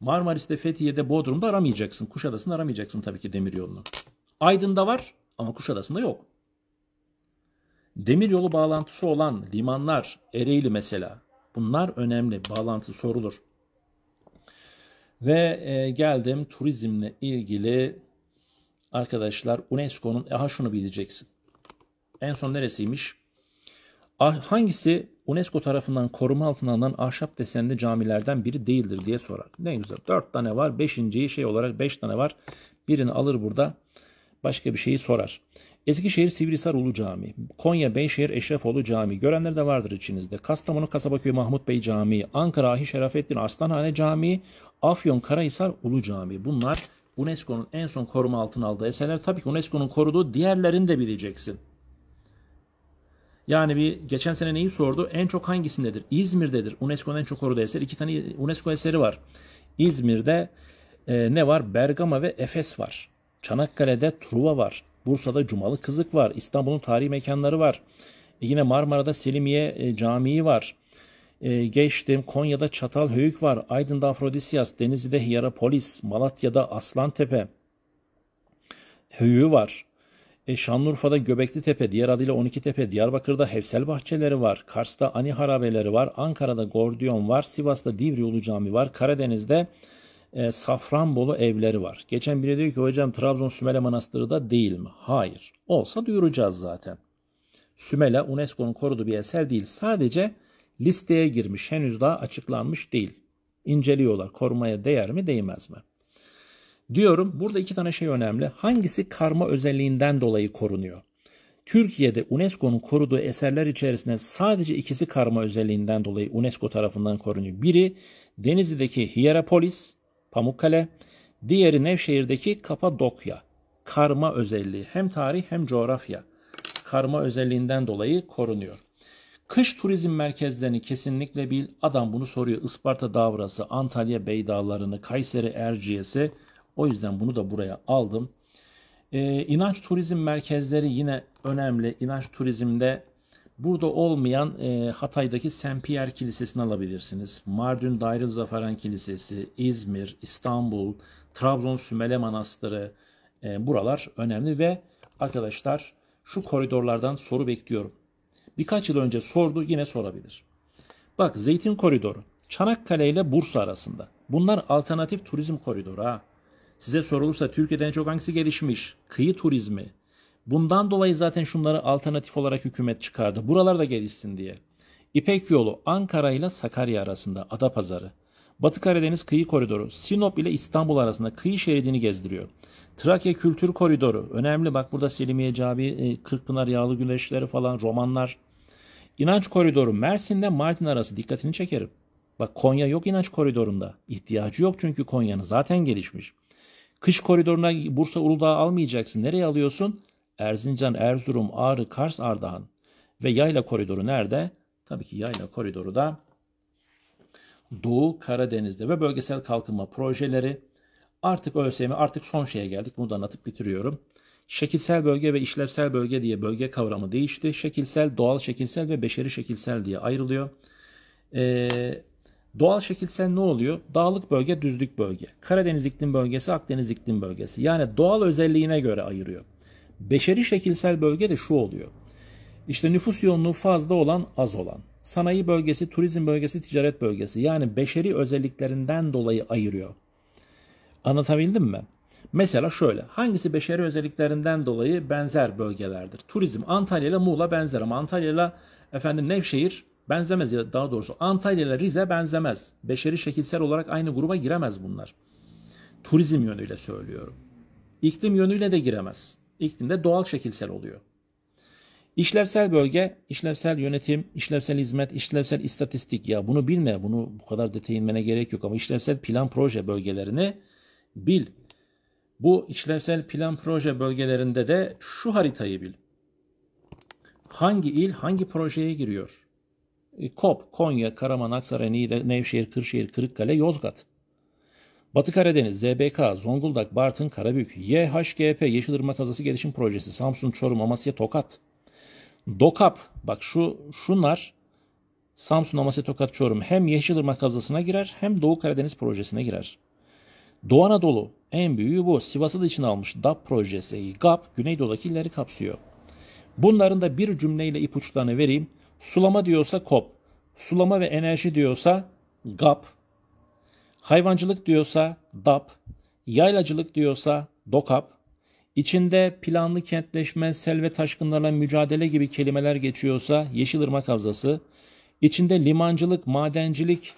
Marmaris'te, Fethiye'de, Bodrum'da aramayacaksın. Kuşadası'nda aramayacaksın tabii ki demiryolunu. Aydın'da var ama Kuşadası'nda yok. Demiryolu bağlantısı olan limanlar, Ereğli mesela. Bunlar önemli. Bağlantı sorulur. Ve e, geldim turizmle ilgili arkadaşlar UNESCO'nun aha e, şunu bileceksin. En son neresiymiş? Ah, hangisi UNESCO tarafından koruma altına alınan ahşap desenli camilerden biri değildir diye sorar. Ne güzel. Dört tane var. Beşinciyi şey olarak beş tane var. Birini alır burada. Başka bir şeyi sorar. Eskişehir Sivrisar Ulu Camii, Konya Beyşehir Eşrefoğlu Camii, görenler de vardır içinizde. Kastamonu Kasabaköy Mahmut Bey Camii, Ankara Ahi Şerafettin Arslanhane Camii, Afyon Karahisar Ulu Camii. Bunlar UNESCO'nun en son koruma altına aldığı eserler. Tabii ki UNESCO'nun koruduğu diğerlerini de bileceksin. Yani bir geçen sene neyi sordu? En çok hangisindedir? İzmir'dedir. UNESCO'nun en çok orada eser. İki tane UNESCO eseri var. İzmir'de e, ne var? Bergama ve Efes var. Çanakkale'de Truva var. Bursa'da Cumalı Kızık var. İstanbul'un tarihi mekanları var. E, yine Marmara'da Selimiye e, Camii var. E, geçtim Konya'da Çatal Çatalhöyük var. Aydın'da Afrodisiyas, Denizli'de Hierapolis, Malatya'da Aslantepe Höyüğü var. E, Şanlıurfa'da Göbekli Tepe, diğer adıyla 12 Tepe, Diyarbakır'da Hevsel Bahçeleri var, Kars'ta Ani Harabeleri var, Ankara'da Gordiyon var, Sivas'ta Divri Ulu Cami var, Karadeniz'de e, Safranbolu evleri var. Geçen biri diyor ki hocam Trabzon Sümele Manastırı da değil mi? Hayır. Olsa duyuracağız zaten. Sümele UNESCO'nun koruduğu bir eser değil. Sadece listeye girmiş henüz daha açıklanmış değil. İnceliyorlar korumaya değer mi değmez mi? Diyorum burada iki tane şey önemli. Hangisi karma özelliğinden dolayı korunuyor? Türkiye'de UNESCO'nun koruduğu eserler içerisinde sadece ikisi karma özelliğinden dolayı UNESCO tarafından korunuyor. Biri Denizli'deki Hierapolis, Pamukkale, diğeri Nevşehir'deki Kapadokya. Karma özelliği hem tarih hem coğrafya karma özelliğinden dolayı korunuyor. Kış turizm merkezlerini kesinlikle bil. Adam bunu soruyor. Isparta Davrası, Antalya Beydağlarını, Kayseri Erciyes'i, o yüzden bunu da buraya aldım. E, inanç turizm merkezleri yine önemli. İnanç turizmde burada olmayan e, Hatay'daki Saint Pierre Kilisesi'ni alabilirsiniz. Mardin Dairil Zaferen Kilisesi, İzmir, İstanbul, Trabzon Sümele Manastırı e, buralar önemli ve arkadaşlar şu koridorlardan soru bekliyorum. Birkaç yıl önce sordu yine sorabilir. Bak Zeytin Koridoru Çanakkale ile Bursa arasında. Bunlar alternatif turizm koridoru ha. Size sorulursa Türkiye'de en çok hangisi gelişmiş? Kıyı turizmi. Bundan dolayı zaten şunları alternatif olarak hükümet çıkardı. Buralar da gelişsin diye. İpek yolu Ankara ile Sakarya arasında Adapazarı. Batı Karadeniz kıyı koridoru Sinop ile İstanbul arasında kıyı şeridini gezdiriyor. Trakya Kültür Koridoru önemli bak burada Selimiye Cabi, e, Kırkpınar Yağlı Güneşleri falan romanlar. İnanç Koridoru Mersin'de Mardin arası dikkatini çekerim. Bak Konya yok inanç koridorunda. İhtiyacı yok çünkü Konya'nın zaten gelişmiş. Kış koridoruna Bursa Uludağ almayacaksın. Nereye alıyorsun? Erzincan, Erzurum, Ağrı, Kars, Ardahan. Ve yayla koridoru nerede? Tabii ki yayla koridoru da Doğu Karadeniz'de ve bölgesel kalkınma projeleri. Artık ÖSYM artık son şeye geldik. Bunu da anlatıp bitiriyorum. Şekilsel bölge ve işlevsel bölge diye bölge kavramı değişti. Şekilsel, doğal şekilsel ve beşeri şekilsel diye ayrılıyor. Ee, Doğal şekilsel ne oluyor? Dağlık bölge, düzlük bölge. Karadeniz iklim bölgesi, Akdeniz iklim bölgesi. Yani doğal özelliğine göre ayırıyor. Beşeri şekilsel bölge de şu oluyor. İşte nüfus yoğunluğu fazla olan, az olan. Sanayi bölgesi, turizm bölgesi, ticaret bölgesi. Yani beşeri özelliklerinden dolayı ayırıyor. Anlatabildim mi? Mesela şöyle, hangisi beşeri özelliklerinden dolayı benzer bölgelerdir? Turizm Antalya ile Muğla benzer ama Antalya ile efendim Nevşehir Benzemez ya daha doğrusu Antalya ile Rize benzemez. Beşeri şekilsel olarak aynı gruba giremez bunlar. Turizm yönüyle söylüyorum. İklim yönüyle de giremez. İklimde doğal şekilsel oluyor. İşlevsel bölge, işlevsel yönetim, işlevsel hizmet, işlevsel istatistik. Ya bunu bilme, bunu bu kadar detay inmene gerek yok ama işlevsel plan proje bölgelerini bil. Bu işlevsel plan proje bölgelerinde de şu haritayı bil. Hangi il hangi projeye giriyor? E, Kop, Konya, Karaman, Aksaray, Niğde, Nevşehir, Kırşehir, Kırıkkale, Yozgat. Batı Karadeniz, ZBK, Zonguldak, Bartın, Karabük, YHGP, Yeşilırmak Kazası Gelişim Projesi, Samsun, Çorum, Amasya, Tokat. DOKAP, bak şu şunlar Samsun, Amasya, Tokat, Çorum hem Yeşilırmak Havzası'na girer hem Doğu Karadeniz projesine girer. Doğu Anadolu en büyüğü bu. Sivas'ı da içine almış DAP projesi. GAP Güneydoğu'daki illeri kapsıyor. Bunların da bir cümleyle ipuçlarını vereyim. Sulama diyorsa kop. Sulama ve enerji diyorsa gap. Hayvancılık diyorsa dap. Yaylacılık diyorsa dokap. İçinde planlı kentleşme, sel ve taşkınlarla mücadele gibi kelimeler geçiyorsa Yeşilırmak Havzası. İçinde limancılık, madencilik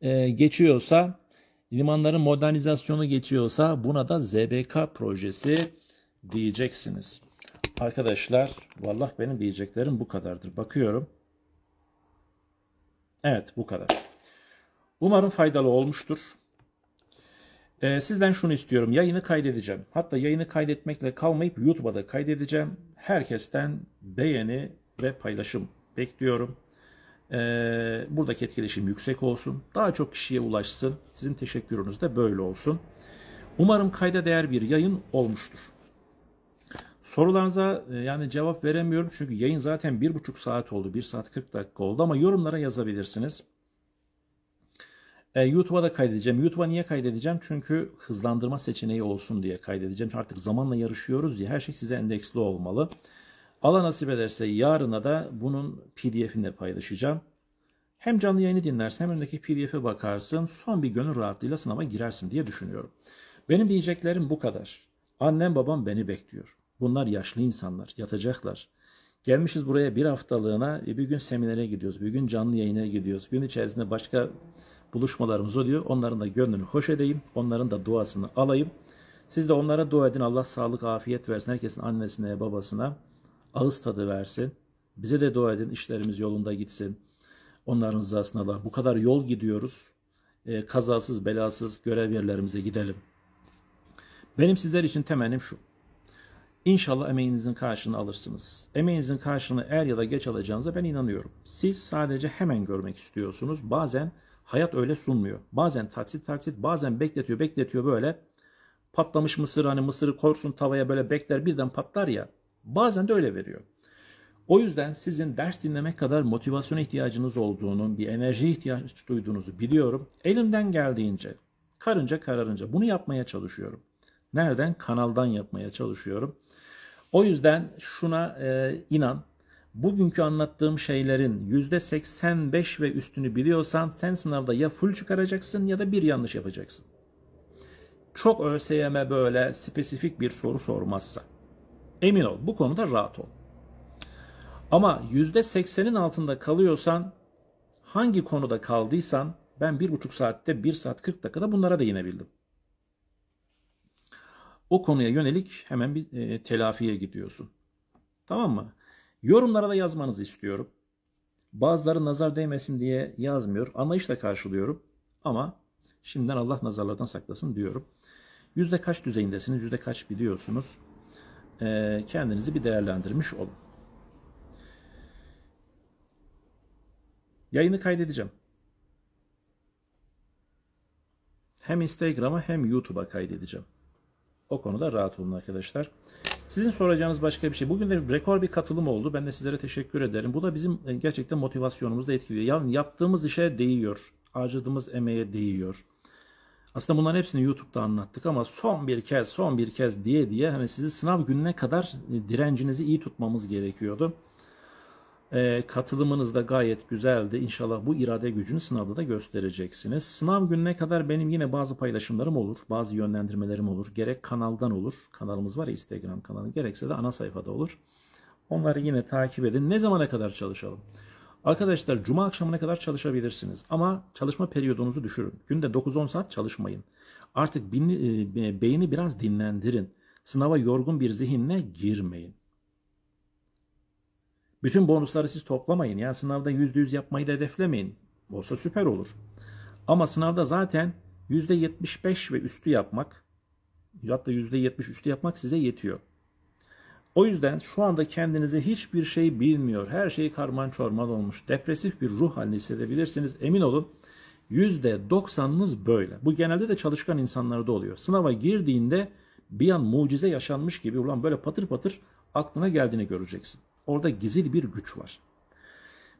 e, geçiyorsa, limanların modernizasyonu geçiyorsa buna da ZBK projesi diyeceksiniz. Arkadaşlar vallahi benim diyeceklerim bu kadardır. Bakıyorum. Evet bu kadar. Umarım faydalı olmuştur. Ee, sizden şunu istiyorum. Yayını kaydedeceğim. Hatta yayını kaydetmekle kalmayıp YouTube'a da kaydedeceğim. Herkesten beğeni ve paylaşım bekliyorum. Ee, buradaki etkileşim yüksek olsun. Daha çok kişiye ulaşsın. Sizin teşekkürünüz de böyle olsun. Umarım kayda değer bir yayın olmuştur. Sorularınıza e, yani cevap veremiyorum çünkü yayın zaten bir buçuk saat oldu. bir saat 40 dakika oldu ama yorumlara yazabilirsiniz. E, YouTube'a da kaydedeceğim. YouTube'a niye kaydedeceğim? Çünkü hızlandırma seçeneği olsun diye kaydedeceğim. Artık zamanla yarışıyoruz diye her şey size endeksli olmalı. Allah nasip ederse yarına da bunun pdf'ini de paylaşacağım. Hem canlı yayını dinlersin hem önündeki pdf'e bakarsın. Son bir gönül rahatlığıyla sınava girersin diye düşünüyorum. Benim diyeceklerim bu kadar. Annem babam beni bekliyor. Bunlar yaşlı insanlar, yatacaklar. Gelmişiz buraya bir haftalığına e, bir gün seminere gidiyoruz, bir gün canlı yayına gidiyoruz. Gün içerisinde başka buluşmalarımız oluyor. Onların da gönlünü hoş edeyim, onların da duasını alayım. Siz de onlara dua edin. Allah sağlık, afiyet versin. Herkesin annesine, babasına ağız tadı versin. Bize de dua edin. işlerimiz yolunda gitsin. Onların rızasını Allah. Bu kadar yol gidiyoruz. E, kazasız, belasız görev yerlerimize gidelim. Benim sizler için temennim şu. İnşallah emeğinizin karşılığını alırsınız. Emeğinizin karşılığını er ya da geç alacağınıza ben inanıyorum. Siz sadece hemen görmek istiyorsunuz. Bazen hayat öyle sunmuyor. Bazen taksit taksit, bazen bekletiyor, bekletiyor böyle. Patlamış mısır hani mısırı korsun tavaya böyle bekler birden patlar ya. Bazen de öyle veriyor. O yüzden sizin ders dinlemek kadar motivasyona ihtiyacınız olduğunu, bir enerji ihtiyaç duyduğunuzu biliyorum. Elimden geldiğince, karınca kararınca bunu yapmaya çalışıyorum. Nereden? Kanaldan yapmaya çalışıyorum. O yüzden şuna e, inan. Bugünkü anlattığım şeylerin %85 ve üstünü biliyorsan sen sınavda ya full çıkaracaksın ya da bir yanlış yapacaksın. Çok ÖSYM böyle spesifik bir soru sormazsa. Emin ol bu konuda rahat ol. Ama %80'in altında kalıyorsan hangi konuda kaldıysan ben bir buçuk saatte 1 saat 40 dakikada bunlara değinebildim o konuya yönelik hemen bir e, telafiye gidiyorsun. Tamam mı? Yorumlara da yazmanızı istiyorum. Bazıları nazar değmesin diye yazmıyor. Anlayışla karşılıyorum. Ama şimdiden Allah nazarlardan saklasın diyorum. Yüzde kaç düzeyindesiniz, yüzde kaç biliyorsunuz. E, kendinizi bir değerlendirmiş olun. Yayını kaydedeceğim. Hem Instagram'a hem YouTube'a kaydedeceğim. O konuda rahat olun arkadaşlar. Sizin soracağınız başka bir şey. Bugün de rekor bir katılım oldu. Ben de sizlere teşekkür ederim. Bu da bizim e, gerçekten motivasyonumuzu da etkiliyor. Yani yaptığımız işe değiyor. Harcadığımız emeğe değiyor. Aslında bunların hepsini YouTube'da anlattık ama son bir kez, son bir kez diye diye hani sizi sınav gününe kadar e, direncinizi iyi tutmamız gerekiyordu. E, katılımınız da gayet güzeldi. İnşallah bu irade gücünü sınavda da göstereceksiniz. Sınav gününe kadar benim yine bazı paylaşımlarım olur. Bazı yönlendirmelerim olur. Gerek kanaldan olur. Kanalımız var ya Instagram kanalı. Gerekse de ana sayfada olur. Onları yine takip edin. Ne zamana kadar çalışalım? Arkadaşlar cuma akşamına kadar çalışabilirsiniz. Ama çalışma periyodunuzu düşürün. Günde 9-10 saat çalışmayın. Artık e, beyni biraz dinlendirin. Sınava yorgun bir zihinle girmeyin. Bütün bonusları siz toplamayın. Yani sınavda %100 yapmayı da hedeflemeyin. Olsa süper olur. Ama sınavda zaten %75 ve üstü yapmak hatta %70 üstü yapmak size yetiyor. O yüzden şu anda kendinize hiçbir şey bilmiyor. Her şey karman çorman olmuş. Depresif bir ruh halini hissedebilirsiniz. Emin olun %90'ınız böyle. Bu genelde de çalışkan insanlarda oluyor. Sınava girdiğinde bir an mucize yaşanmış gibi ulan böyle patır patır aklına geldiğini göreceksin. Orada gizli bir güç var.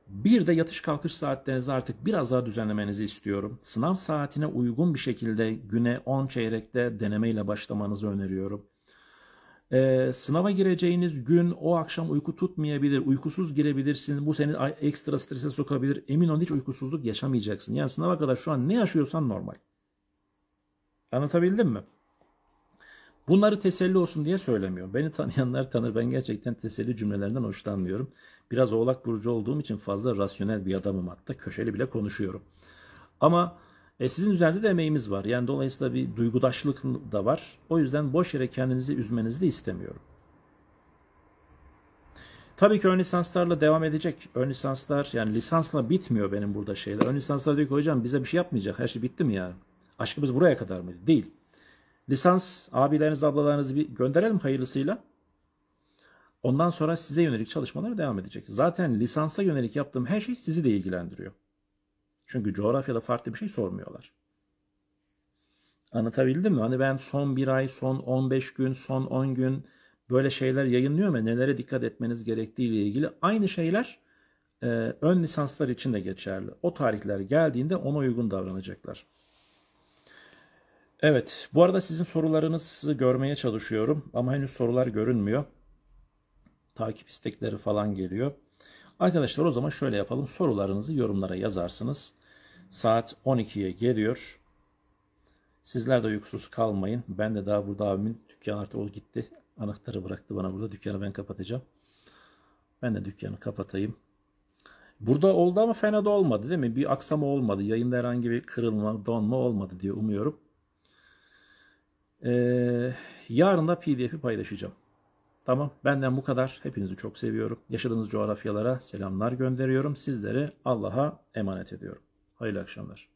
Bir de yatış kalkış saatlerinizi artık biraz daha düzenlemenizi istiyorum. Sınav saatine uygun bir şekilde güne 10 çeyrekte denemeyle başlamanızı öneriyorum. Ee, sınava gireceğiniz gün o akşam uyku tutmayabilir, uykusuz girebilirsin. Bu seni ekstra strese sokabilir. Emin ol hiç uykusuzluk yaşamayacaksın. Yani sınava kadar şu an ne yaşıyorsan normal. Anlatabildim mi? Bunları teselli olsun diye söylemiyorum. Beni tanıyanlar tanır. Ben gerçekten teselli cümlelerinden hoşlanmıyorum. Biraz oğlak burcu olduğum için fazla rasyonel bir adamım hatta. Köşeli bile konuşuyorum. Ama e, sizin üzerinde de emeğimiz var. Yani dolayısıyla bir duygudaşlık da var. O yüzden boş yere kendinizi üzmenizi de istemiyorum. Tabii ki ön lisanslarla devam edecek. Ön lisanslar yani lisansla bitmiyor benim burada şeyler. Ön lisanslar diyor ki hocam bize bir şey yapmayacak. Her şey bitti mi yani? Aşkımız buraya kadar mıydı? Değil. Lisans abileriniz, ablalarınızı bir gönderelim hayırlısıyla. Ondan sonra size yönelik çalışmalar devam edecek. Zaten lisansa yönelik yaptığım her şey sizi de ilgilendiriyor. Çünkü coğrafyada farklı bir şey sormuyorlar. Anlatabildim mi? Hani ben son bir ay, son 15 gün, son 10 gün böyle şeyler yayınlıyor ve nelere dikkat etmeniz gerektiği ile ilgili aynı şeyler e, ön lisanslar için de geçerli. O tarihler geldiğinde ona uygun davranacaklar. Evet, bu arada sizin sorularınızı görmeye çalışıyorum ama henüz sorular görünmüyor. Takip istekleri falan geliyor. Arkadaşlar o zaman şöyle yapalım. Sorularınızı yorumlara yazarsınız. Saat 12'ye geliyor. Sizler de uykusuz kalmayın. Ben de daha burada abimin dükkanı artık o gitti. Anahtarı bıraktı bana burada. Dükkanı ben kapatacağım. Ben de dükkanı kapatayım. Burada oldu ama fena da olmadı değil mi? Bir aksama olmadı. Yayında herhangi bir kırılma, donma olmadı diye umuyorum. Ee, yarın da pdf'i paylaşacağım. Tamam benden bu kadar. Hepinizi çok seviyorum. Yaşadığınız coğrafyalara selamlar gönderiyorum. Sizleri Allah'a emanet ediyorum. Hayırlı akşamlar.